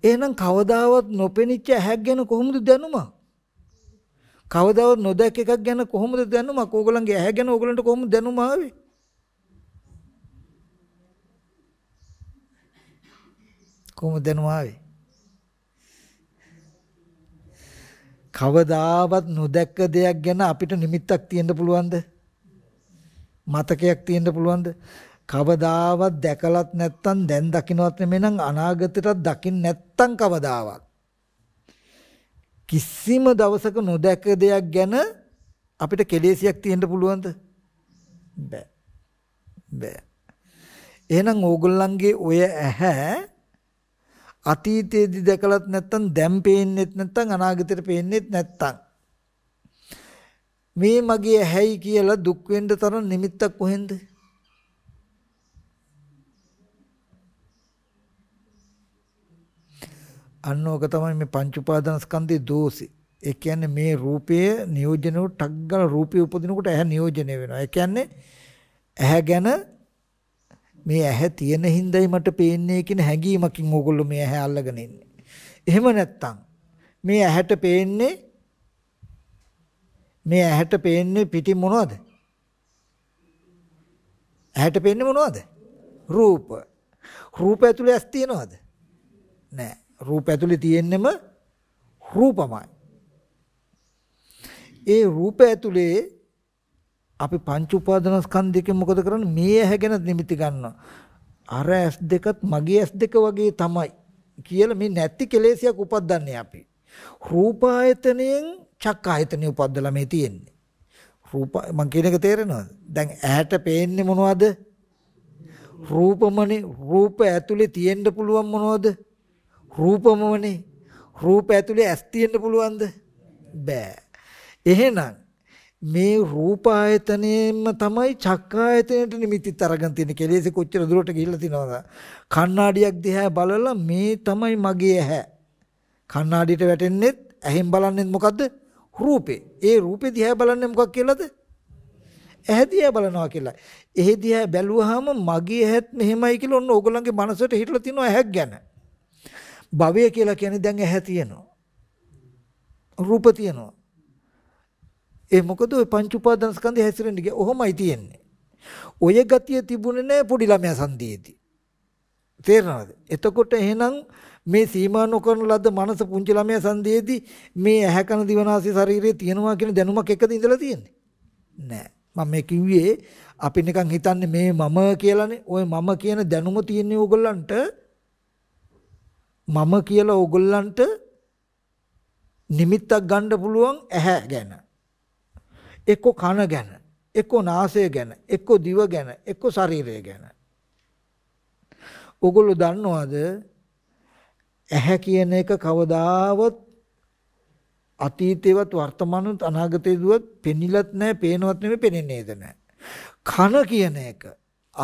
[SPEAKER 1] එහෙනම් කවදාවත් නොපෙනිච්ච ඇහක් ගැන කොහොමද දැනුමක්? කවදාවත් නොදැක එකක් ගැන කොහොමද දැනුමක්? ඕගොල්ලන්ගේ ඇහ ගැන ඕගොල්ලන්ට කොහොමද දැනුම ආවේ? කොහොමද දැනුම ආවේ? කවදාවත් නොදැක්ක දෙයක් ගැන අපිට නිමිත්තක් තියෙන්න පුළුවන්ද? මතකයක් තියෙන්න පුළුවන්ද? කවදාවත් දැකලත් නැත්තම් දැන් දකින්නවත් නෙමෙනම් අනාගතයටත් දකින්න නැත්තම් කවදාවත් කිසිම දවසක නොදැක දෙයක් ගැන අපිට කෙලෙසියක් තියෙන්න පුළුවන්ද බෑ බෑ එහෙනම් ඕගොල්ලන්ගේ ඔය ඇහැ අතීතයේදී දැකලත් නැත්තම් දැන් පේන්නෙත් නැත්තම් අනාගතයට පේන්නෙත් නැත්තම් මේ මගේ ඇහැයි කියලා දුක් වෙන්න තරම් නිමිත්තක් කොහෙන්ද අන්න ඕක තමයි මේ පංච උපාදානස්කන්ධේ දෝෂේ. ඒ කියන්නේ මේ රූපය නියෝජනව ටක් ගාලා රූපය උපදිනකොට ඇහැ නියෝජනය වෙනවා. ඒ කියන්නේ ඇහැ ගැන මේ ඇහැ තියෙන හින්දායි මට පේන්නේ කියන හැඟීමකින් ඕගොල්ලෝ මේ ඇහැ අල්ලගෙන ඉන්නේ. එහෙම නැත්තම් මේ ඇහැට පේන්නේ මේ ඇහැට පේන්නේ පිටි මොනවද? ඇහැට පේන්නේ මොනවද? රූප. රූප ඇතුලේ ඇස් තියනවද? නැහැ. රූප ඇතුලේ තියෙන්නම රූපමයි. ඒ රූප ඇතුලේ අපි පංච උපාදානස්කන්ධයක මොකද කරන්නේ? මේ ඇහැගෙන නිමිති ගන්නවා. අර ඇස් දෙකත් මගේ ඇස් දෙක වගේ තමයි කියලා මේ නැති කෙලෙසියක් උපද්දන්නේ අපි. රූප ආයතනයෙන් චක්ක ආයතනය උපද්දලා මේ තියෙන්නේ. රූප මං කියන එක තේරෙනවද? දැන් ඇහැට පේන්නේ මොනවද? රූපමනේ රූප ඇතුලේ තියෙන්න පුළුවන් මොනවද? රූපමවනේ. රූප ඇතුලේ ඇස් තියෙන්න පුළුවන්ද? බෑ. එහෙනම් මේ රූප ආයතනයෙන්ම තමයි චක්කායතනයට නිමිති තරගන් තියෙන කෙලෙස් කොච්චර දුරට ගිහිල්ලා තිනවද කණ්ණාඩියක් දිහා බලලා මේ තමයි මගේ ඇහැ කණ්ණාඩියට වැටෙන්නෙත් ඇහෙන් බලන්නේ මොකද්ද රූපේ ඒ රූපේ දිහා බලන්නේ මොකක් කියලාද ඇහැ දිහා බලනවා කියලා එහෙ දිහා බැලුවාම මගේ ඇහත් මෙහෙමයි කියලා ඔන්න ඕගොල්ලන්ගේ මනසට හිටලා තිනවා ඇහක් ගැන භවය කියලා කියන්නේ දැන් ඇහැ තියෙනවා. රූප තියෙනවා. ඒ මොකද ওই පංච උපාදානස්කන්ධය හැසිරෙන්න ගියා. ඔහොමයි තියෙන්නේ. ඔය ගතිය තිබුණේ නැහැ පොඩි ළමයා සංදීයේදී. තේරෙනවද? එතකොට එහෙනම් මේ සීමා නොකරන ලද්ද මනස පුංචි ළමයා සංදීයේදී මේ ඇහැ කන දිවනාසය ශරීරයේ තියෙනවා කියන දැනුමක් එකද ඉඳලා තියෙන්නේ. නෑ. මම මේ කිව්වේ අපි නිකන් හිතන්නේ මේ මම කියලානේ. ওই මම කියන දැනුම තියෙන්නේ ඕගොල්ලන්ට මම කියලා ඕගොල්ලන්ට නිමිත්තක් ගන්න පුළුවන් ඇහැ ගැන. එක්ක කන ගැන, එක්ක නාසය ගැන, එක්ක දිව ගැන, එක්ක ශරීරය ගැන. ඕගොල්ලෝ දන්නවද ඇහැ කියන එක කවදාවත් අතීතේවත් වර්තමානවත් අනාගතේවත් පෙනිලත් නැහැ, පේනවත් නෙමෙයි, පෙනෙන්නේද නැහැ. කන කියන එක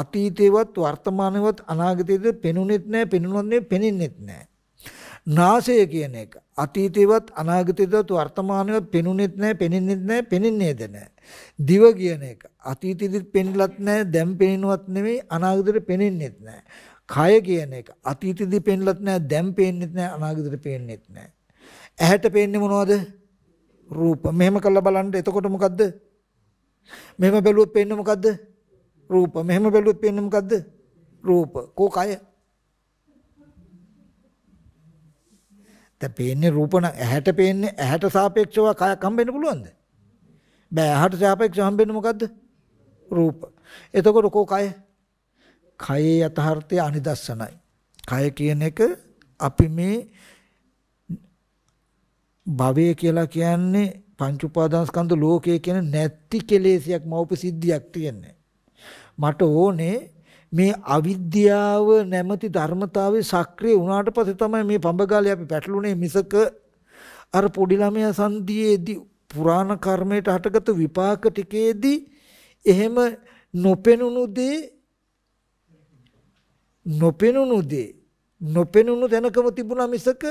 [SPEAKER 1] අතීතේවත් වර්තමානයේවත් අනාගතයේද පෙනුනෙත් නැහැ පෙනුනොත් නෙවෙයි පෙනෙන්නෙත් නැහැ නාසය කියන එක අතීතේවත් අනාගතේවත් වර්තමානයේවත් පෙනුනෙත් නැහැ පෙනෙන්නෙත් නැහැ පෙනෙන්නේද නැහැ. දිව කියන එක අතීතෙදිත් පෙන්ලත් නැහැ දැන් පෙනෙනවත් නෙමෙයි අනාගතෙට පෙනෙන්නෙත් නැහැ. කය කියන එක අතීතෙදි පෙන්ලත් නැහැ දැන් පෙන්නෙත් නැහැ අනාගතෙට පෙන්නෙත් නැහැ. ඇහැට පෙන්නේ මොනවද? රූප. මෙහෙම කළා බලන්න එතකොට මොකද්ද? මෙහෙම බැලුවොත් පෙන්නේ මොකද්ද? රූප. මෙහෙම බැලුවොත් පෙන්නේ මොකද්ද? රූප. කෝ කය දැන් පේන්නේ රූපණ ඇහැට පේන්නේ ඇහැට සාපේක්ෂව කයක් හම්බෙන්න පුළුවන්ද? බෑ ඇහැට සාපේක්ෂව හම්බෙන්නේ මොකද්ද? රූප. එතකොට කෝ කය? කයේ යථාර්ථය අනිදස්සනයි. කය කියන එක අපි මේ භවය කියලා කියන්නේ පංච උපාදානස්කන්ධ ලෝකය කියන නැති කෙලෙසයක් මවප සිද්ධියක් තියන්නේ. මට ඕනේ මේ අවිද්‍යාව නැමැති ධර්මතාවයේ සක්‍රිය වුණාට පස්සේ තමයි මේ පඹගාලේ අපි පැටළුනේ මිසක අර පොඩි ළමයා සන්ධියේදී පුරාණ කර්මයට හටගත් විපාක ටිකේදී එහෙම නොපෙනුණු දේ නොපෙනුණු දේ නොපෙනුණු තැනකම තිබුණා මිසක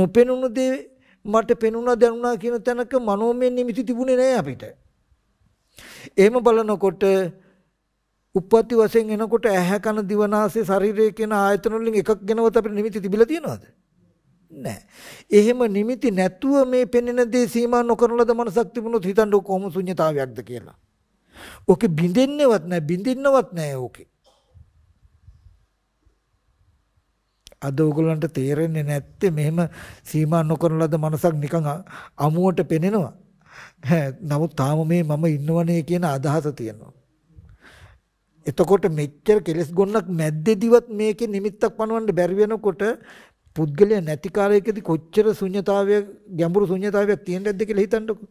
[SPEAKER 1] නොපෙනුණු දේ මට පෙනුණා දැනුණා කියන තැනක මනෝමය නිමිති තිබුණේ නැහැ අපිට. එහෙම බලනකොට උප්පත්ති වශයෙන් එනකොට ඇහැ කන දිවනාසය ශරීරය කියන ආයතන වලින් එකක් ගැනවත් අපිට නිමිති තිබිලා තියෙනවද? නැහැ. එහෙම නිමිති නැතුව මේ පෙනෙන දේ සීමා නොකරන ලද මනසක් තිබුණොත් හිතන්න කොහොම ශුන්‍යතාවයක්ද කියලා. ඕකේ බින්දෙන්නේවත් නැහැ බින්දින්නවත් නැහැ ඕකේ. අද ඕගොල්ලන්ට තේරෙන්නේ නැත්තේ මෙහෙම සීමා නොකරන ලද මනසක් නිකන් අමුවට පෙනෙනවා. නමුත් තාම මේ මම ඉන්නවනේ කියන අදහස තියෙනවා. එතකොට මෙච්චර කෙලස් ගොන්නක් මැද්දේදිවත් මේකේ නිමිත්තක් පනවන්න බැරි වෙනකොට පුද්ගලයා නැති කාලයකදී කොච්චර ශුන්්‍යතාවය ගැඹුරු ශුන්්‍යතාවයක් තියෙන නැද්ද කියලා හිතන්නකෝ.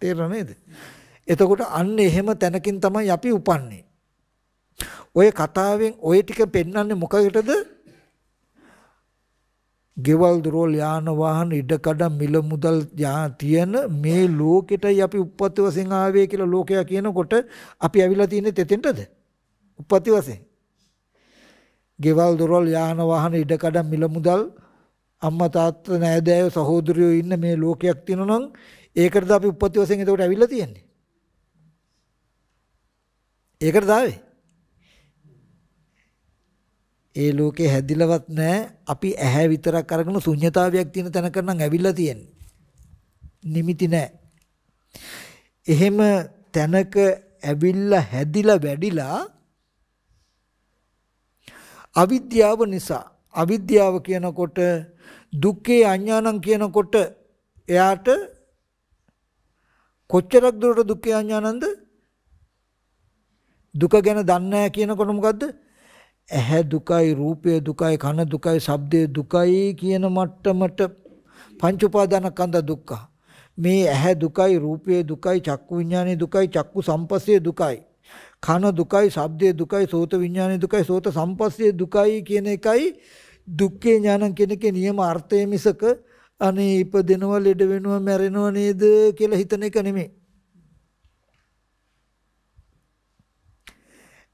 [SPEAKER 1] තේරෙන නේද? එතකොට අන්න එහෙම තැනකින් තමයි අපි උපන්නේ. ඔය කතාවෙන් ඔය ටික පෙන්වන්නේ මොකකටද? ගෙවල් දොරල් යාන වාහන ඉඩකඩ මිල මුදල් තියෙන මේ ලෝකෙටයි අපි උප්පත්ති වශයෙන් ආවේ කියලා ලෝකයා කියනකොට අපි ඇවිල්ලා තියෙන්නේ තෙතෙන්ටද උප්පත්ති වශයෙන් ගෙවල් දොරල් යාන වාහන ඉඩකඩ මිල මුදල් අම්මා තාත්තා නෑදෑයෝ සහෝදරයෝ ඉන්න මේ ලෝකයක් තියෙනවා නම් ඒකටද අපි උප්පත්ති වශයෙන් එතකොට ඇවිල්ලා තියෙන්නේ ඒකටද ආවේ ඒ ලෝකේ හැදිලවත් නැහැ. අපි ඇහැ විතරක් අරගෙන ශුන්්‍යතාවයක් තියෙන තැනකට නම් ඇවිල්ලා තියෙන්නේ. නිමිති නැහැ. එහෙම තැනක ඇවිල්ලා හැදිලා වැඩිලා අවිද්‍යාව නිසා අවිද්‍යාව කියනකොට දුක්ඛේ අඥානං කියනකොට එයාට කොච්චරක් දුරට දුක්ඛේ අඥානන්ද දුක ගැන දන්නේ නැහැ කියනකොට මොකද්ද ඇහැ දුකයි රූපය දුකයි කන දුකයි ශබ්දය දුකයි කියන මට්ටමට පංච උපාදානස්කන්ධ දුක්ඛ මේ ඇහැ දුකයි රූපය දුකයි චක්කු විඥානයේ දුකයි චක්කු සම්පස්සේ දුකයි කන දුකයි ශබ්දය දුකයි සෝත විඥානයේ දුකයි සෝත සම්පස්සේ දුකයි කියන එකයි දුක්ඛේ ඥානං කියන එකේ නියම අර්ථය මිසක අනේ ඉපදෙනව ලෙඩ වෙනව මැරෙනව නේද කියලා හිතන එක නෙමෙයි.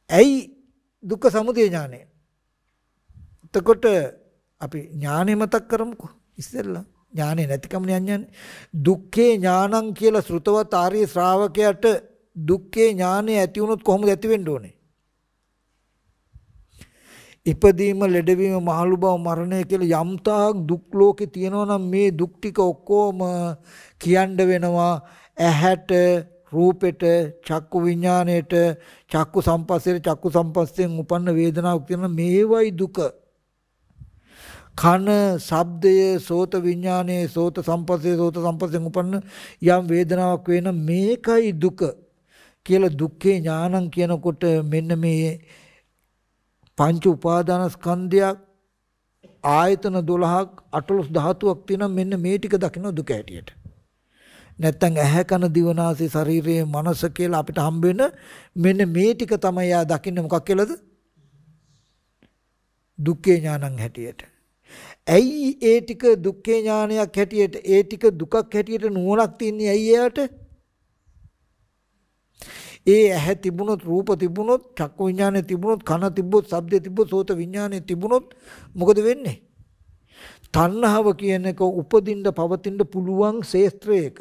[SPEAKER 1] ඇයි දුක්ඛ සමුදය ඥානය. එතකොට අපි ඥානෙ මතක් කරමුකෝ ඉස්සෙල්ලා. ඥානෙ නැතිකම ඥානය. දුක්ඛේ ඥානං කියලා ශ්‍රුතවත් ආර්ය ශ්‍රාවකයාට දුක්ඛේ ඥානය ඇති වුණොත් කොහොමද ඇති වෙන්න ඕනේ? ඉපදීම ලෙඩවීම මහලු බව මරණය කියලා යම්තාක් දුක් ලෝකේ තියෙනවා නම් මේ දුක් ටික ඔක්කොම කියන්න වෙනවා ඇහැට රූපෙට චක්කු විඥාණයට චක්කු සම්පස්සේට චක්කු සම්පස්සෙන් උපන්න වේදනාවක් තියෙනවා මේවයි දුක කන ශබ්දය සෝත විඥානයේ සෝත සම්පස්සේ සෝත සම්පස්යෙන් උපන්න යම් වේදනාවක් වෙන මේකයි දුක කියලා දුක්ඛේ ඥානං කියනකොට මෙන්න මේ පංච උපාදානස්කන්ධයක් ආයතන 12ක් 18 ධාතුවක් තියෙන මෙන්න මේ ටික දකින්න දුක හැටියට නැත්තම් ඇහැ කන දිවනාසය ශරීරයේ මනස කියලා අපිට හම්බ වෙන මෙන්න මේ ටික තමයි යා දකින්නේ මොකක් කියලාද? දුක්ඛේ ඥානං හැටියට. ඇයි ඒ ටික දුක්ඛේ ඥානයක් හැටියට ඒ ටික දුකක් හැටියට නුවණක් තින්නේ ඇයි එයාට? ඒ ඇහැ තිබුණොත් රූප තිබුණොත් චක්කු විඥානය තිබුණොත් කන තිබ්බොත් ශබ්දය තිබ්බොත් සෝත විඥානය තිබුණොත් මොකද වෙන්නේ? තණ්හාව කියන එක උපදින්න පවතින්න පුළුවන් ශේත්‍රයක.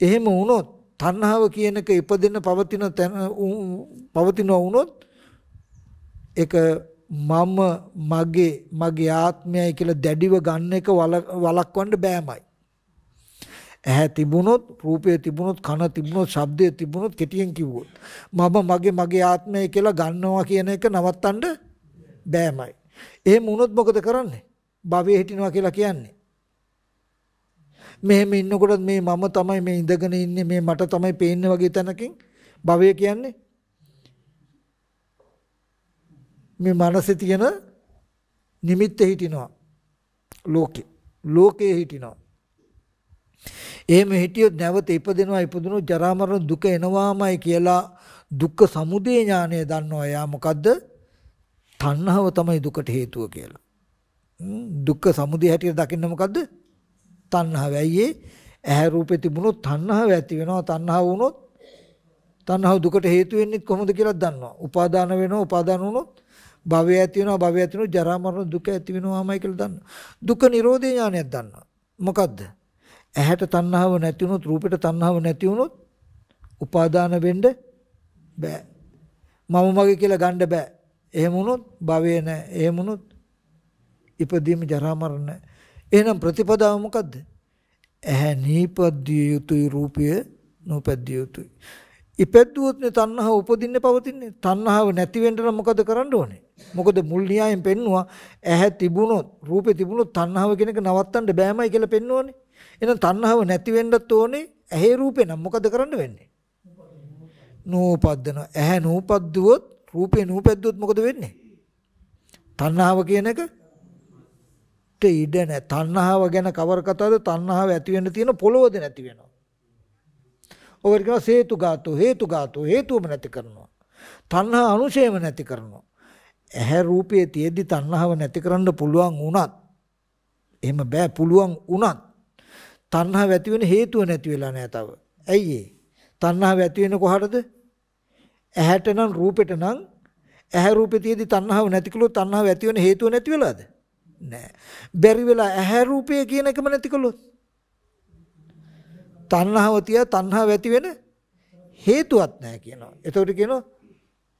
[SPEAKER 1] එහෙම වුණොත් තණ්හාව කියන එක ඉපදෙන පවතින පවතිනවා වුණොත් ඒක මම මගේ මගේ ආත්මයයි කියලා දැඩිව ගන්න එක වලක්වන්න බෑමයි. ඇහැ තිබුණොත් රූපය තිබුණොත් කන තිබුණොත් ශබ්දය තිබුණොත් කෙටියෙන් කිව්වොත් මම මගේ මගේ ආත්මය කියලා ගන්නවා කියන එක නවත්තන්න බෑමයි. එහෙම වුණොත් මොකද කරන්නේ? භවයේ හිටිනවා කියලා කියන්නේ. මෙහෙම ඉන්නකොටත් මේ මම තමයි මේ ඉඳගෙන ඉන්නේ මේ මට තමයි පේන්නේ වගේ තැනකින් භවය කියන්නේ මේ මනසේ තියෙන නිමිත්ත හිටිනවා ලෝකේ ලෝකේ හිටිනවා එහෙම හිටියොත් නැවත ඉපදෙනවා ඉපදුණොත් ජරා මරණ දුක එනවාමයි කියලා දුක්ඛ සමුදය ඥානය දන්නවා එයා මොකද්ද තණ්හාව තමයි දුකට හේතුව කියලා දුක්ඛ සමුදය හැටියට දකින්න මොකද්ද තණ්හාව. ඇයි ඇහැ රූපේ තිබුණොත් තණ්හාව ඇති වෙනවා. තණ්හාව වුණොත් තණ්හාව දුකට හේතු වෙන්නේ කොහොමද කියලා දන්නවා. උපාදාන වෙනවා. උපාදාන වුණොත් භවය ඇති වෙනවා. භවය ඇති වුණොත් ජරා මරණ දුක ඇති වෙනවාමයි කියලා දන්නවා. දුක නිරෝධය ඥානයක් දන්නවා. මොකද්ද? ඇහැට තණ්හාව නැති වුණොත් රූපෙට තණ්හාව නැති වුණොත් උපාදාන වෙන්න බෑ. මම මගේ කියලා ගන්න බෑ. එහෙම වුණොත් භවය නැහැ. එහෙම වුණොත් ඉපදීම ජරා මරණ නැහැ. එහෙනම් ප්‍රතිපදාව මොකද්ද? ඇහැ නීපද්දිය යුතුයි රූපය නොපැද්දිය යුතුයි. ඉපැද්දුවොත් නේ තණ්හාව උපදින්නේ පවතින්නේ. තණ්හාව නැති වෙන්න නම් මොකද කරන්න ඕනේ? මොකද මුල් න්‍යායෙන් පෙන්නවා ඇහැ තිබුණොත් රූපේ තිබුණොත් තණ්හාව කෙනෙක් නවත්තන්න බෑමයි කියලා පෙන්වන්නේ. එහෙනම් තණ්හාව නැති වෙන්නත් ඕනේ ඇහි රූපේ නම් මොකද කරන්න වෙන්නේ? නූපද්දන ඇහැ නූපද්දුවොත් රූපේ නූපැද්දුවොත් මොකද වෙන්නේ? තණ්හාව කියන එක ඊට ඉඩ නැ තණ්හාව ගැන කවර කතාවද තණ්හාව ඇති වෙන්න තියෙන පොළොවද නැති වෙනවා. ඔකට කියනවා හේතුගාතෝ හේතුගාතෝ හේතුවම නැති කරනවා. තණ්හා අනුශේම නැති කරනවා. ඇහැ රූපයේ තියෙද්දි තණ්හාව නැති කරන්න පුළුවන් වුණත් එහෙම බෑ පුළුවන් වුණත් තණ්හාව ඇති වෙන හේතුව නැති වෙලා නෑ තව. ඇයි ඒ? තණ්හාව ඇති වෙන්නේ කොහටද? ඇහැට නම් රූපෙට නම් ඇහැ රූපෙ තියේදී තණ්හාව නැති කළොත් තණ්හාව ඇති වෙන හේතුව නැති වෙලාද? නැහැ. බැරි වෙලා ඇහැ රූපය කියන එකම නැති කළොත් තණ්හාව තියා තණ්හාව ඇති වෙන හේතුවක් නැහැ කියනවා. එතකොට කියනවා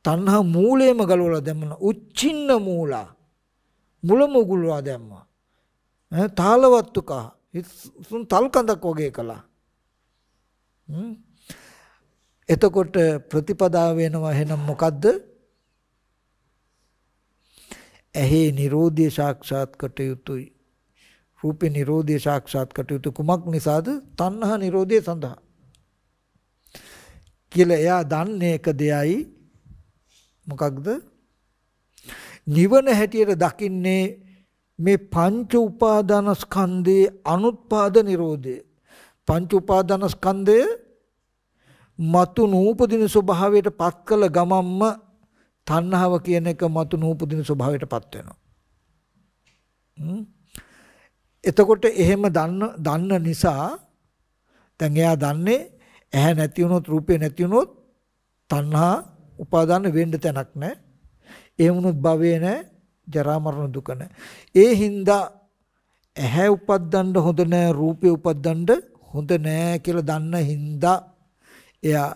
[SPEAKER 1] තණ්හා මූලයේම ගලවලා දැම්මන උච්චින්න මූලා මුලම උගුලවා දැම්මා. තාලවත්තුක සුන් තල්කඳක් වගේ කළා. එතකොට ප්‍රතිපදාව වෙනවා එහෙනම් මොකද්ද? ඇහි Nirodhi සාක්ෂාත් කටයුතුයි. රූපේ Nirodhi සාක්ෂාත් කටයුතු කුමක් නිසාද? තණ්හා Nirodhe සඳහා. කියලා එයා දන්නේ එක දෙයයි මොකක්ද? නිවන හැටියට දකින්නේ මේ පංච උපාදානස්කන්ධයේ අනුත්පාද Nirodhe. පංච උපාදානස්කන්ධය මතු නූපදින ස්වභාවයට පත් කළ ගමම්ම තණ්හාව කියන එක මතු නූපදින ස්වභාවයටපත් වෙනවා. එතකොට එහෙම දන්න දන්න නිසා දැන් එයා දන්නේ ඇහැ නැති වුණොත් රූපේ නැති වුණොත් තණ්හා උපාදාන වෙන්න තැනක් නැහැ. ඒ වුණොත් භවේ නැහැ, ජරා මරණ දුක නැහැ. ඒ හින්දා ඇහැ උපද්දන්න හොඳ නැහැ, රූපේ උපද්දන්න හොඳ නැහැ කියලා දන්න හින්දා එයා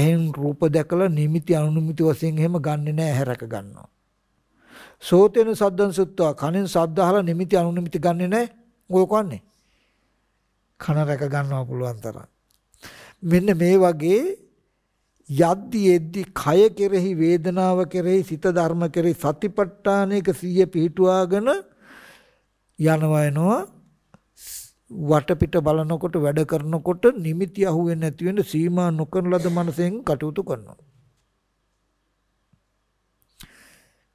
[SPEAKER 1] ඇහෙන් රූප දැකලා නිමිති අනුනිමිති වශයෙන් එහෙම ගන්නෙ නෑ ඇහැ රැක ගන්නවා. සෝතේන සද්දන් සුත්තා කනෙන් සද්ද අහලා නිමිති අනුනිමිති ගන්නෙ නෑ. ඔය කන්නේ. කන රැක ගන්නවා පුළුවන් තරම්. මෙන්න මේ වගේ යද්දි යද්දි කය කෙරෙහි වේදනාව කෙරෙහි සිත ධර්ම කෙරෙහි සතිපට්ඨානයක සිය පිහිටුවාගෙන යනවා එනවා වටපිට බලනකොට වැඩ කරනකොට නිමිති අහුවෙන්නේ නැති වෙන සීමා නොකරන ලද මනසෙන් කටයුතු කරනවා.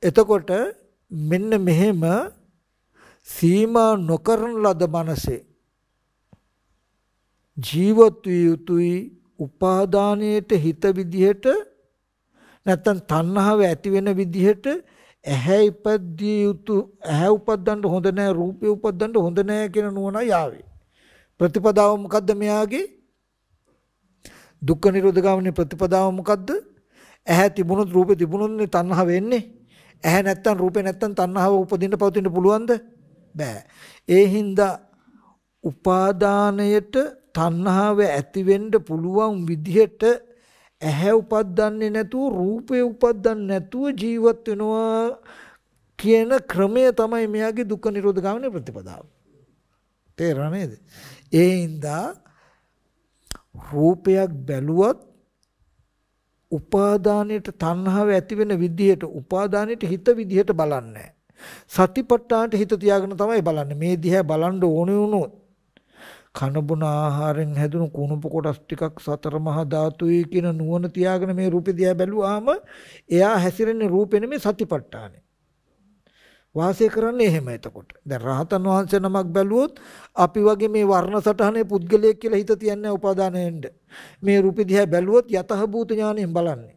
[SPEAKER 1] එතකොට මෙන්න මෙහෙම සීමා නොකරන ලද මනසේ ජීවත් විය යුතුයි උපාදානයේට හිත විදිහට නැත්තම් තණ්හාව ඇති වෙන විදිහට ඇහැ ඉපදිය යුතු ඇහැ උපද්දන්න හොඳ නැහැ රූපය උපද්දන්න හොඳ නැහැ කියන නුවණයි ආවේ. ප්‍රතිපදාව මොකද්ද මෙයාගේ? දුක්ඛ නිරෝධ ගාමිනී ප්‍රතිපදාව මොකද්ද? ඇහැ තිබුණොත් රූපේ තිබුණොත්නේ තණ්හාව වෙන්නේ. ඇහැ නැත්තම් රූපේ නැත්තම් තණ්හාව උපදින්න පවතින්න පුළුවන්ද? බෑ. ඒ හින්දා උපාදානයට තණ්හාව ඇති වෙන්න පුළුවන් විදිහට ඇහැ උපද්දන්නේ නැතුව රූපේ උපද්දන්නේ නැතුව ජීවත් වෙනවා කියන ක්‍රමය තමයි මෙයාගේ දුක්ඛ නිරෝධ ගාමිනී ප්‍රතිපදාව. තේරෙනා නේද? ඒ හින්දා රූපයක් බැලුවත් උපාදානයට තණ්හාව ඇති වෙන විදිහට උපාදානයට හිත විදිහට බලන්නේ සතිපට්ඨානට හිත තියාගෙන තමයි බලන්නේ. මේ දිහා බලන්න ඕනේ වුණොත් කනබුන ආහාරෙන් හැදුණු කුණප කොටස් ටිකක් සතර මහා ධාතුයි කියන නුවණ තියාගෙන මේ රූපෙ දිහා බැලුවාම එයා හැසිරෙන්නේ රූපෙ නෙමෙයි සතිපට්ඨානෙ. වාසය කරන්නේ එහෙම එතකොට. දැන් රහතන් වහන්සේ නමක් බැලුවොත් අපි වගේ මේ වර්ණ සටහනේ පුද්ගලයෙක් කියලා හිත තියන්නේ උපාදානයෙන්ද. මේ රූපෙ දිහා බැලුවොත් යතහ භූත ඥාණයෙන් බලන්නේ.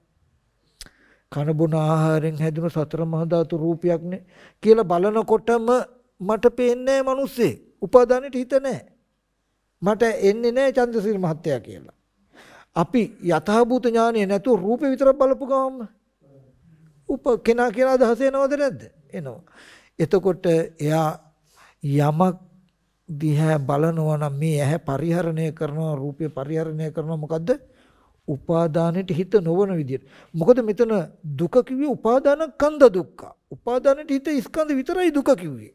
[SPEAKER 1] කනබුන ආහාරෙන් හැදුණු සතර මහා ධාතු රූපයක්නේ කියලා බලනකොටම මට පේන්නේ නැහැ මිනිස්සේ. උපාදානෙට හිත නැහැ. මට එන්නේ නැහැ චන්දසිරි මහත්තයා කියලා. අපි යථාභූත ඥානය නැතුව රූපේ විතරක් බලපු ගමන් උප කෙනා කියලා අදහස එනවද නැද්ද? එනවා. එතකොට එයා යමක් දිහා බලනවා නම් මේ ඇහැ පරිහරණය කරනවා රූපේ පරිහරණය කරනවා මොකද්ද? උපාදානෙට හිත නොවන විදියට. මොකද මෙතන දුක කිව්වේ උපාදාන කන්ද දුක්ඛ. උපාදානෙට හිත ස්කන්ධ විතරයි දුක කිව්වේ.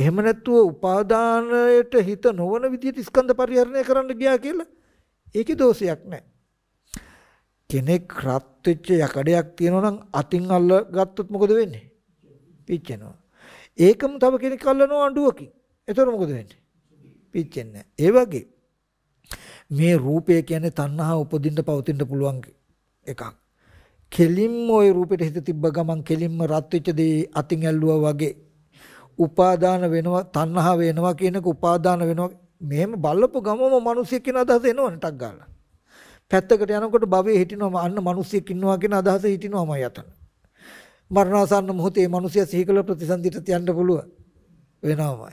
[SPEAKER 1] එහෙම නැත්නම් උපාදානයට හිත නොවන විදිහට ස්කන්ධ පරිහරණය කරන්න ගියා කියලා ඒකේ දෝෂයක් නැහැ. කෙනෙක් රත් වෙච්ච යකඩයක් තියෙනවා නම් අතින් අල්ල ගත්තොත් මොකද වෙන්නේ? පිච්චෙනවා. ඒකම තව කෙනෙක් අල්ලනවා අඬුවකින්. එතකොට මොකද වෙන්නේ? පිච්චෙන්නේ ඒ වගේ මේ රූපය කියන්නේ තණ්හා උපදින්න පවතින්න පුළුවන් එකක්. කෙලින්ම ওই රූපෙට හිත තිබ්බ ගමන් කෙලින්ම රත් වෙච්ච දේ අතින් ඇල්ලුවා වගේ උපාදාන වෙනවා තණ්හා වෙනවා කියනක උපාදාන වෙනවා මෙහෙම බලපු ගමම මිනිස්සෙක් කියන අදහස එනවනේ ටක් ගාලා. පැත්තකට යනකොට භවයේ හිටිනවා අන්න මිනිස්සෙක් ඉන්නවා කියන අදහස හිටිනවම යතන. මරණාසන්න මොහොතේ මිනිස්සයා සිහි කළ ප්‍රතිසන්දිට තියන්න පුළුවන් වෙනවමයි.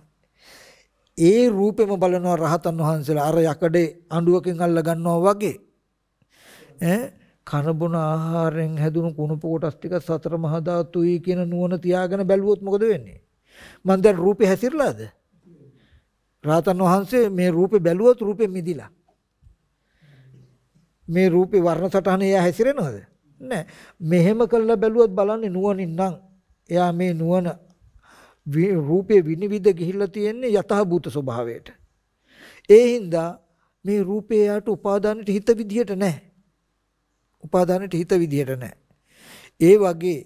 [SPEAKER 1] ඒ රූපෙම බලනවා රහතන් වහන්සේලා අර යකඩේ අඬුවකින් අල්ල ගන්නවා වගේ. ඈ කනබුන ආහාරයෙන් හැදුණු කුණප කොටස් ටික සතර මහා ධාතුයි කියන නුවණ තියාගෙන බැලුවොත් මොකද වෙන්නේ? මම දැන් රූපේ හැසිරලාද? රාතන් වහන්සේ මේ රූපේ බැලුවොත් රූපේ මිදිලා. මේ රූපේ වර්ණ සටහනේ එයා හැසිරෙනවද? නැහැ. මෙහෙම කළා බැලුවොත් බලන්නේ නුවණින් නම් එයා මේ නුවණ රූපේ විනිවිද ගිහිල්ලා තියෙන්නේ යතහ භූත ස්වභාවයට. ඒ හින්දා මේ රූපේ යාට උපාදානෙට හිත විදියට නැහැ. උපාදානෙට හිත විදියට නැහැ. ඒ වගේ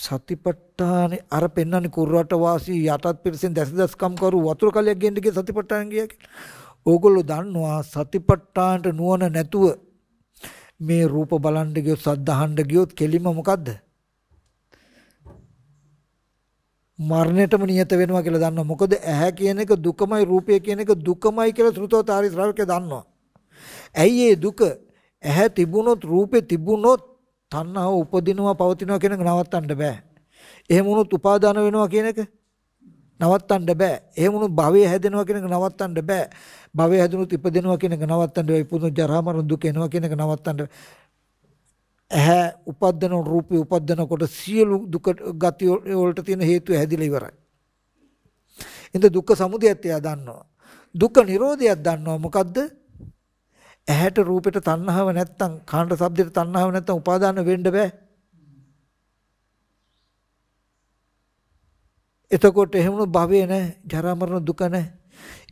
[SPEAKER 1] සතිපට්ඨානේ අර පෙන්වන්නේ කුරුවට වාසී යටත් පිරිසෙන් දැසදස්කම් කරු වතුර කලියක් ගෙන්න ගිය සතිපට්ඨාන ගියා කියලා. ඕගොල්ලෝ දන්නවා සතිපට්ඨානට නුවණ නැතුව මේ රූප බලන්න ගියොත් සද්ධාහන්න ගියොත් කෙලිම මොකද්ද? මරණයටම නියත වෙනවා කියලා දන්නවා. මොකද ඇහැ කියන එක දුකමයි රූපය කියන එක දුකමයි කියලා ශ්‍රුතෝතාරි ශ්‍රාවකයා දන්නවා. ඇයි ඒ දුක? ඇහැ තිබුණොත් රූපේ තිබුණොත් තණ්හාව උපදිනවා පවතිනවා කියන එක නවත්තන්න බෑ. එහෙම වුණොත් උපාදාන වෙනවා කියන එක නවත්තන්න බෑ. එහෙම වුණොත් භවය හැදෙනවා කියන එක නවත්තන්න බෑ. භවය හැදුනොත් ඉපදෙනවා කියන එක නවත්තන්න බෑ. ඉපදුන ජරා මරණ දුක එනවා කියන එක නවත්තන්න ඇහැ උපද්දන රූපේ උපද්දනකොට සියලු දුක ගති වලට තියෙන හේතුව හැදිලා ඉවරයි. ඉතින් දුක්ඛ සමුදයත් එයා දන්නවා. දුක්ඛ නිරෝධයත් දන්නවා. මොකද්ද? ඇහැට රූපෙට තණ්හාව නැත්තම් කාණ්ඩ ශබ්දෙට තණ්හාව නැත්තම් උපාදාන වෙන්න බෑ. එතකොට එහෙමනො භවය නැහැ, ජරා මරණ දුක නැහැ.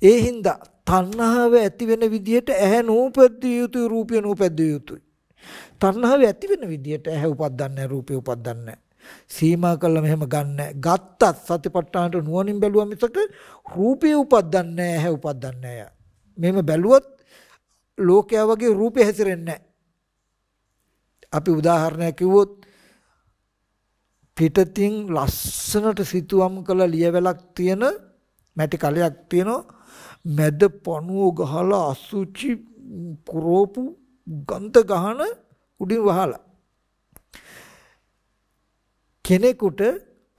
[SPEAKER 1] ඒ හින්දා තණ්හාව ඇති වෙන විදිහට ඇහැ නූපදිය යුතුයි, රූපය නූපදිය යුතුයි. තණ්හාව ඇති වෙන විදිහට ඇහැ උපද්දන්නේ නැහැ, රූපය උපද්දන්නේ නැහැ. සීමා කළා මෙහෙම ගන්න. ගත්තත් සතිපට්ඨානට නුවණින් බැලුවා මිසක රූපය උපද්දන්නේ නැහැ, ඇහැ උපද්දන්නේ නැහැ. මෙහෙම බැලුවොත් ලෝකයා වගේ රූපේ හැසිරෙන්නේ අපි උදාහරණයක් කිව්වොත් පිටතින් ලස්සනට සිතුවම් කළ ලියවැලක් තියෙන මැටි කලයක් තියෙනවා මැද පණුව ගහලා අසුචි පුරෝපු ගන්ත ගහන උඩින් වහලා කෙනෙකුට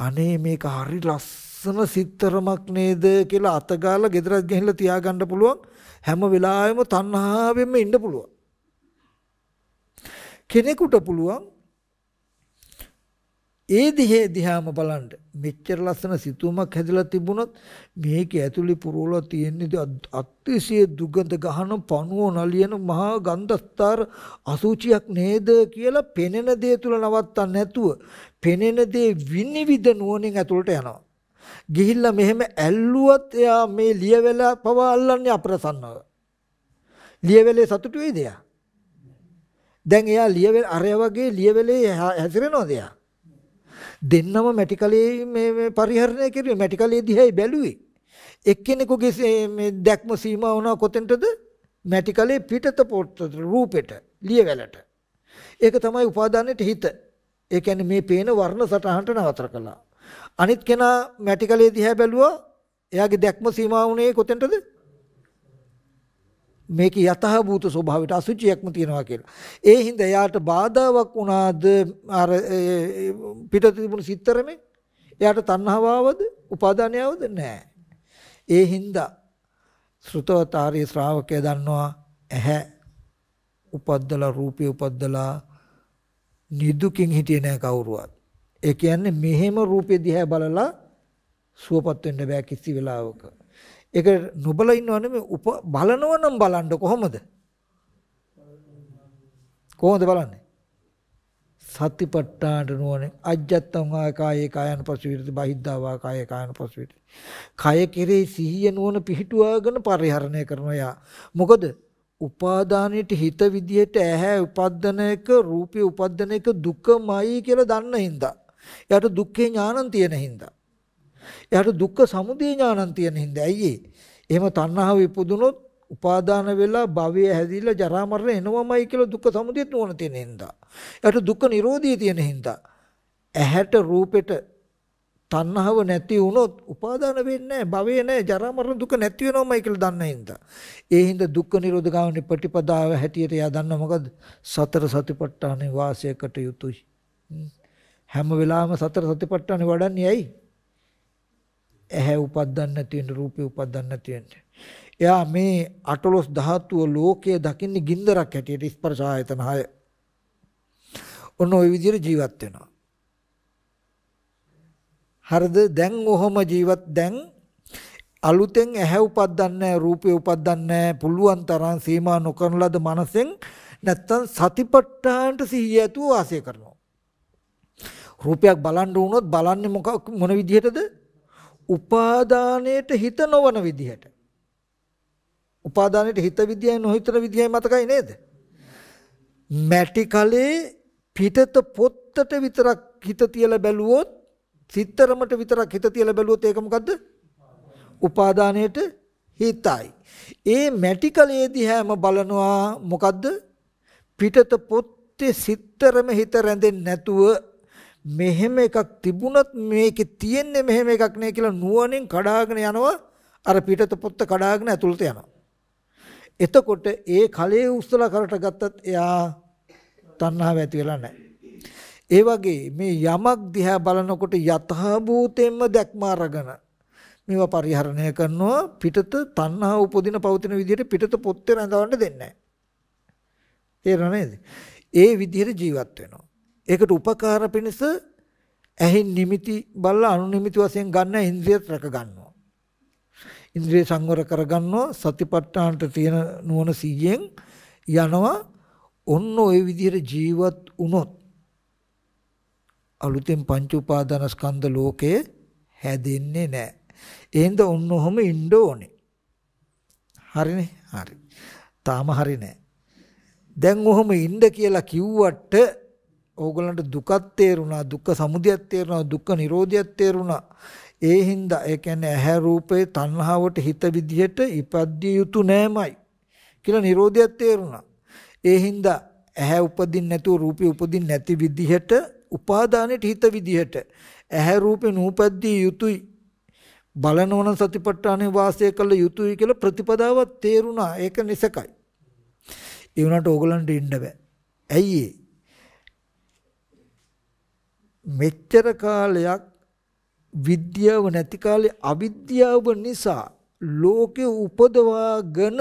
[SPEAKER 1] අනේ මේක හරි ලස්සන සිත්තරමක් නේද කියලා අතගාලා ගෙදරත් ගිහිල්ලා තියාගන්න පුළුවන් හැම වෙලාවෙම තණ්හාවෙම ඉන්න පුළුවන්. කෙනෙකුට පුළුවන් ඒ දිහේ දිහාම බලන්න මෙච්චර ලස්සන සිතුවමක් හැදලා තිබුණොත් මේක ඇතුලේ පුරවලා තියෙන්නේ අත්‍යසිය දුගඳ ගහන පණුව නලියන මහා ගන්ධස්තර අසුචියක් නේද කියලා පෙනෙන දේ තුල නවත්තන්න නැතුව පෙනෙන දේ විනිවිද නුවණින් ඇතුලට යනවා ගිහිල්ලා මෙහෙම ඇල්ලුවත් එයා මේ ලියවැලා පවා අල්ලන්නේ අප්‍රසන්නව. ලියවැලේ සතුටු වෙයිද එයා? දැන් එයා ලියවැල අරය වගේ ලියවැලේ හැසිරෙනවද එයා? දෙන්නම මැටිකලේ මේ පරිහරණය කෙරුවේ මැටිකලේ දිහායි බැලුවේ. එක්කෙනෙකුගේ මේ දැක්ම සීමා වුණා කොතෙන්ටද? මැටිකලේ පිටත පොට්ට රූපෙට ලියවැලට. ඒක තමයි උපාදානයේ හිත. ඒ කියන්නේ මේ පේන වර්ණ සටහනට නතර කළා. අනිත් කෙනා මැටිකලේ දිහා බැලුවා එයාගේ දැක්ම සීමා වුණේ කොතෙන්ටද? මේක යතහ භූත ස්වභාවයට අසුචියක්ම තියනවා කියලා. ඒ හින්දා එයාට බාධාවක් වුණාද අර පිට තිබුණු සිත්තරමේ? එයාට තණ්හාව ආවද? උපාදානය ආවද? නැහැ. ඒ හින්දා ශ්‍රුතවතාරී ශ්‍රාවකය දන්නවා ඇහැ උපද්දලා රූපය උපද්දලා නිදුකින් හිටියේ නැහැ කවුරුවත්. ඒ කියන්නේ මෙහෙම රූපෙ දිහා බලලා සුවපත් වෙන්න බෑ කිසි වෙලාවක. ඒක නොබල ඉන්නව නෙමෙයි උප බලනව නම් බලන්න කොහොමද? කොහොමද බලන්නේ? සතිපට්ඨාන නුවණ අජ්ජත්තං ආකායේ කායන පසුවිරති බහිද්ධා වා කායේ කායන පසුවිරති. කය කෙරේ සිහිය නුවණ පිහිටුවාගෙන පරිහරණය කරනවා යා. මොකද උපාදානෙට හිත විදිහට ඇහැ උපද්දන එක රූපේ උපද්දන එක දුකමයි කියලා දන්න හින්දා එයාට දුක්ඛේ ඥානන් තියෙන හින්දා. එයාට දුක්ඛ සමුදය ඥානන් තියෙන හින්දා. ඇයි එහෙම තණ්හාව ඉපදුනොත් උපාදාන වෙලා භවය හැදිලා ජරා මරණ එනවමයි කියලා දුක්ඛ සමුදයත් නෝන තියෙන හින්දා. එයාට දුක්ඛ නිරෝධය තියෙන හින්දා. ඇහැට රූපෙට තණ්හාව නැති වුණොත් උපාදාන වෙන්නේ නැහැ භවේ නැහැ ජරා මරණ දුක නැති වෙනවමයි කියලා දන්න හින්දා ඒ හින්දා දුක්ඛ නිරෝධ ගාමිනී ප්‍රතිපදාව හැටියට එයා දන්න මොකද සතර සතිපට්ඨානේ වාසයකට යුතුයි හැම වෙලාවෙම සතර සතිපට්ඨාන වඩන්නේ ඇයි? ඇහැ උපද්දන්න නැති වෙන්න, රූපේ උපද්දන්න නැති වෙන්න. එයා මේ අටලොස් ධාතුව ලෝකයේ දකින්නේ ගින්දරක් හැටියට ස්පර්ශ ආයතන හය. ඔන්න ওই විදිහට ජීවත් වෙනවා. හරිද? දැන් ඔහොම ජීවත් දැන් අලුතෙන් ඇහැ උපද්දන්නේ නැහැ, රූපේ උපද්දන්නේ නැහැ, පුළුවන් තරම් සීමා නොකරන ලද මනසෙන් නැත්තම් සතිපට්ඨානට සිහිය ඇතුව වාසය කරනවා. රූපයක් බලන්න වුණොත් බලන්නේ මොකක් මොන විදිහටද? උපාදානයට හිත නොවන විදිහට. උපාදානයට හිත විදියයි නොහිතන විදියයි මතකයි නේද? මැටි කලේ පිටත පොත්තට විතරක් හිත තියලා බැලුවොත් සිතරමට විතරක් හිත තියලා බැලුවොත් ඒක මොකද්ද? උපාදානයට හිතයි. ඒ මැටි කලේ දිහාම බලනවා මොකද්ද? පිටත පොත්තේ සිතරම හිත රැඳෙන්නේ නැතුව මෙහෙම එකක් තිබුණත් මේකේ තියෙන්නේ මෙහෙම එකක් නේ කියලා නුවණින් කඩාගෙන යනවා අර පිටත පොත්ත කඩාගෙන ඇතුළට යනවා. එතකොට ඒ කලයේ උස්සලා කරට ගත්තත් එයා තණ්හාව ඇති වෙලා නැහැ. ඒ වගේ මේ යමක් දිහා බලනකොට යථා භූතයෙන්ම දැක්ම අරගෙන මේවා පරිහරණය කරනවා පිටත තණ්හා උපදින පවතින විදිහට පිටත පොත්තේ රඳවන්න දෙන්නේ නැහැ. තේරෙනවද? ඒ විදිහට ජීවත් වෙනවා. ඒකට උපකාර පිණිස ඇහි නිමිති බලලා අනුනිමිති වශයෙන් ගන්න ඉන්ද්‍රියත් රැක ගන්නවා. ඉන්ද්‍රිය සංවර කරගන්නවා සතිපට්ඨානට තියෙන නුවණ 100ෙන් යනවා ඔන්න ওই විදිහට ජීවත් වුණොත් අලුතෙන් පංච උපාදානස්කන්ධ ලෝකේ හැදෙන්නේ නැහැ. එහෙනම් ඔන්න ඔහම ඉන්න ඕනේ. හරිනේ? හරි. තාම හරි නෑ. දැන් ඔහම ඉන්න කියලා කිව්වට ඕගොල්ලන්ට දුකත් තේරුණා, දුක්ඛ සමුදයත් තේරුණා, දුක්ඛ නිරෝධයත් තේරුණා. ඒ හින්දා ඒ කියන්නේ ඇහැ රූපේ තණ්හාවට හිත විදිහට ඉපද්දිය යුතු නෑමයි කියලා නිරෝධයත් තේරුණා. ඒ හින්දා ඇහැ උපදින්න නැතුව රූපේ උපදින්න නැති විදිහට උපාදානෙට හිත විදිහට ඇහැ රූපේ නූපද්දී යුතුයි බලනවන සතිපට්ඨානේ වාසය කළ යුතුයි කියලා ප්‍රතිපදාවක් තේරුණා ඒක නිසකයි ඒ වුණාට ඕගලන්ට ඉන්න බෑ ඇයි ඒ මෙච්චර කාලයක් විද්‍යාව නැති කාලේ අවිද්‍යාව නිසා ලෝකෙ උපදවාගෙන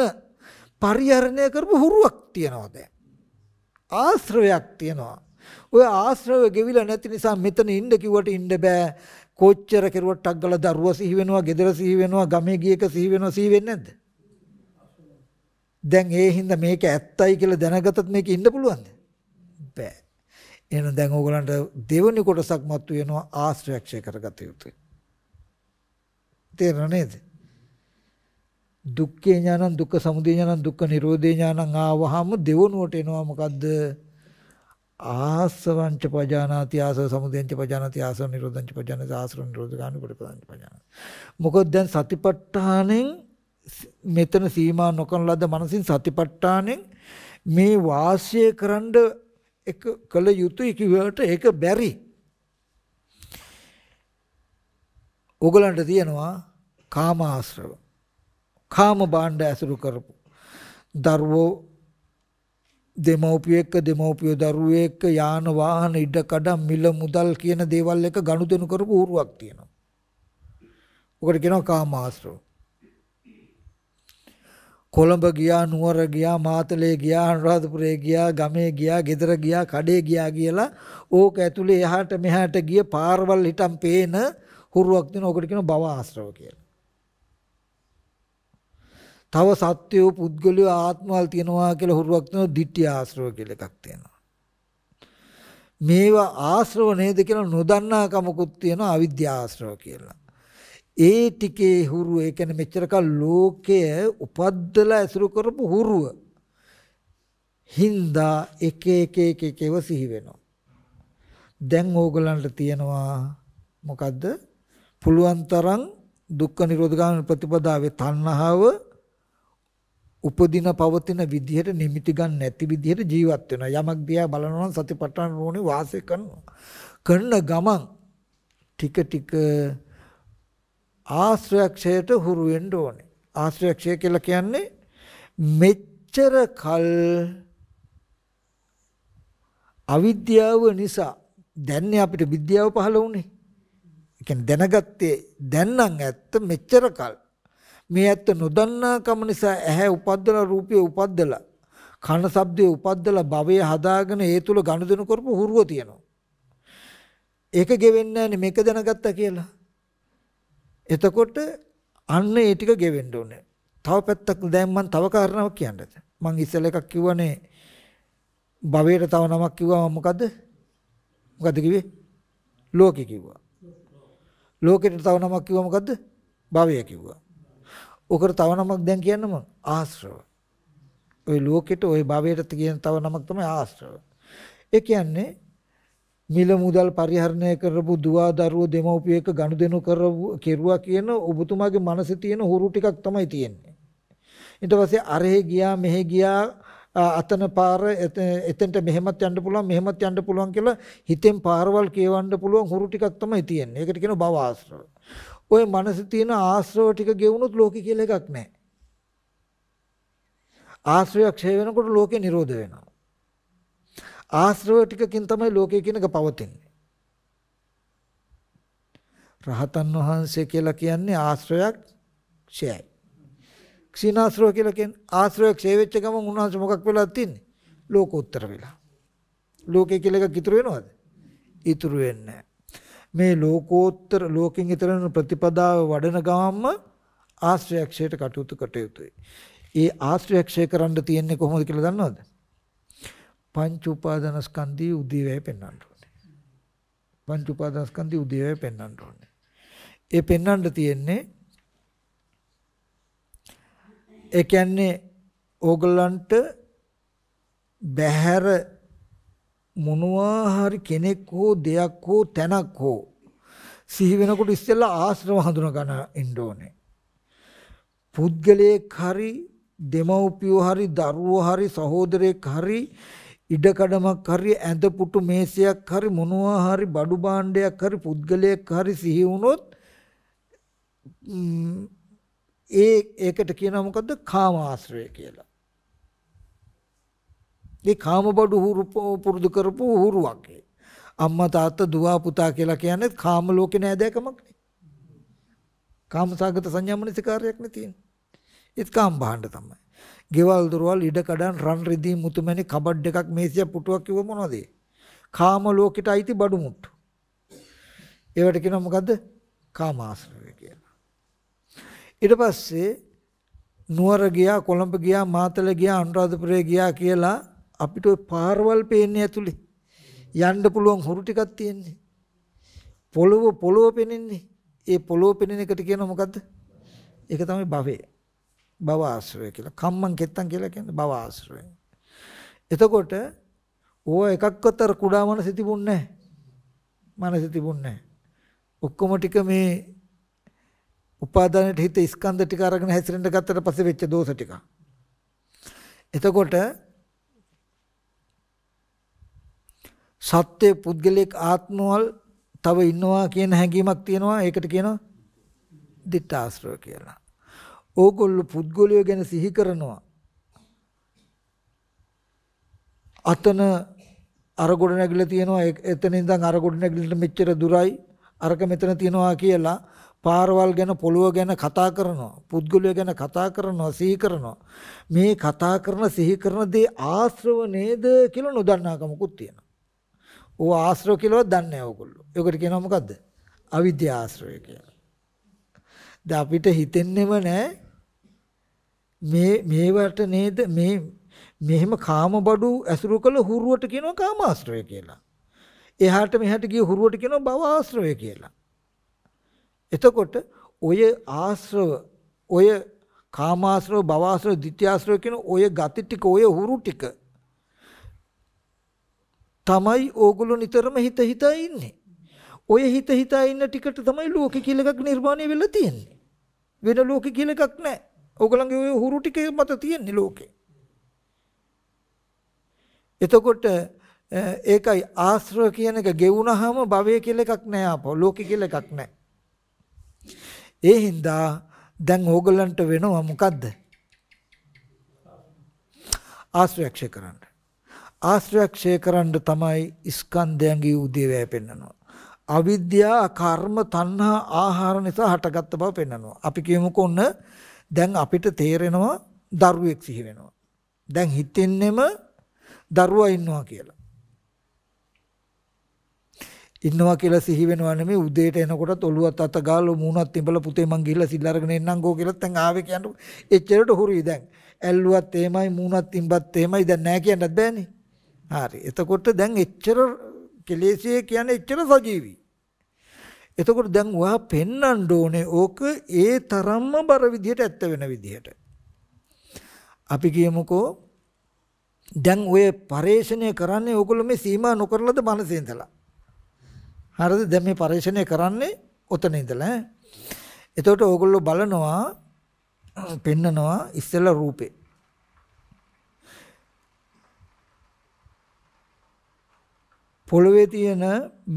[SPEAKER 1] පරිහරණය කරපු හුරුවක් තියනවා දැන්. ආශ්‍රවයක් තියනවා. ඔය ආශ්‍රව ගෙවිලා නැති නිසා මෙතන ඉන්න කිව්වට ඉන්න බෑ. කොච්චර කෙරුවත් අග්ගල දරුවා සිහි වෙනවා, ගෙදර සිහි වෙනවා, ගමේ ගියක සිහි වෙනවා සිහි වෙන්නේ නැද්ද? දැන් ඒ හින්දා මේක ඇත්තයි කියලා දැනගතත් මේක ඉන්න පුළුවන්ද? බෑ. එහෙනම් දැන් ඕගලන්ට දෙවෙනි කොටසක් මතු වෙනවා ආශ්‍රයක්ෂය කරගත යුතුයි. තේරෙන නේද? දුක්ඛේ ඥානං දුක්ඛ සමුදය ඥානං දුක්ඛ නිරෝධේ ඥානං ආවහම දෙවනුවට එනවා මොකද්ද? ආසවංච පජානාති ආසව සමුදයංච පජානාති ආසව නිරෝධංච පජානාති ආසව නිරෝධගාන ප්‍රතිපදංච පජානාති. මොකද දැන් සතිපට්ඨානෙන් මෙතන සීමා නොකන ලද මනසින් සතිපට්ඨානෙන් මේ වාසය කරන්න එක කළ යුතුයි කිව්වට ඒක බැරි. ඕගලන්ට තියෙනවා කාම ආශ්‍රව. කාම බාණ්ඩ ඇසුරු කරපු. දරුවෝ දෙමව්පිය එක්ක දෙමව්පිය දරුවෝ එක්ක යාන වාහන ඉඩ කඩ මිල මුදල් කියන දේවල් එක ගනුදෙනු කරපු ඌරුවක් තියෙනවා. ඔකට කියනවා කාම ආශ්‍රව. කොළඹ ගියා නුවර ගියා මාතලේ ගියා අනුරාධපුරේ ගියා ගමේ ගියා ගෙදර ගියා කඩේ ගියා කියලා ඕක ඇතුලේ එහාට මෙහාට ගිය පාරවල් හිටම් පේන හුරුවක් දෙන ඕකට කියන භව ආශ්‍රව කියලා. තව සත්වෝ පුද්ගලයෝ ආත්මවල් තියනවා කියලා හුරුවක් දෙන ditthi ආශ්‍රව කියලා එකක් තියෙනවා. මේවා ආශ්‍රව නේද කියලා නොදන්නා කමකුත් තියෙනවා අවිද්‍යා ආශ්‍රව කියලා. ඒ ටිකේ හුරුව ඒ කියන්නේ මෙච්චරකල් ලෝකය උපද්දලා ඇසුරු කරපු හුරුව හින්දා එක එක එක එකව සිහි වෙනවා දැන් ඕගලන්ට තියෙනවා මොකද්ද පුළුවන් තරම් දුක්ඛ නිරෝධ ගාමී ප්‍රතිපදාවේ තණ්හාව උපදින පවතින විදිහට නිමිති ගන්න නැති විදිහට ජීවත් වෙනවා යමක් දිහා බලනවා නම් සතිපට්ඨාන රෝණේ වාසය කරනවා කරන ගමන් ටික ටික ආශ්‍රයක්ෂයට හුරු වෙන්න ඕනේ. ආශ්‍රයක්ෂය කියලා කියන්නේ මෙච්චර කල් අවිද්‍යාව නිසා දැන් අපිට විද්‍යාව පහළ වුණේ. ඒ කියන්නේ දැනගත්තේ දැන් නම් ඇත්ත මෙච්චර කල්. මේ ඇත්ත නොදන්නා කම නිසා ඇහැ උපද්දලා රූපය උපද්දලා කන ශබ්දය උපද්දලා භවය හදාගෙන ඒ තුල ගනුදෙනු කරපු හුරුව තියෙනවා. ඒක ගෙවෙන්නේ නැහැ මේක දැනගත්තා කියලා. එතකොට අන්න ඒ ටික ගෙවෙන්න ඕනේ. තව පැත්තක් දැන් මම තව කාරණාවක් කියන්නද? මම ඉස්සෙල් එකක් කිව්වනේ භවයට තව නමක් කිව්වා මම මොකද්ද? මොකද්ද කිව්වේ? ලෝකේ කිව්වා. ලෝකෙට තව නමක් කිව්වා මොකද්ද? භවය කිව්වා. ඔකට තව නමක් දැන් කියන්න මම ආශ්‍රව. ওই ලෝකෙට ওই භවයට කියන තව නමක් තමයි ආශ්‍රව. ඒ කියන්නේ මිල මුදල් පරිහරණය කරපු දුවා දරුවෝ දෙමව්පිය එක ගනුදෙනු කරපු කෙරුවා කියන ඔබතුමාගේ මනසේ තියෙන හුරු ටිකක් තමයි තියෙන්නේ. ඊට පස්සේ අරහෙ ගියා මෙහෙ ගියා අතන පාර එතෙන්ට මෙහෙමත් යන්න පුළුවන් මෙහෙමත් යන්න පුළුවන් කියලා හිතෙන් පාරවල් කියවන්න පුළුවන් හුරු ටිකක් තමයි තියෙන්නේ. ඒකට කියන භව ආශ්‍රව. ওই මනසේ තියෙන ආශ්‍රව ටික ගෙවුනොත් ලෝකේ කියලා එකක් නැහැ. ආශ්‍රය ක්ෂය වෙනකොට ලෝකේ නිරෝධ වෙනවා. ආශ්‍රව ටිකකින් තමයි ලෝකය කියන එක පවතින්නේ. රහතන් වහන්සේ කියලා කියන්නේ ආශ්‍රයක් ක්ෂයයි. ක්ෂීනාශ්‍රව කියලා කියන්නේ ආශ්‍රය ක්ෂය වෙච්ච ගමන් උන්වහන්සේ මොකක් වෙලා තින්නේ? ලෝකෝත්තර වෙලා. ලෝකය කියලා එකක් ඉතුරු වෙනවද? ඉතුරු වෙන්නේ මේ ලෝකෝත්තර ලෝකෙන් ඊතර ප්‍රතිපදාව වඩන ගමන්ම ආශ්‍රය ක්ෂයට කටයුතු කටයුතුයි. ඒ ආශ්‍රය ක්ෂය කරන්න තියෙන්නේ කොහොමද කියලා දන්නවද? පංච උපාදානස්කන්ධයේ උදේවැය පෙන්වන්න ඕනේ. පංච උපාදානස්කන්ධයේ උදේවැය පෙන්වන්න ඕනේ. ඒ පෙන්වන්න තියෙන්නේ ඒ කියන්නේ ඕගලන්ට බහැර මොනවා හරි කෙනෙක් හෝ දෙයක් හෝ තැනක් හෝ සිහි වෙනකොට ඉස්සෙල්ලා ආශ්‍රව හඳුනා ගන්න ඉන්න ඕනේ. පුද්ගලයෙක් හරි දෙමව්පියෝ හරි දරුවෝ හරි සහෝදරයෙක් හරි ඉඩකඩමක් හරි ඇඳ පුටු මේසයක් හරි මොනවා හරි බඩු භාණ්ඩයක් හරි පුද්ගලයෙක් හරි සිහි වුණොත් ඒ ඒකට කියනවා මොකද්ද කාම ආශ්‍රය කියලා. මේ කාම බඩු හුරු පුරුදු කරපු හුරුවක්. අම්මා තාත්තා දුව පුතා කියලා කියන්නේ කාම ලෝකේ නෑදෑකමක් නේ. කාමසගත සංඥාමනසිකාරයක් නේ තියෙන්නේ. ඒත් කාම භාණ්ඩ තමයි. ගෙවල් දොරවල් ඉඩ කඩන් රන් රිදී මුතුමැණි කබඩ් එකක් මේසිය පුටුවක් කිව්ව මොනවද? කාම ලෝකෙට අයිති බඩු මුට්ටු. ඒවට කියනවා මොකද්ද? කාමාශ්‍රය කියලා. ඊට පස්සේ නුවර ගියා කොළඹ ගියා මාතල ගියා අනුරාධපුරේ ගියා කියලා අපිට ওই පාරවල් පේන්නේ ඇතුලේ. යන්න පුළුවන් හුරු ටිකක් තියෙන්නේ. පොළොව පොළොව පෙනෙන්නේ. ඒ පොළොව පෙනෙන එකට කියනවා මොකද්ද? ඒක තමයි භවය. භව ආශ්‍රය කියලා. කම්මං කෙත්තං කියලා කියන්නේ භව ආශ්‍රය. එතකොට ඕව එකක්වත් අර කුඩා මනසෙ තිබුණේ නැහැ. මනසෙ තිබුණේ නැහැ. ඔක්කොම ටික මේ උපාදානෙට හිත ස්කන්ධ ටික අරගෙන හැසිරෙන්න ගත්තට පස්සේ වෙච්ච දෝෂ ටික. එතකොට සත්‍ය පුද්ගලික ආත්මවල තව ඉන්නවා කියන හැඟීමක් තියෙනවා ඒකට කියනවා ditthාශ්‍රව කියලා. ඕගොල්ලෝ පුද්ගලයෝ ගැන සිහි කරනවා. අතන අර ගොඩ නැගිලා තියෙනවා එතන ඉඳන් අර ගොඩ නැගිලට මෙච්චර දුරයි අරක මෙතන තියෙනවා කියලා පාරවල් ගැන පොළොව ගැන කතා කරනවා පුද්ගලයෝ ගැන කතා කරනවා සිහි කරනවා මේ කතා කරන සිහි කරන දේ ආශ්‍රව නේද කියලා නොදන්නාකමකුත් තියෙනවා ඕවා ආශ්‍රව කියලාවත් දන්නේ නැහැ ඕගොල්ලෝ ඒකට කියනවා මොකද්ද අවිද්‍යා ආශ්‍රය කියලා ද අපිට හිතෙන්නෙම නෑ මේ මේවට නේද මේ මෙහෙම කාම බඩු ඇසුරු කළ හුරුවට කියනවා කාම ආශ්‍රය කියලා. එහාට මෙහාට ගිය හුරුවට කියනවා භව ආශ්‍රය කියලා. එතකොට ඔය ආශ්‍රව ඔය කාමාශ්‍රව භවආශ්‍රව ditthයාශ්‍රව කියන ඔය ගති ටික ඔය හුරු ටික තමයි ඕගොල්ලෝ නිතරම හිත හිතා ඉන්නේ. ඔය හිත හිතා ඉන්න ටිකට තමයි ලෝකෙ කියලා එකක් නිර්මාණය වෙලා තියෙන්නේ. වෙන ලෝකෙ කියලා එකක් නැහැ. ඕගොල්ලන්ගේ ඔය හුරු ටික මත තියෙන්නේ ලෝකෙ. එතකොට ඒකයි ආශ්‍රව කියන එක ගෙවුනහම භවය කියලා එකක් නැහැ අපෝ. ලෝකෙ කියලා එකක් නැහැ. ඒ හින්දා දැන් ඕගොල්ලන්ට වෙනවා මොකද්ද? ආශ්‍රයක්ෂය කරන්න. ආශ්‍රයක්ෂය කරන්න තමයි ස්කන්ධයන්ගේ උදේවැය පෙන්වනවා. අවිද්‍යා කර්ම තණ්හා ආහාර නිසා හටගත්ත බව පෙන්වනවා. අපි කියමුකෝ ඔන්න දැන් අපිට තේරෙනවා දරුවෙක් සිහි වෙනවා. දැන් හිතෙන්නෙම දරුවා ඉන්නවා කියලා. ඉන්නවා කියලා සිහි වෙනවා නෙමෙයි උදේට එනකොටත් ඔළුවත් අත ගාලා මූණත් තිබල පුතේ මං ගිහලා සිල් අරගෙන එන්නම්කෝ කියලා දැන් ආවේ කියන්නකො. එච්චරට හුරුයි දැන්. ඇල්ලුවත් එමයයි මූණත් තිබ්බත් එමයයි දැන් නෑ කියන්නත් බෑනේ. හරි. එතකොට දැන් එච්චර කෙලෙසේ කියන්නේ එච්චර සජීවී. එතකොට දැන් ඔයා පෙන්වන්න ඕනේ ඕක ඒ තරම්ම බර විදිහට ඇත්ත වෙන විදිහට. අපි කියමුකෝ දැන් ඔය පරේෂණය කරන්නේ ඕගොල්ලෝ මේ සීමා නොකරලද මනසේ ඉඳලා. හරිද? දැන් මේ පරේෂණය කරන්නේ ඔතන ඉඳලා. එතකොට ඕගොල්ලෝ බලනවා පෙන්නනවා ඉස්සෙල්ලා රූපේ. පොළවේ තියෙන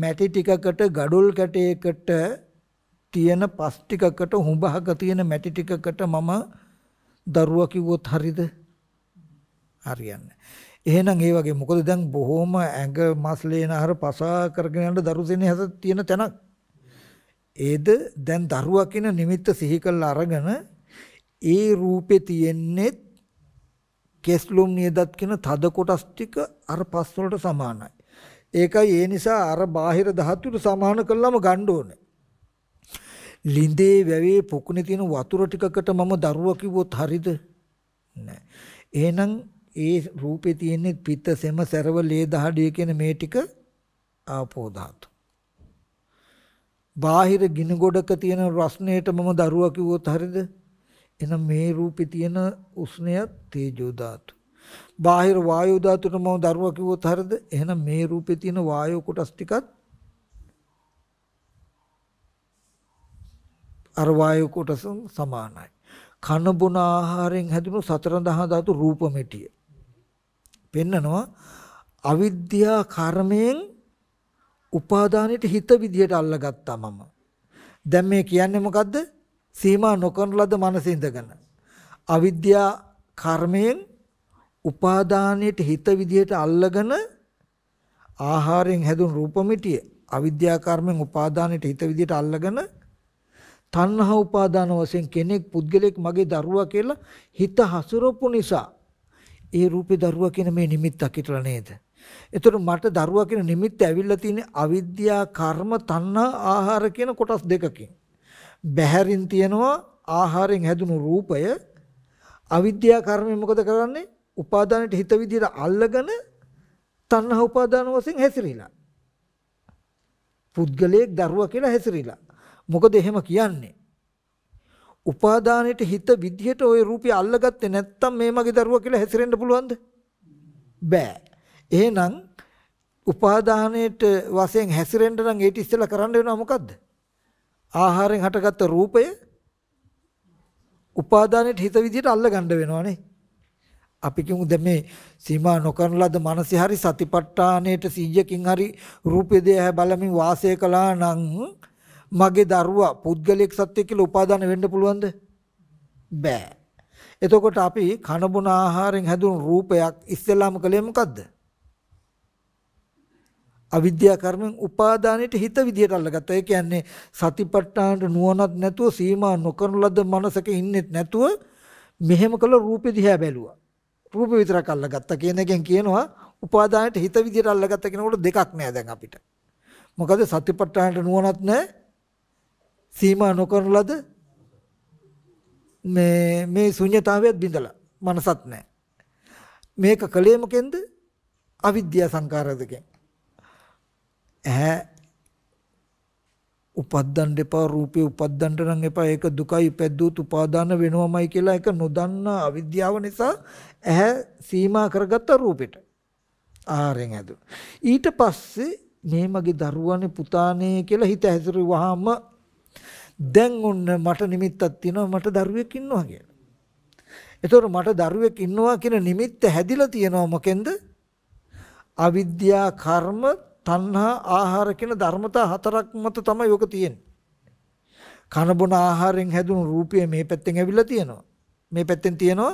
[SPEAKER 1] මැටි ටිකකට gadul කැටයකට තියෙන පස් ටිකකට හුඹහක තියෙන මැටි ටිකකට මම දරුවා කිව්වොත් හරිද? හරියන්නේ. එහෙනම් ඒ වගේ මොකද දැන් බොහොම ඇඟ මස්ලේන ආහාර පසා කරගෙන යන දරුසෙනේ හැස තියෙන තැනක්. ඒද දැන් දරුවා කියන නිමිත්ත සිහි කරලා අරගෙන ඒ රූපේ තියෙන්නේ කෙස්ලුම් නියදත් කියන තද කොටස් ටික අර පස් වලට සමානයි. ඒකයි ඒ නිසා අර බාහිර ධාතුට සමාන කළාම ගන්න ඕනේ. ලිඳේ වැවේ පොකුණේ තියෙන වතුර ටිකකට මම දරුවා කිව්වොත් හරිද? නෑ. එහෙනම් ඒ රූපේ තියෙන පිත්ත සෙම සරව ලේ දහඩිය කියන මේ ටික ආපෝ ධාතු. බාහිර ගිනි ගොඩක තියෙන රස්නේට මම දරුවා කිව්වොත් හරිද? එහෙනම් මේ රූපේ තියෙන උෂ්ණයත් තේජෝ ධාතු. බාහිර වායු ධාතුවට මම ධර්ම කිව්වොත් හරියද? එහෙනම් මේ රූපේ තියෙන වායු කොටස් ටිකත් අර වායු කොටස සමානයි. කන බොන ආහාරයෙන් හැදුණු සතර දහා ධාතු රූපമിതിය. පෙන්නනවා අවිද්‍යා කර්මයෙන් උපාදානෙට හිත විදියට අල්ලගත්තා මම. දැන් මේ කියන්නේ මොකද්ද? සීමා නොකරන ලද මනස ඉඳගෙන. අවිද්‍යා කර්මයෙන් උපාදානයට හිත විදිහට අල්ලගෙන ආහාරයෙන් හැදුණු රූපമിതിය අවිද්‍යා කර්මෙන් උපාදානයට හිත විදිහට අල්ලගෙන තණ්හා උපාදාන වශයෙන් කෙනෙක් පුද්ගලෙක් මගේ දරුවා කියලා හිත හසුරපු නිසා ඒ රූපේ දරුවා කියන මේ නිමිත්තක් හිටලා නේද? එතකොට මට දරුවා කියන නිමිත්ත ඇවිල්ලා තියෙන්නේ අවිද්‍යා කර්ම තණ්හා ආහාර කියන කොටස් දෙකකින්. බැහැරින් තියෙනවා ආහාරයෙන් හැදුණු රූපය අවිද්‍යා කර්මය මොකද කරන්නේ? උපාදානට හිත විදිහට අල්ලගෙන තණ්හා උපාදාන වශයෙන් හැසිරීලා. පුද්ගලයෙක් දරුවා කියලා හැසිරීලා. මොකද එහෙම කියන්නේ. උපාදානයට හිත විදිහට ওই රූපය අල්ලගත්තේ නැත්තම් මේ මගේ දරුවා කියලා හැසිරෙන්න පුළුවන්ද? බෑ. එහෙනම් උපාදානයට වශයෙන් හැසිරෙන්න නම් ඊට ඉස්සෙල්ලා කරන්න වෙනවා මොකද්ද? ආහාරයෙන් හටගත්ත රූපය උපාදානයට හිත විදිහට අල්ලගන්න වෙනවනේ. අපි කියමු දැන් මේ සීමා නොකරන ලද මනසේ හරි සතිපට්ඨානයේට 100කින් හරි රූපේ දෙය බලමින් වාසය කළා නම් මගේ දරුවා පුද්ගලයෙක් සත්වයෙක් කියලා උපාදාන වෙන්න පුළුවන්ද? බෑ. එතකොට අපි කන බොන ආහාරයෙන් හැදුණු රූපයක් ඉස්සෙල්ලාම කළේ මොකද්ද? අවිද්‍යා කර්මෙන් උපාදානෙට හිත විදියට අල්ලගත්තා. ඒ කියන්නේ සතිපට්ඨානට නුවණක් නැතුව සීමා නොකරන ලද මනසක ඉන්නෙත් නැතුව මෙහෙම කළ රූපෙ දිහා බැලුවා. රූප විතරක් අල්ලගත්තා කියන එකෙන් කියනවා උපාදානයට හිත විදියට අල්ලගත්ත කෙනෙකුට දෙකක් නෑ දැන් අපිට. මොකද සතිපට්ඨානට නුවණක් නෑ. සීමා නොකරන ලද මේ මේ ශුන්‍යතාවයත් බිඳලා මනසත් නැහැ. මේක කලේ මොකෙන්ද? අවිද්‍යා සංකාරයදකින්. ඇහැ උපද්දන්න එපා රූපේ උපද්දන්න නම් එපා ඒක දුකයි පැද්දුත් උපාදාන වෙනවමයි කියලා ඒක නොදන්නා අවිද්‍යාව නිසා ඇහැ සීමා කරගත්ත රූපෙට ආරෙන් ඇදු ඊට පස්සේ මේ මගේ දරුවානේ පුතානේ කියලා හිත හැසිරුවාම දැන් ඔන්න මට නිමිත්තක් තියෙනවා මට දරුවෙක් ඉන්නවා කියලා. ඒතකොට මට දරුවෙක් ඉන්නවා කියන නිමිත්ත හැදිලා තියෙනවා මොකෙන්ද? අවිද්‍යා කර්ම තණ්හා ආහාර කියන ධර්මතා හතරක් මත තමයි යොක තියෙන්නේ. කන බොන ආහාරයෙන් හැදුණු රූපය මේ පැත්තෙන් ඇවිල්ලා තියෙනවා. මේ පැත්තෙන් තියෙනවා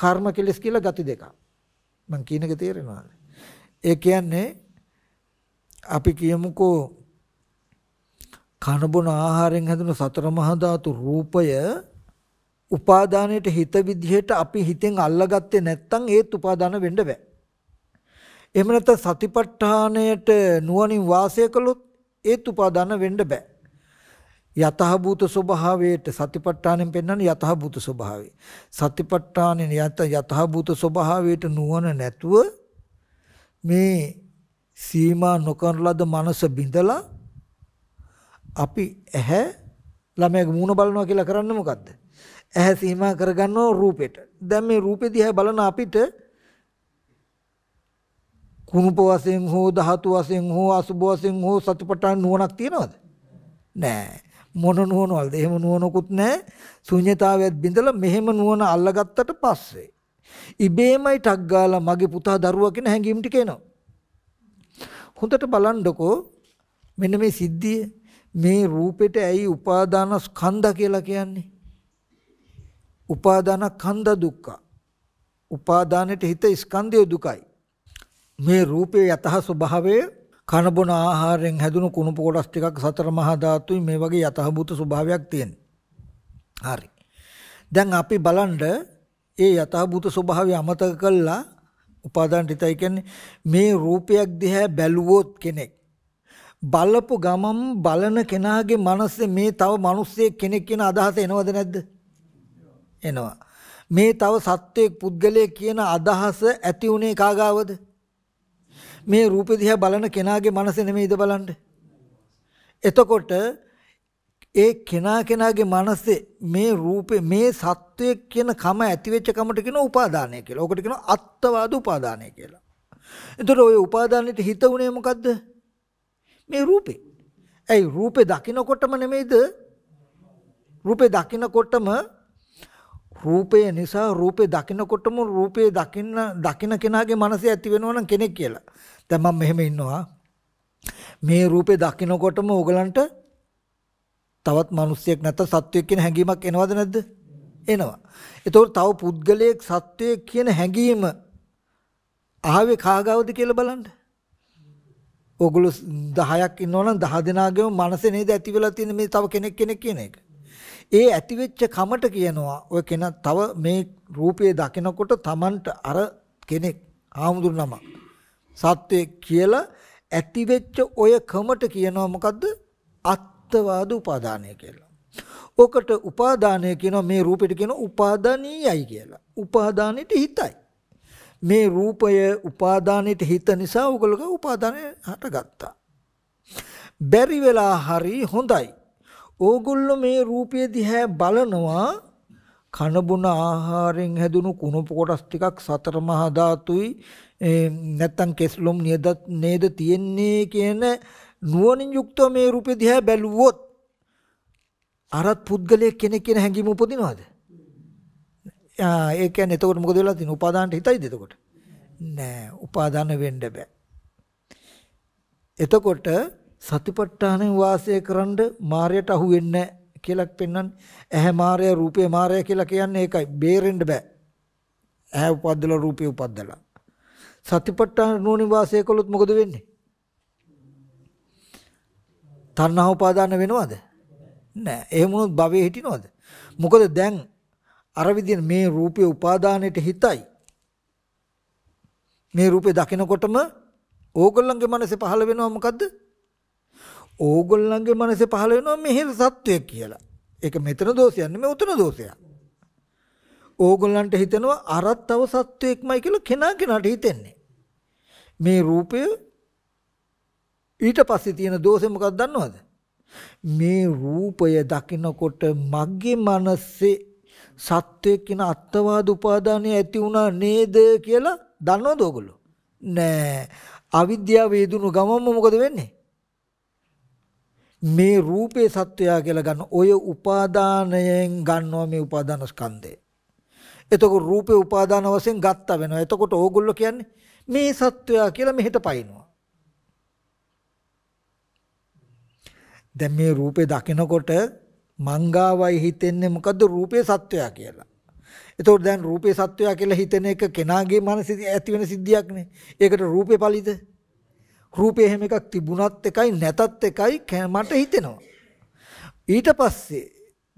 [SPEAKER 1] කර්ම කෙලස් කියලා ගති දෙකක්. මං කියන එක තේරෙනවද? ඒ කියන්නේ අපි කියමුකෝ කන බොන ආහාරයෙන් හැදුණු සතර මහා ධාතු රූපය උපාදානයේ හිත විදිහට අපි හිතෙන් අල්ලගත්තේ නැත්නම් ඒත් උපාදාන වෙන්න බෑ. එහෙම නැත්නම් සතිපට්ඨානයට නුවණින් වාසය කළොත් ඒත් උපාදාන වෙන්න බෑ. යතහ භූත ස්වභාවයට සතිපට්ඨානෙන් පෙන්වන්නේ යතහ භූත ස්වභාවය. සතිපට්ඨානෙ යත යතහ භූත ස්වභාවයට නුවණ නැතුව මේ සීමා නොකරන ලද මනස බිඳලා අපි ඇහැ ළමයාගේ මූණ බලනවා කියලා කරන්නේ මොකද්ද? ඇහැ සීමා කරගන්නවා රූපෙට. දැන් මේ රූපෙ දිහා බලන අපිට කුණුප වශයෙන් හෝ ධාතු වශයෙන් හෝ අසුභ වශයෙන් හෝ සතිපට්ඨාන නුවණක් තියනවද? නෑ. මොන නුවණවලද? එහෙම නුවණකුත් නෑ. ශුන්්‍යතාවයත් බිඳලා මෙහෙම නුවණ අල්ලගත්තට පස්සේ ඉබේමයි ටක් ගාලා මගේ පුතා දරුවා කියන හැඟීම් ටික එනවා. හොඳට බලන්නකෝ මෙන්න මේ සිද්ධිය මේ රූපෙට ඇයි උපාදාන ස්කන්ධ කියලා කියන්නේ? උපාදාන කන්ද දුක්ඛ. උපාදානෙට හිත ස්කන්ධය දුකයි. මේ රූපයේ යතහ ස්වභාවය කනබුන ආහාරයෙන් හැදුණු කුණුප කොටස් ටිකක් සතර මහා ධාතුයි මේ වගේ යතහබූත ස්වභාවයක් තියෙන. හරි. දැන් අපි බලන්න ඒ යතහබූත ස්වභාවය අමතක කළා උපාදාන ටිතයි කියන්නේ මේ රූපයක් දිහා බැලුවොත් කෙනෙක් බලපු ගමම් බලන කෙනාගේ මනසේ මේ තව මිනිස්සෙක් කෙනෙක් කියන අදහස එනවද නැද්ද? එනවා. මේ තව සත්වයක් පුද්ගලයෙක් කියන අදහස ඇති උනේ කාගාවද? මේ රූපෙ දිහා බලන කෙනාගේ මනස නෙමෙයිද බලන්නේ. එතකොට ඒ කෙනා කෙනාගේ මනසේ මේ රූපේ මේ සත්වයේ කියන කම ඇති වෙච්ච කමට කියන උපාදානය කියලා. ඔකට කියන අත්වාද උපාදානය කියලා. එතකොට ওই උපාදානෙට හිත උනේ මොකද්ද? මේ රූපේ. ඇයි රූපේ දකින්නකොටම නෙමෙයිද? රූපේ දකින්නකොටම රූපය නිසා රූපේ දකින්නකොටම රූපේ දකින්න දකින්න කෙනාගේ මනසේ ඇති වෙනවනම් කෙනෙක් කියලා. දැන් මම මෙහෙම ඉන්නවා. මේ රූපේ දකින්නකොටම ඕගලන්ට තවත් මිනිස්සෙක් නැත්නම් සත්වයෙක් කියන හැඟීමක් එනවද නැද්ද? එනවා. ඒතකොට තව පුද්ගලයෙක් සත්වයෙක් කියන හැඟීම ආවේ කාගවද කියලා බලන්න. ඕගොල්ලෝ 10ක් ඉන්නවනම් 10 දෙනාගේම මනසේ නේද ඇති වෙලා තියෙන මේ තව කෙනෙක් කෙනෙක් කියන එක. ඒ ඇති වෙච්ච කමට කියනවා ඔය කෙනා තව මේ රූපයේ දකිනකොට Tamanට අර කෙනෙක් ආමුදුර නමක්. සත්වයෙක් කියලා ඇතිවෙච්ච ඔය කමට කියනවා මොකද්ද? අත්වාද උපාදානය කියලා. ඔකට උපාදානය කියනවා මේ රූපෙට කියනවා උපාදානීයයි කියලා. උපාදානෙට හිතයි. මේ රූපය උපාදානෙට හිත නිසා ඔයගොල්ලෝ උපාදානය හටගත්තා. බැරි වෙලා හරි හොඳයි. ඕගොල්ලෝ මේ රූපය දිහා බලනවා කනබුන ආහාරයෙන් හැදුණු කුණප කොටස් ටිකක් සතර මහා ධාතුයි නැත්තම් කෙස්ලොම් නේද නේද තියෙන්නේ කියන නුවණින් යුක්තව මේ රූපෙ දිහා බැලුවොත් අරත් පුද්ගලයෙක් කෙනෙක් කියන හැඟීම උපදිනවද? ඒ කියන්නේ එතකොට මොකද වෙලා තියෙන්නේ? උපාදානට හිතයිද එතකොට? නෑ, උපාදාන වෙන්න බෑ. එතකොට සතිපට්ඨානෙන් වාසය කරන්න මායයට අහු වෙන්නේ කියලා පෙන්වන්නේ. ඇහැ මායය, රූපේ මායය කියලා කියන්නේ ඒකයි. බේරෙන්න බෑ. ඇහැ උපද්දලා රූපේ උපද්දලා. සතිපට්ඨාන නුවණින් වාසය කළොත් මොකද වෙන්නේ? තණ්හා උපාදාන වෙනවද? නෑ. එහෙම වුණොත් භවයේ හිටිනවද? මොකද දැන් අර විදිහ මේ රූපේ උපාදානයේ හිතයි. මේ රූපේ දකිනකොටම ඕගොල්ලන්ගේ මනසේ පහළ වෙනවා මොකද්ද? ඕගොල්ලන්ගේ මනසේ පහළ වෙනවා මෙහෙ සත්වය කියලා. ඒක මෙතන දෝෂයක් නෙමෙයි උතන දෝෂයක්. ඕගොල්ලන්ට හිතෙනවා අරත් තව සත්වයක්මයි කියලා කෙනා කෙනාට හිතෙන්නේ. මේ රූපය ඊට පස්සේ තියෙන දෝෂේ මොකක්ද දන්නවද? මේ රූපය දකිනකොට මගේ මනසේ සත්වයේ කියන අත්වාද උපාදානය ඇති වුණා නේද කියලා දන්නවද ඔයගොල්ලෝ? නෑ. අවිද්‍යාව වේදුණු ගමම මොකද වෙන්නේ? මේ රූපේ සත්වයා කියලා ගන්න ඔය උපාදානයෙන් ගන්නවා මේ උපාදාන ස්කන්ධය. එතකොට රූපේ උපාදාන වශයෙන් ගත්තා වෙනවා. එතකොට ඕගොල්ලෝ කියන්නේ මේ සත්වයා කියලා මෙහෙට পায়ිනවා. දැන් මේ රූපේ දකිනකොට මංගාවයි හිතෙන්නේ මොකද්ද රූපේ සත්වයා කියලා. එතකොට දැන් රූපේ සත්වයා කියලා හිතෙන එක කෙනාගේ මනසේ ඇති වෙන සිද්ධියක්නේ. ඒකට රූපේ ඵලිත. රූපේ හැම එකක් තිබුණත් එකයි නැතත් එකයි මට හිතෙනවා. ඊට පස්සේ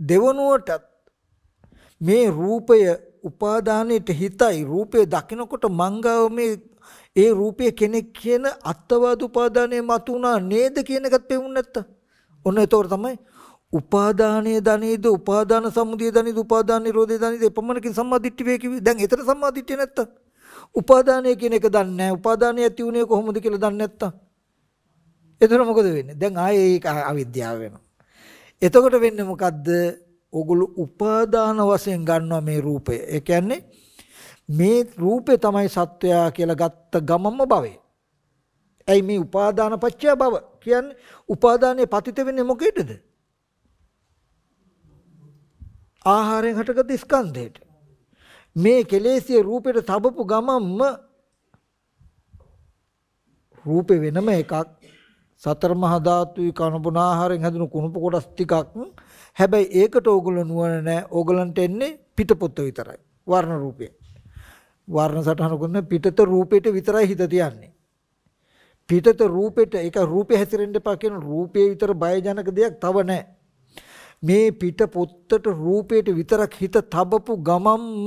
[SPEAKER 1] දෙවනුවටත් මේ රූපය උපාදානයේට හිතයි රූපේ දකිනකොට මංගව මේ ඒ රූපය කෙනෙක් කියන අත්වාද උපාදානයේ මතුණා නේද කියන එකත් පෙවුන්නේ නැත්තම්. ඔන්න ඒතකොට තමයි උපාදානයේ දනේද උපාදාන සමුදය දනේද උපාදාන නිරෝධය දනේද එපමණකින් සම්මාදිට්ඨි වේ කිව්වේ. දැන් ඒතර සම්මාදිට්ඨිය නැත්තම්. උපාදානය කියන එක දන්නේ නැහැ. උපාදානය ඇති වුණේ කොහොමද කියලා දන්නේ නැත්තම්. ඒතර මොකද වෙන්නේ? දැන් ආයේ ඒක අවිද්‍යාව වෙනවා. එතකොට වෙන්නේ මොකද්ද? ඕගොල්ලෝ උපාදාන වශයෙන් ගන්නවා මේ රූපය. ඒ කියන්නේ මේ රූපේ තමයි සත්වයා කියලා ගත්ත ගමම භවය. ඇයි මේ උපාදාන පත්‍ය භව කියන්නේ උපාදානයේ පතිත වෙන්නේ මොකේදද? ආහාරයෙන් හටගත් ස්කන්ධයට. මේ කෙලෙසිය රූපෙට තබපු ගමම රූපේ වෙනම එකක් සතර මහා ධාතුයි කනබුන ආහාරයෙන් හැදෙන කුණප කොටස් ටිකක් හැබැයි ඒකට ඕගොල්ලෝ නුවණ නැහැ. ඕගොල්ලන්ට එන්නේ පිටපොත විතරයි. වර්ණ රූපය. වර්ණ සටහනකුත් පිටත රූපෙට විතරයි හිත තියන්නේ. පිටත රූපෙට ඒක රූපේ හැසිරෙන්න එපා කියන රූපේ විතර බයජනක දෙයක් තව නැහැ. මේ පිට පොත්තට රූපේට විතරක් හිත තබපු ගමම්ම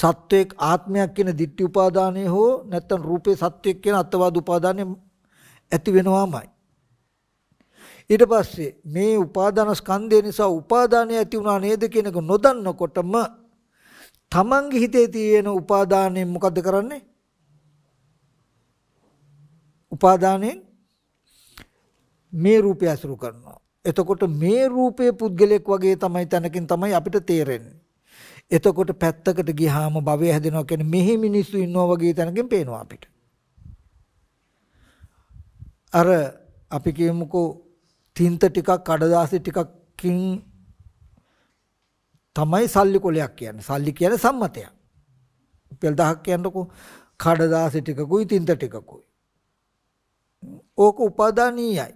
[SPEAKER 1] සත්වයක් ආත්මයක් කියන ditthi උපාදානය හෝ නැත්නම් රූපේ සත්වයක් කියන අත්වාද උපාදානය ඇති වෙනවාමයි. ඊට පස්සේ මේ උපාදාන ස්කන්ධය නිසා උපාදානය ඇති වුණා නේද කියන එක නොදන්නකොටම තමන්ගේ හිතේ තියෙන උපාදානයෙන් මොකද කරන්නේ? උපාදානයෙන් මේ රූපය අසුරු කරනවා. එතකොට මේ රූපයේ පුද්ගලෙක් වගේ තමයි තැනකින් තමයි අපිට තේරෙන්නේ. එතකොට පැත්තකට ගියාම භවය හැදෙනවා කියන්නේ මෙහි මිනිස්සු ඉන්නවා වගේ තැනකින් පේනවා අපිට. අර අපි කියමුකෝ තින්ත ටිකක් කඩදාසි ටිකකින් තමයි සල්ලි කොලයක් කියන්නේ. සල්ලි කියන්නේ සම්මතයක්. රුපියල් 1000ක් කියන්නකෝ. කඩදාසි ටිකකුයි තින්ත ටිකකුයි. ඕක උපාදානීයයි.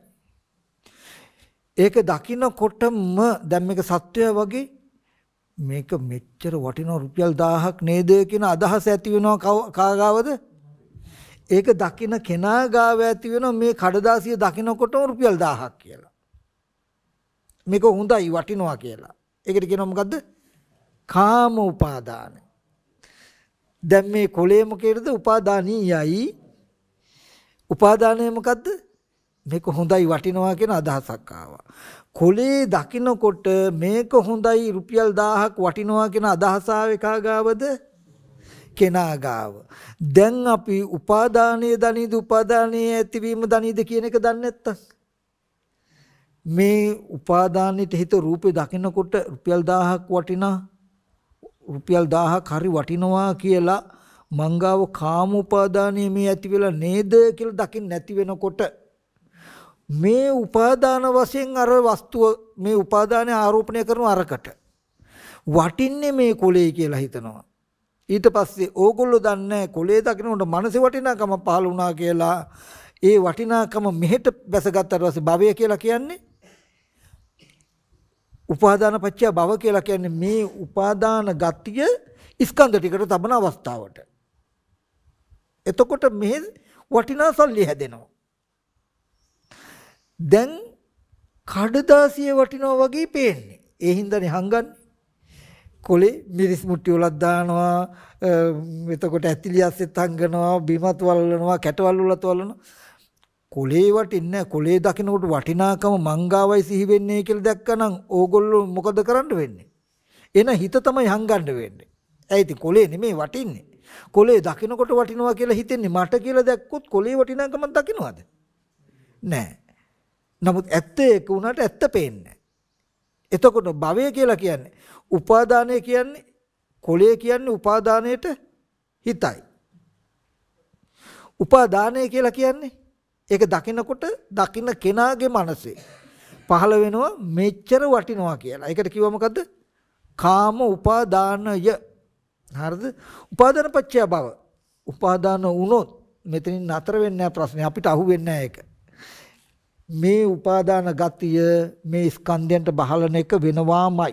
[SPEAKER 1] ඒක දකින්නකොටම දැන් මේක සත්‍යය වගේ මේක මෙච්චර වටිනා රුපියල් 1000ක් නේද කියන අදහස ඇති වෙනවා කාගාවද? ඒක දකින කෙනා ගාව ඇති වෙන මේ කඩදාසිය දකිනකොටම රුපියල් 1000ක් කියලා. මේක හොඳයි වටිනවා කියලා. ඒකට කියනවා මොකද්ද? කාම උපාදාන. දැන් මේ කොලේ මොකේද? උපාදානීයයි. උපාදානය මොකද්ද? මේක හොඳයි වටිනවා කියන අදහසක් ආවා. කොලේ දකින්නකොට මේක හොඳයි රුපියල් 1000ක් වටිනවා කියන අදහස ආව එකගාවද? කෙනා ගාව. දැන් අපි උපාදානීය දනිද උපාදානීය ඇතිවීම දනිද කියන එක දන්නේ නැත්තම් මේ උපාදානෙට හිත රූපේ දකිනකොට රුපියල් 1000ක් වටිනා රුපියල් 1000ක් හරි වටිනවා කියලා මංගාව කාම උපාදානීය මේ ඇති වෙලා නේද කියලා දකින්න නැති වෙනකොට මේ උපාදාන වශයෙන් අර වස්තුව මේ උපාදානය ආරෝපණය කරන අරකට වටින්නේ මේ කුලේ කියලා හිතනවා ඊට පස්සේ ඕගොල්ලෝ දන්නේ කොලේ දකින්නකොට මනසේ වටිනාකම පහළ වුණා කියලා ඒ වටිනාකම මෙහෙට වැසගත්තට පස්සේ භවය කියලා කියන්නේ උපාදාන පත්‍ය භව කියලා කියන්නේ මේ උපාදාන ගතිය ස්කන්ධ ටිකට තබන අවස්ථාවට. එතකොට මෙහි වටිනා සල්ලි හැදෙනවා. දැන් කඩදාසිය වටිනවා වගේ පේන්නේ. ඒ හින්දානේ හංගන්නේ. කොලේ මිරිස් මුට්ටි වලක් දානවා එතකොට ඇතිලියස්සෙත් හංගනවා බිමත් වල්ලනවා කැටවල් වලත් වල්ලනවා කොලේ වටින්නේ කොලේ දකින්නකොට වටිනාකම මංගාවයි සිහි වෙන්නේ කියලා දැක්කනම් ඕගොල්ලෝ මොකද කරන්න වෙන්නේ එන හිත තමයි හංගන්න වෙන්නේ ඇයි ඉතින් කොලේ නෙමෙයි වටින්නේ කොලේ දකින්නකොට වටිනවා කියලා හිතෙන්නේ මට කියලා දැක්කොත් කොලේ වටිනාකම දකින්නවද නෑ නමුත් ඇත්ත ඒක උනාට ඇත්ත පේන්නේ එතකොට භවය කියලා කියන්නේ උපාදානය කියන්නේ කුලය කියන්නේ උපාදානයට හිතයි. උපාදානය කියලා කියන්නේ ඒක දකිනකොට දකින කෙනාගේ මනසේ පහළ වෙනවා මෙච්චර වටිනවා කියලා. ඒකට කිව්ව මොකද්ද? කාම උපාදානය. හරිද? උපාදාන පත්‍ය භව. උපාදාන වුණොත් මෙතනින් නතර වෙන්නේ නැහැ ප්‍රශ්නේ. අපිට අහු වෙන්නේ නැහැ ඒක. මේ උපාදාන ගතිය මේ ස්කන්ධයන්ට බහලන එක වෙනවාමයි.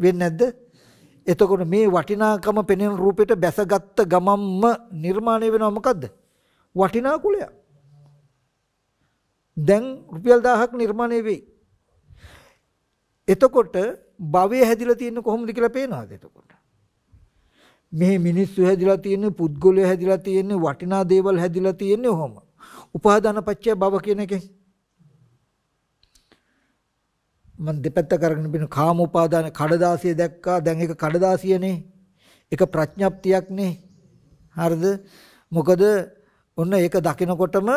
[SPEAKER 1] වෙන්නේ නැද්ද? එතකොට මේ වටිනාකම පෙනෙන රූපෙට බැසගත්ත ගමම්ම නිර්මාණය වෙනවා මොකද්ද? වටිනා කුලයක්. දැන් රුපියල් 1000ක් නිර්මාණය වෙයි. එතකොට භවය හැදිලා තියෙන්නේ කොහොමද කියලා පේනවාද එතකොට? මේ මිනිස්සු හැදිලා තියෙන්නේ පුද්ගලයෝ හැදිලා තියෙන්නේ වටිනා දේවල් හැදිලා තියෙන්නේ ඔහොම. උපාදාන පත්‍ය භව කියන එකෙන්. මම දෙපැත්ත කරගෙන බින කාම උපාදාන කඩදාසිය දැක්කා දැන් ඒක කඩදාසියනේ ඒක ප්‍රඥප්තියක්නේ හරිද මොකද ඔන්න ඒක දකිනකොටම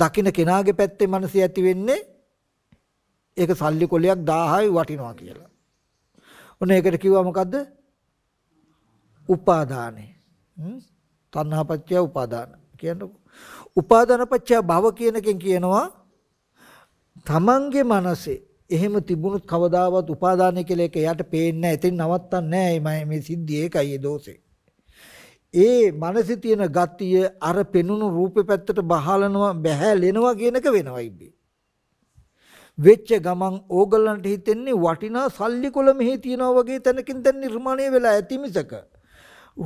[SPEAKER 1] දකින කෙනාගේ පැත්තේ මනස ඇති වෙන්නේ ඒක සල්ලි කොලයක් 1000යි වටිනවා කියලා. ඔන්න ඒකට කිව්වා මොකද්ද? උපාදානෙ. තණ්හාපච්චය උපාදාන කියන්නකො. උපාදානපච්චය භව කියන එකෙන් කියනවා තමන්ගේ මනසේ එහෙම තිබුණොත් කවදාවත් උපාදානය කියලා එක එයාට පේන්නේ නැහැ. එතින් නවත්තන්නේ නැහැ. මේ සිද්ධිය ඒකයි ඒ දෝෂේ. ඒ මනසේ තියෙන ගතිය අර පෙනුණු රූපේ පැත්තට බහලනවා, බැහැලෙනවා කියනක වෙනවා ඉබ්බේ. වෙච්ච ගමන් ඕගලන්ට හිතෙන්නේ වටිනා සල්ලි කොළ මෙහි තියනවා වගේ තැනකින් දැන් නිර්මාණය වෙලා ඇති මිසක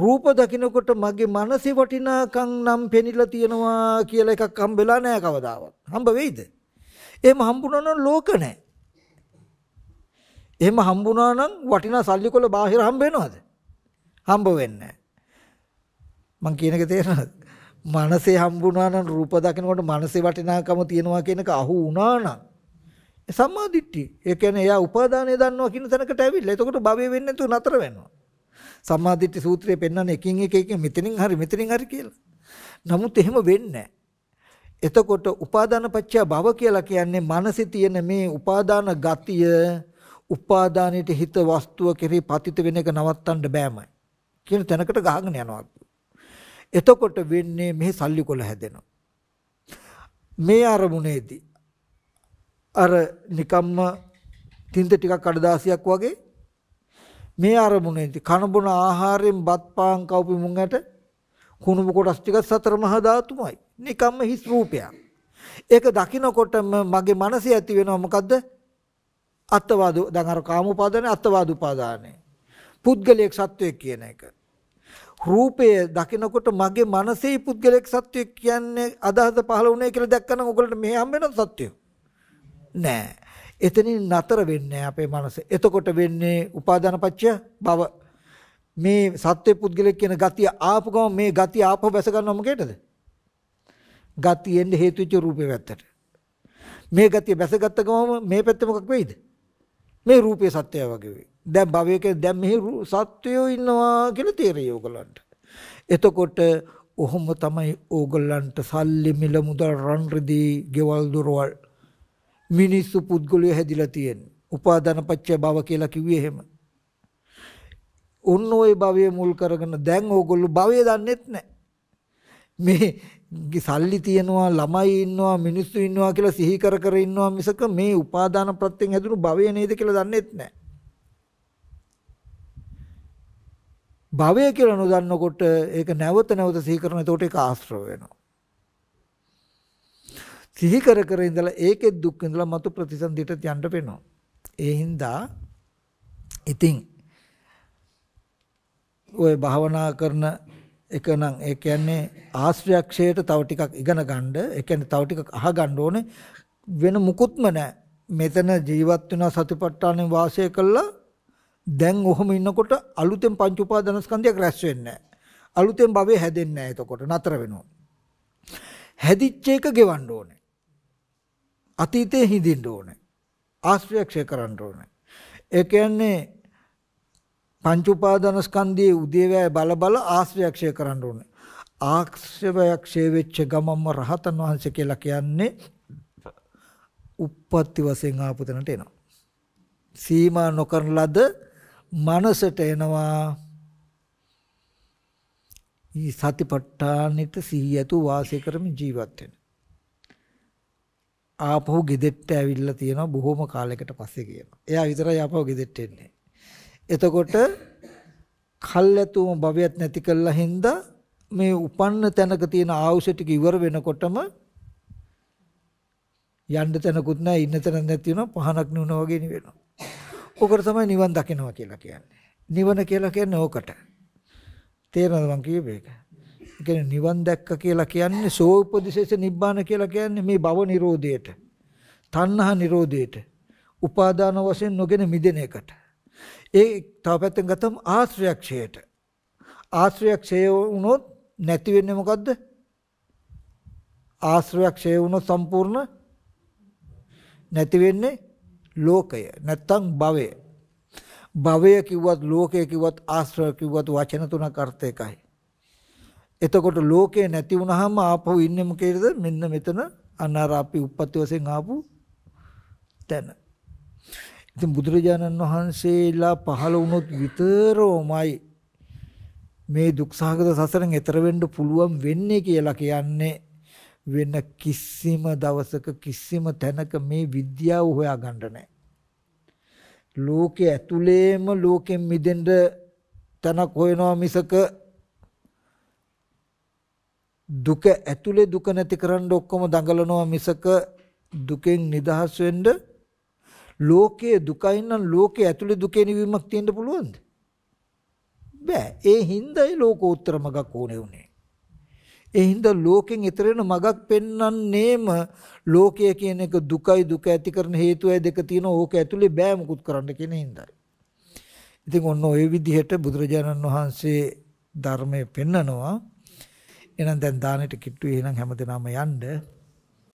[SPEAKER 1] රූප දකින්නකොට මගේ මනසේ වටිනාකම් නම් පෙනිලා තියනවා කියලා එකක් හම්බෙලා නැහැ කවදාවත්. හම්බ වෙයිද? එහෙම හම්බුනා නම් ලෝක නැහැ. එහෙම හම්බුනා නම් වටිනා සල්ලිකොල බාහිර හම්බ වෙනවද? හම්බ වෙන්නේ නැහැ. මං කියන එක තේරෙනවද? මනසේ හම්බුනා නම් රූප දකිනකොට මනසේ වටිනාකම තියනවා කියන එක අහු වුණා නම් සම්මා දිට්ඨිය. ඒ කියන්නේ එයා උපාදානය දන්නවා කියන තැනකට ඇවිල්ලා. එතකොට භවය වෙන්නේ නැතුව නතර වෙනවා. සම්මා දිට්ඨි සූත්‍රයේ පෙන්වන්නේ එකින් එක එක මෙතනින් හරි මෙතනින් හරි කියලා. නමුත් එහෙම වෙන්නේ නැහැ. එතකොට උපාදාන පත්‍ය භව කියලා කියන්නේ මනසේ තියෙන මේ උපාදාන ගතිය උපාදානයේ හිත වස්තුව කෙරෙහි පතිත වෙන එක නවත්තන්න බෑම කියන තැනකට ගහගෙන යනවා. එතකොට වෙන්නේ මේ සල්ලිකොල හැදෙනවා. මේ අරමුණේදී අර නිකම්ම තින්ත ටිකක් කඩදාසියක් වගේ මේ අරමුණේදී කන බොන ආහාරයෙන් බත් පාන් කවපු මුංගට කුණුඹ කොටස් ටික සතර මහා ධාතුමයි. නිකම්ම හිස් රූපයක්. ඒක දකිනකොටම මගේ මනසේ ඇති වෙනවා මොකද්ද? අත්වාද දැන් අර කාම උපාදානේ අත්වාද උපාදානේ. පුද්ගලයක් සත්වයක් කියන එක. රූපය දකිනකොට මගේ මනසේ පුද්ගලයක් සත්වයක් කියන්නේ අදහස පහළ වුණේ කියලා දැක්කම ඔයගොල්ලන්ට මේ හම්බ වෙනවද සත්වය? නෑ. එතනින් නතර වෙන්නේ අපේ මනස. එතකොට වෙන්නේ උපාදාන පත්‍ය භව. මේ සත්ව පුද්ගලෙක් කියන ගතිය ආපු ගම මේ ගතිය ආපහු බැස ගන්නව මොකේදද? ගතියෙන් හේතු වෙච්ච රූපේ පැත්තට. මේ ගතිය බැසගත්ත ගමම මේ පැත්ත මොකක් වෙයිද? මේ රූපේ සත්‍යය වගේ වෙයි. දැන් භවයක දැන් මෙහි සත්වයෝ ඉන්නවා කියලා තේරෙයි ඕගලන්ට. එතකොට ඔහොම තමයි ඕගලන්ට සල්ලි මිල මුදල් රන් රිදී ගෙවල් දොරවල් මිනිස්සු පුද්ගලයෝ හැදිලා තියෙන්නේ. උපාදාන පත්‍ය භව කියලා කිව්වේ එහෙම. උන් ওই භවය මුල් කරගෙන දැන් ඕගොල්ලෝ භවය දන්නෙත් නැහැ. මේ සල්ලි තියනවා ළමයි ඉන්නවා මිනිස්සු ඉන්නවා කියලා සිහි කර කර ඉන්නවා මිසක මේ උපාදාන ප්‍රත්‍යයෙන් හැදුණු භවය නේද කියලා දන්නේත් නැහැ. භවය කියලා නොදන්නකොට ඒක නැවත නැවත සිහි කරන එතකොට ඒක ආශ්‍රව වෙනවා. සිහි කර කර ඉඳලා ඒකෙත් දුක් ඉඳලා මතු ප්‍රතිසන්දිට යන්න වෙනවා. ඒ හින්දා ඉතින් ওই භාවනා කරන එක නම් ඒ කියන්නේ ආශ්‍රයක්ෂයට තව ටිකක් ඉගෙන ගන්න ඒ කියන්නේ තව ටිකක් අහගන්න ඕනේ වෙන මුකුත්ම නැහැ මෙතන ජීවත් වෙන සතිපට්ඨානෙ වාසය කළා දැන් ඔහොම ඉන්නකොට අලුතෙන් පංච උපාදානස්කන්ධයක් රැස් වෙන්නේ අලුතෙන් භවය හැදෙන්නේ නැහැ එතකොට නතර වෙනවා හැදිච්ච එක ගෙවන්න ඕනේ අතීතේ හිඳින්න ඕනේ ආශ්‍රයක්ෂය කරන්න ඕනේ ඒ කියන්නේ පංච උපාදානස්කන්ධයේ උදේවැය බල බල ආශ්‍රයක්ෂය කරන්න ඕනේ. ආශ්‍රයක්ෂය වෙච්ච ගමම්ම රහතන් වහන්සේ කියලා කියන්නේ උප්පත්ති වශයෙන් ආපුතනට එනවා. සීමා නොකරන ලද මනසට එනවා. ඊ සතිපට්ඨානෙට සිහිය ඇතුව වාසය කරමින් ජීවත් වෙන. ආපහු ගෙදෙට්ට ඇවිල්ලා තියෙනවා බොහොම කාලයකට පස්සේ කියනවා. එයා විතරයි ආපහු ගෙදෙට්ට එන්නේ. එතකොට කල්ැතුම භවයක් නැති කළා හින්දා මේ උපන්න තැනක තියෙන ආවුස ටික ඉවර වෙනකොටම යන්න තැනකුත් නැහැ ඉන්න තැනක් නැති වෙනවා පහනක් නුණා වගේ නිවෙනවා. ඔකට තමයි නිවන් දකිනවා කියලා කියන්නේ. නිවන කියලා කියන්නේ ඕකට. තේරෙනවද මං කියපේ එක? ඒ කියන්නේ නිවන් දැක්ක කියලා කියන්නේ සෝපපදිශේෂ නිබ්බාන කියලා කියන්නේ මේ භව නිරෝධයට. තණ්හා නිරෝධයට. උපාදාන වශයෙන් නොගෙන මිදෙන එකට. ඒ තව පැත්තෙන් ගත්තම ආශ්‍රයක්ෂයට. ආශ්‍රයක්ෂය වුණොත් නැති වෙන්නේ මොකද්ද? ආශ්‍රයක්ෂය වුණොත් සම්පූර්ණ නැති වෙන්නේ ලෝකය නැත්තම් භවය. භවය කිව්වත් ලෝකය කිව්වත් ආශ්‍රය කිව්වත් වචන තුනක් අර්ථ එකයි. එතකොට ලෝකේ නැති වුණාම ආපහු ඉන්නේ මොකේද? මෙන්න මෙතන අනාරාපි උප්පත්ති වශයෙන් ආපු තැන. ඉතින් බුදුරජාණන් වහන්සේලා පහළ වුණොත් විතරෝමයි මේ දුක්සහගත සසරෙන් එතර වෙන්න පුළුවන් වෙන්නේ කියලා කියන්නේ වෙන කිසිම දවසක කිසිම තැනක මේ විද්‍යාව හොයාගන්න නැහැ. ලෝකයේ ඇතුළේම ලෝකෙන් මිදෙන්න තැනක් හොයනවා මිසක දුක ඇතුලේ දුක නැති කරන්න ඔක්කොම දඟලනවා මිසක දුකෙන් නිදහස් වෙන්න ලෝකයේ දුකයි නම් ලෝකයේ ඇතුලේ දුකේ නිවීමක් තියෙන්න පුළුවන්ද? බෑ. ඒ හින්දායි ලෝකෝත්තර මගක් ඕනේ උනේ. ඒ හින්දා ලෝකෙන් ඈතර වෙන මගක් පෙන්වන්නේම ලෝකය කියන එක දුකයි දුක ඇති කරන හේතුවයි දෙක තියෙන ඕක ඇතුලේ බෑ මුකුත් කරන්න කියන හින්දායි. ඉතින් ඔන්න ওই විදිහට බුදුරජාණන් වහන්සේ ධර්මය පෙන්නනවා. එහෙනම් දැන් දානෙට කිට්ටු එහෙනම් හැමදෙනාම යන්න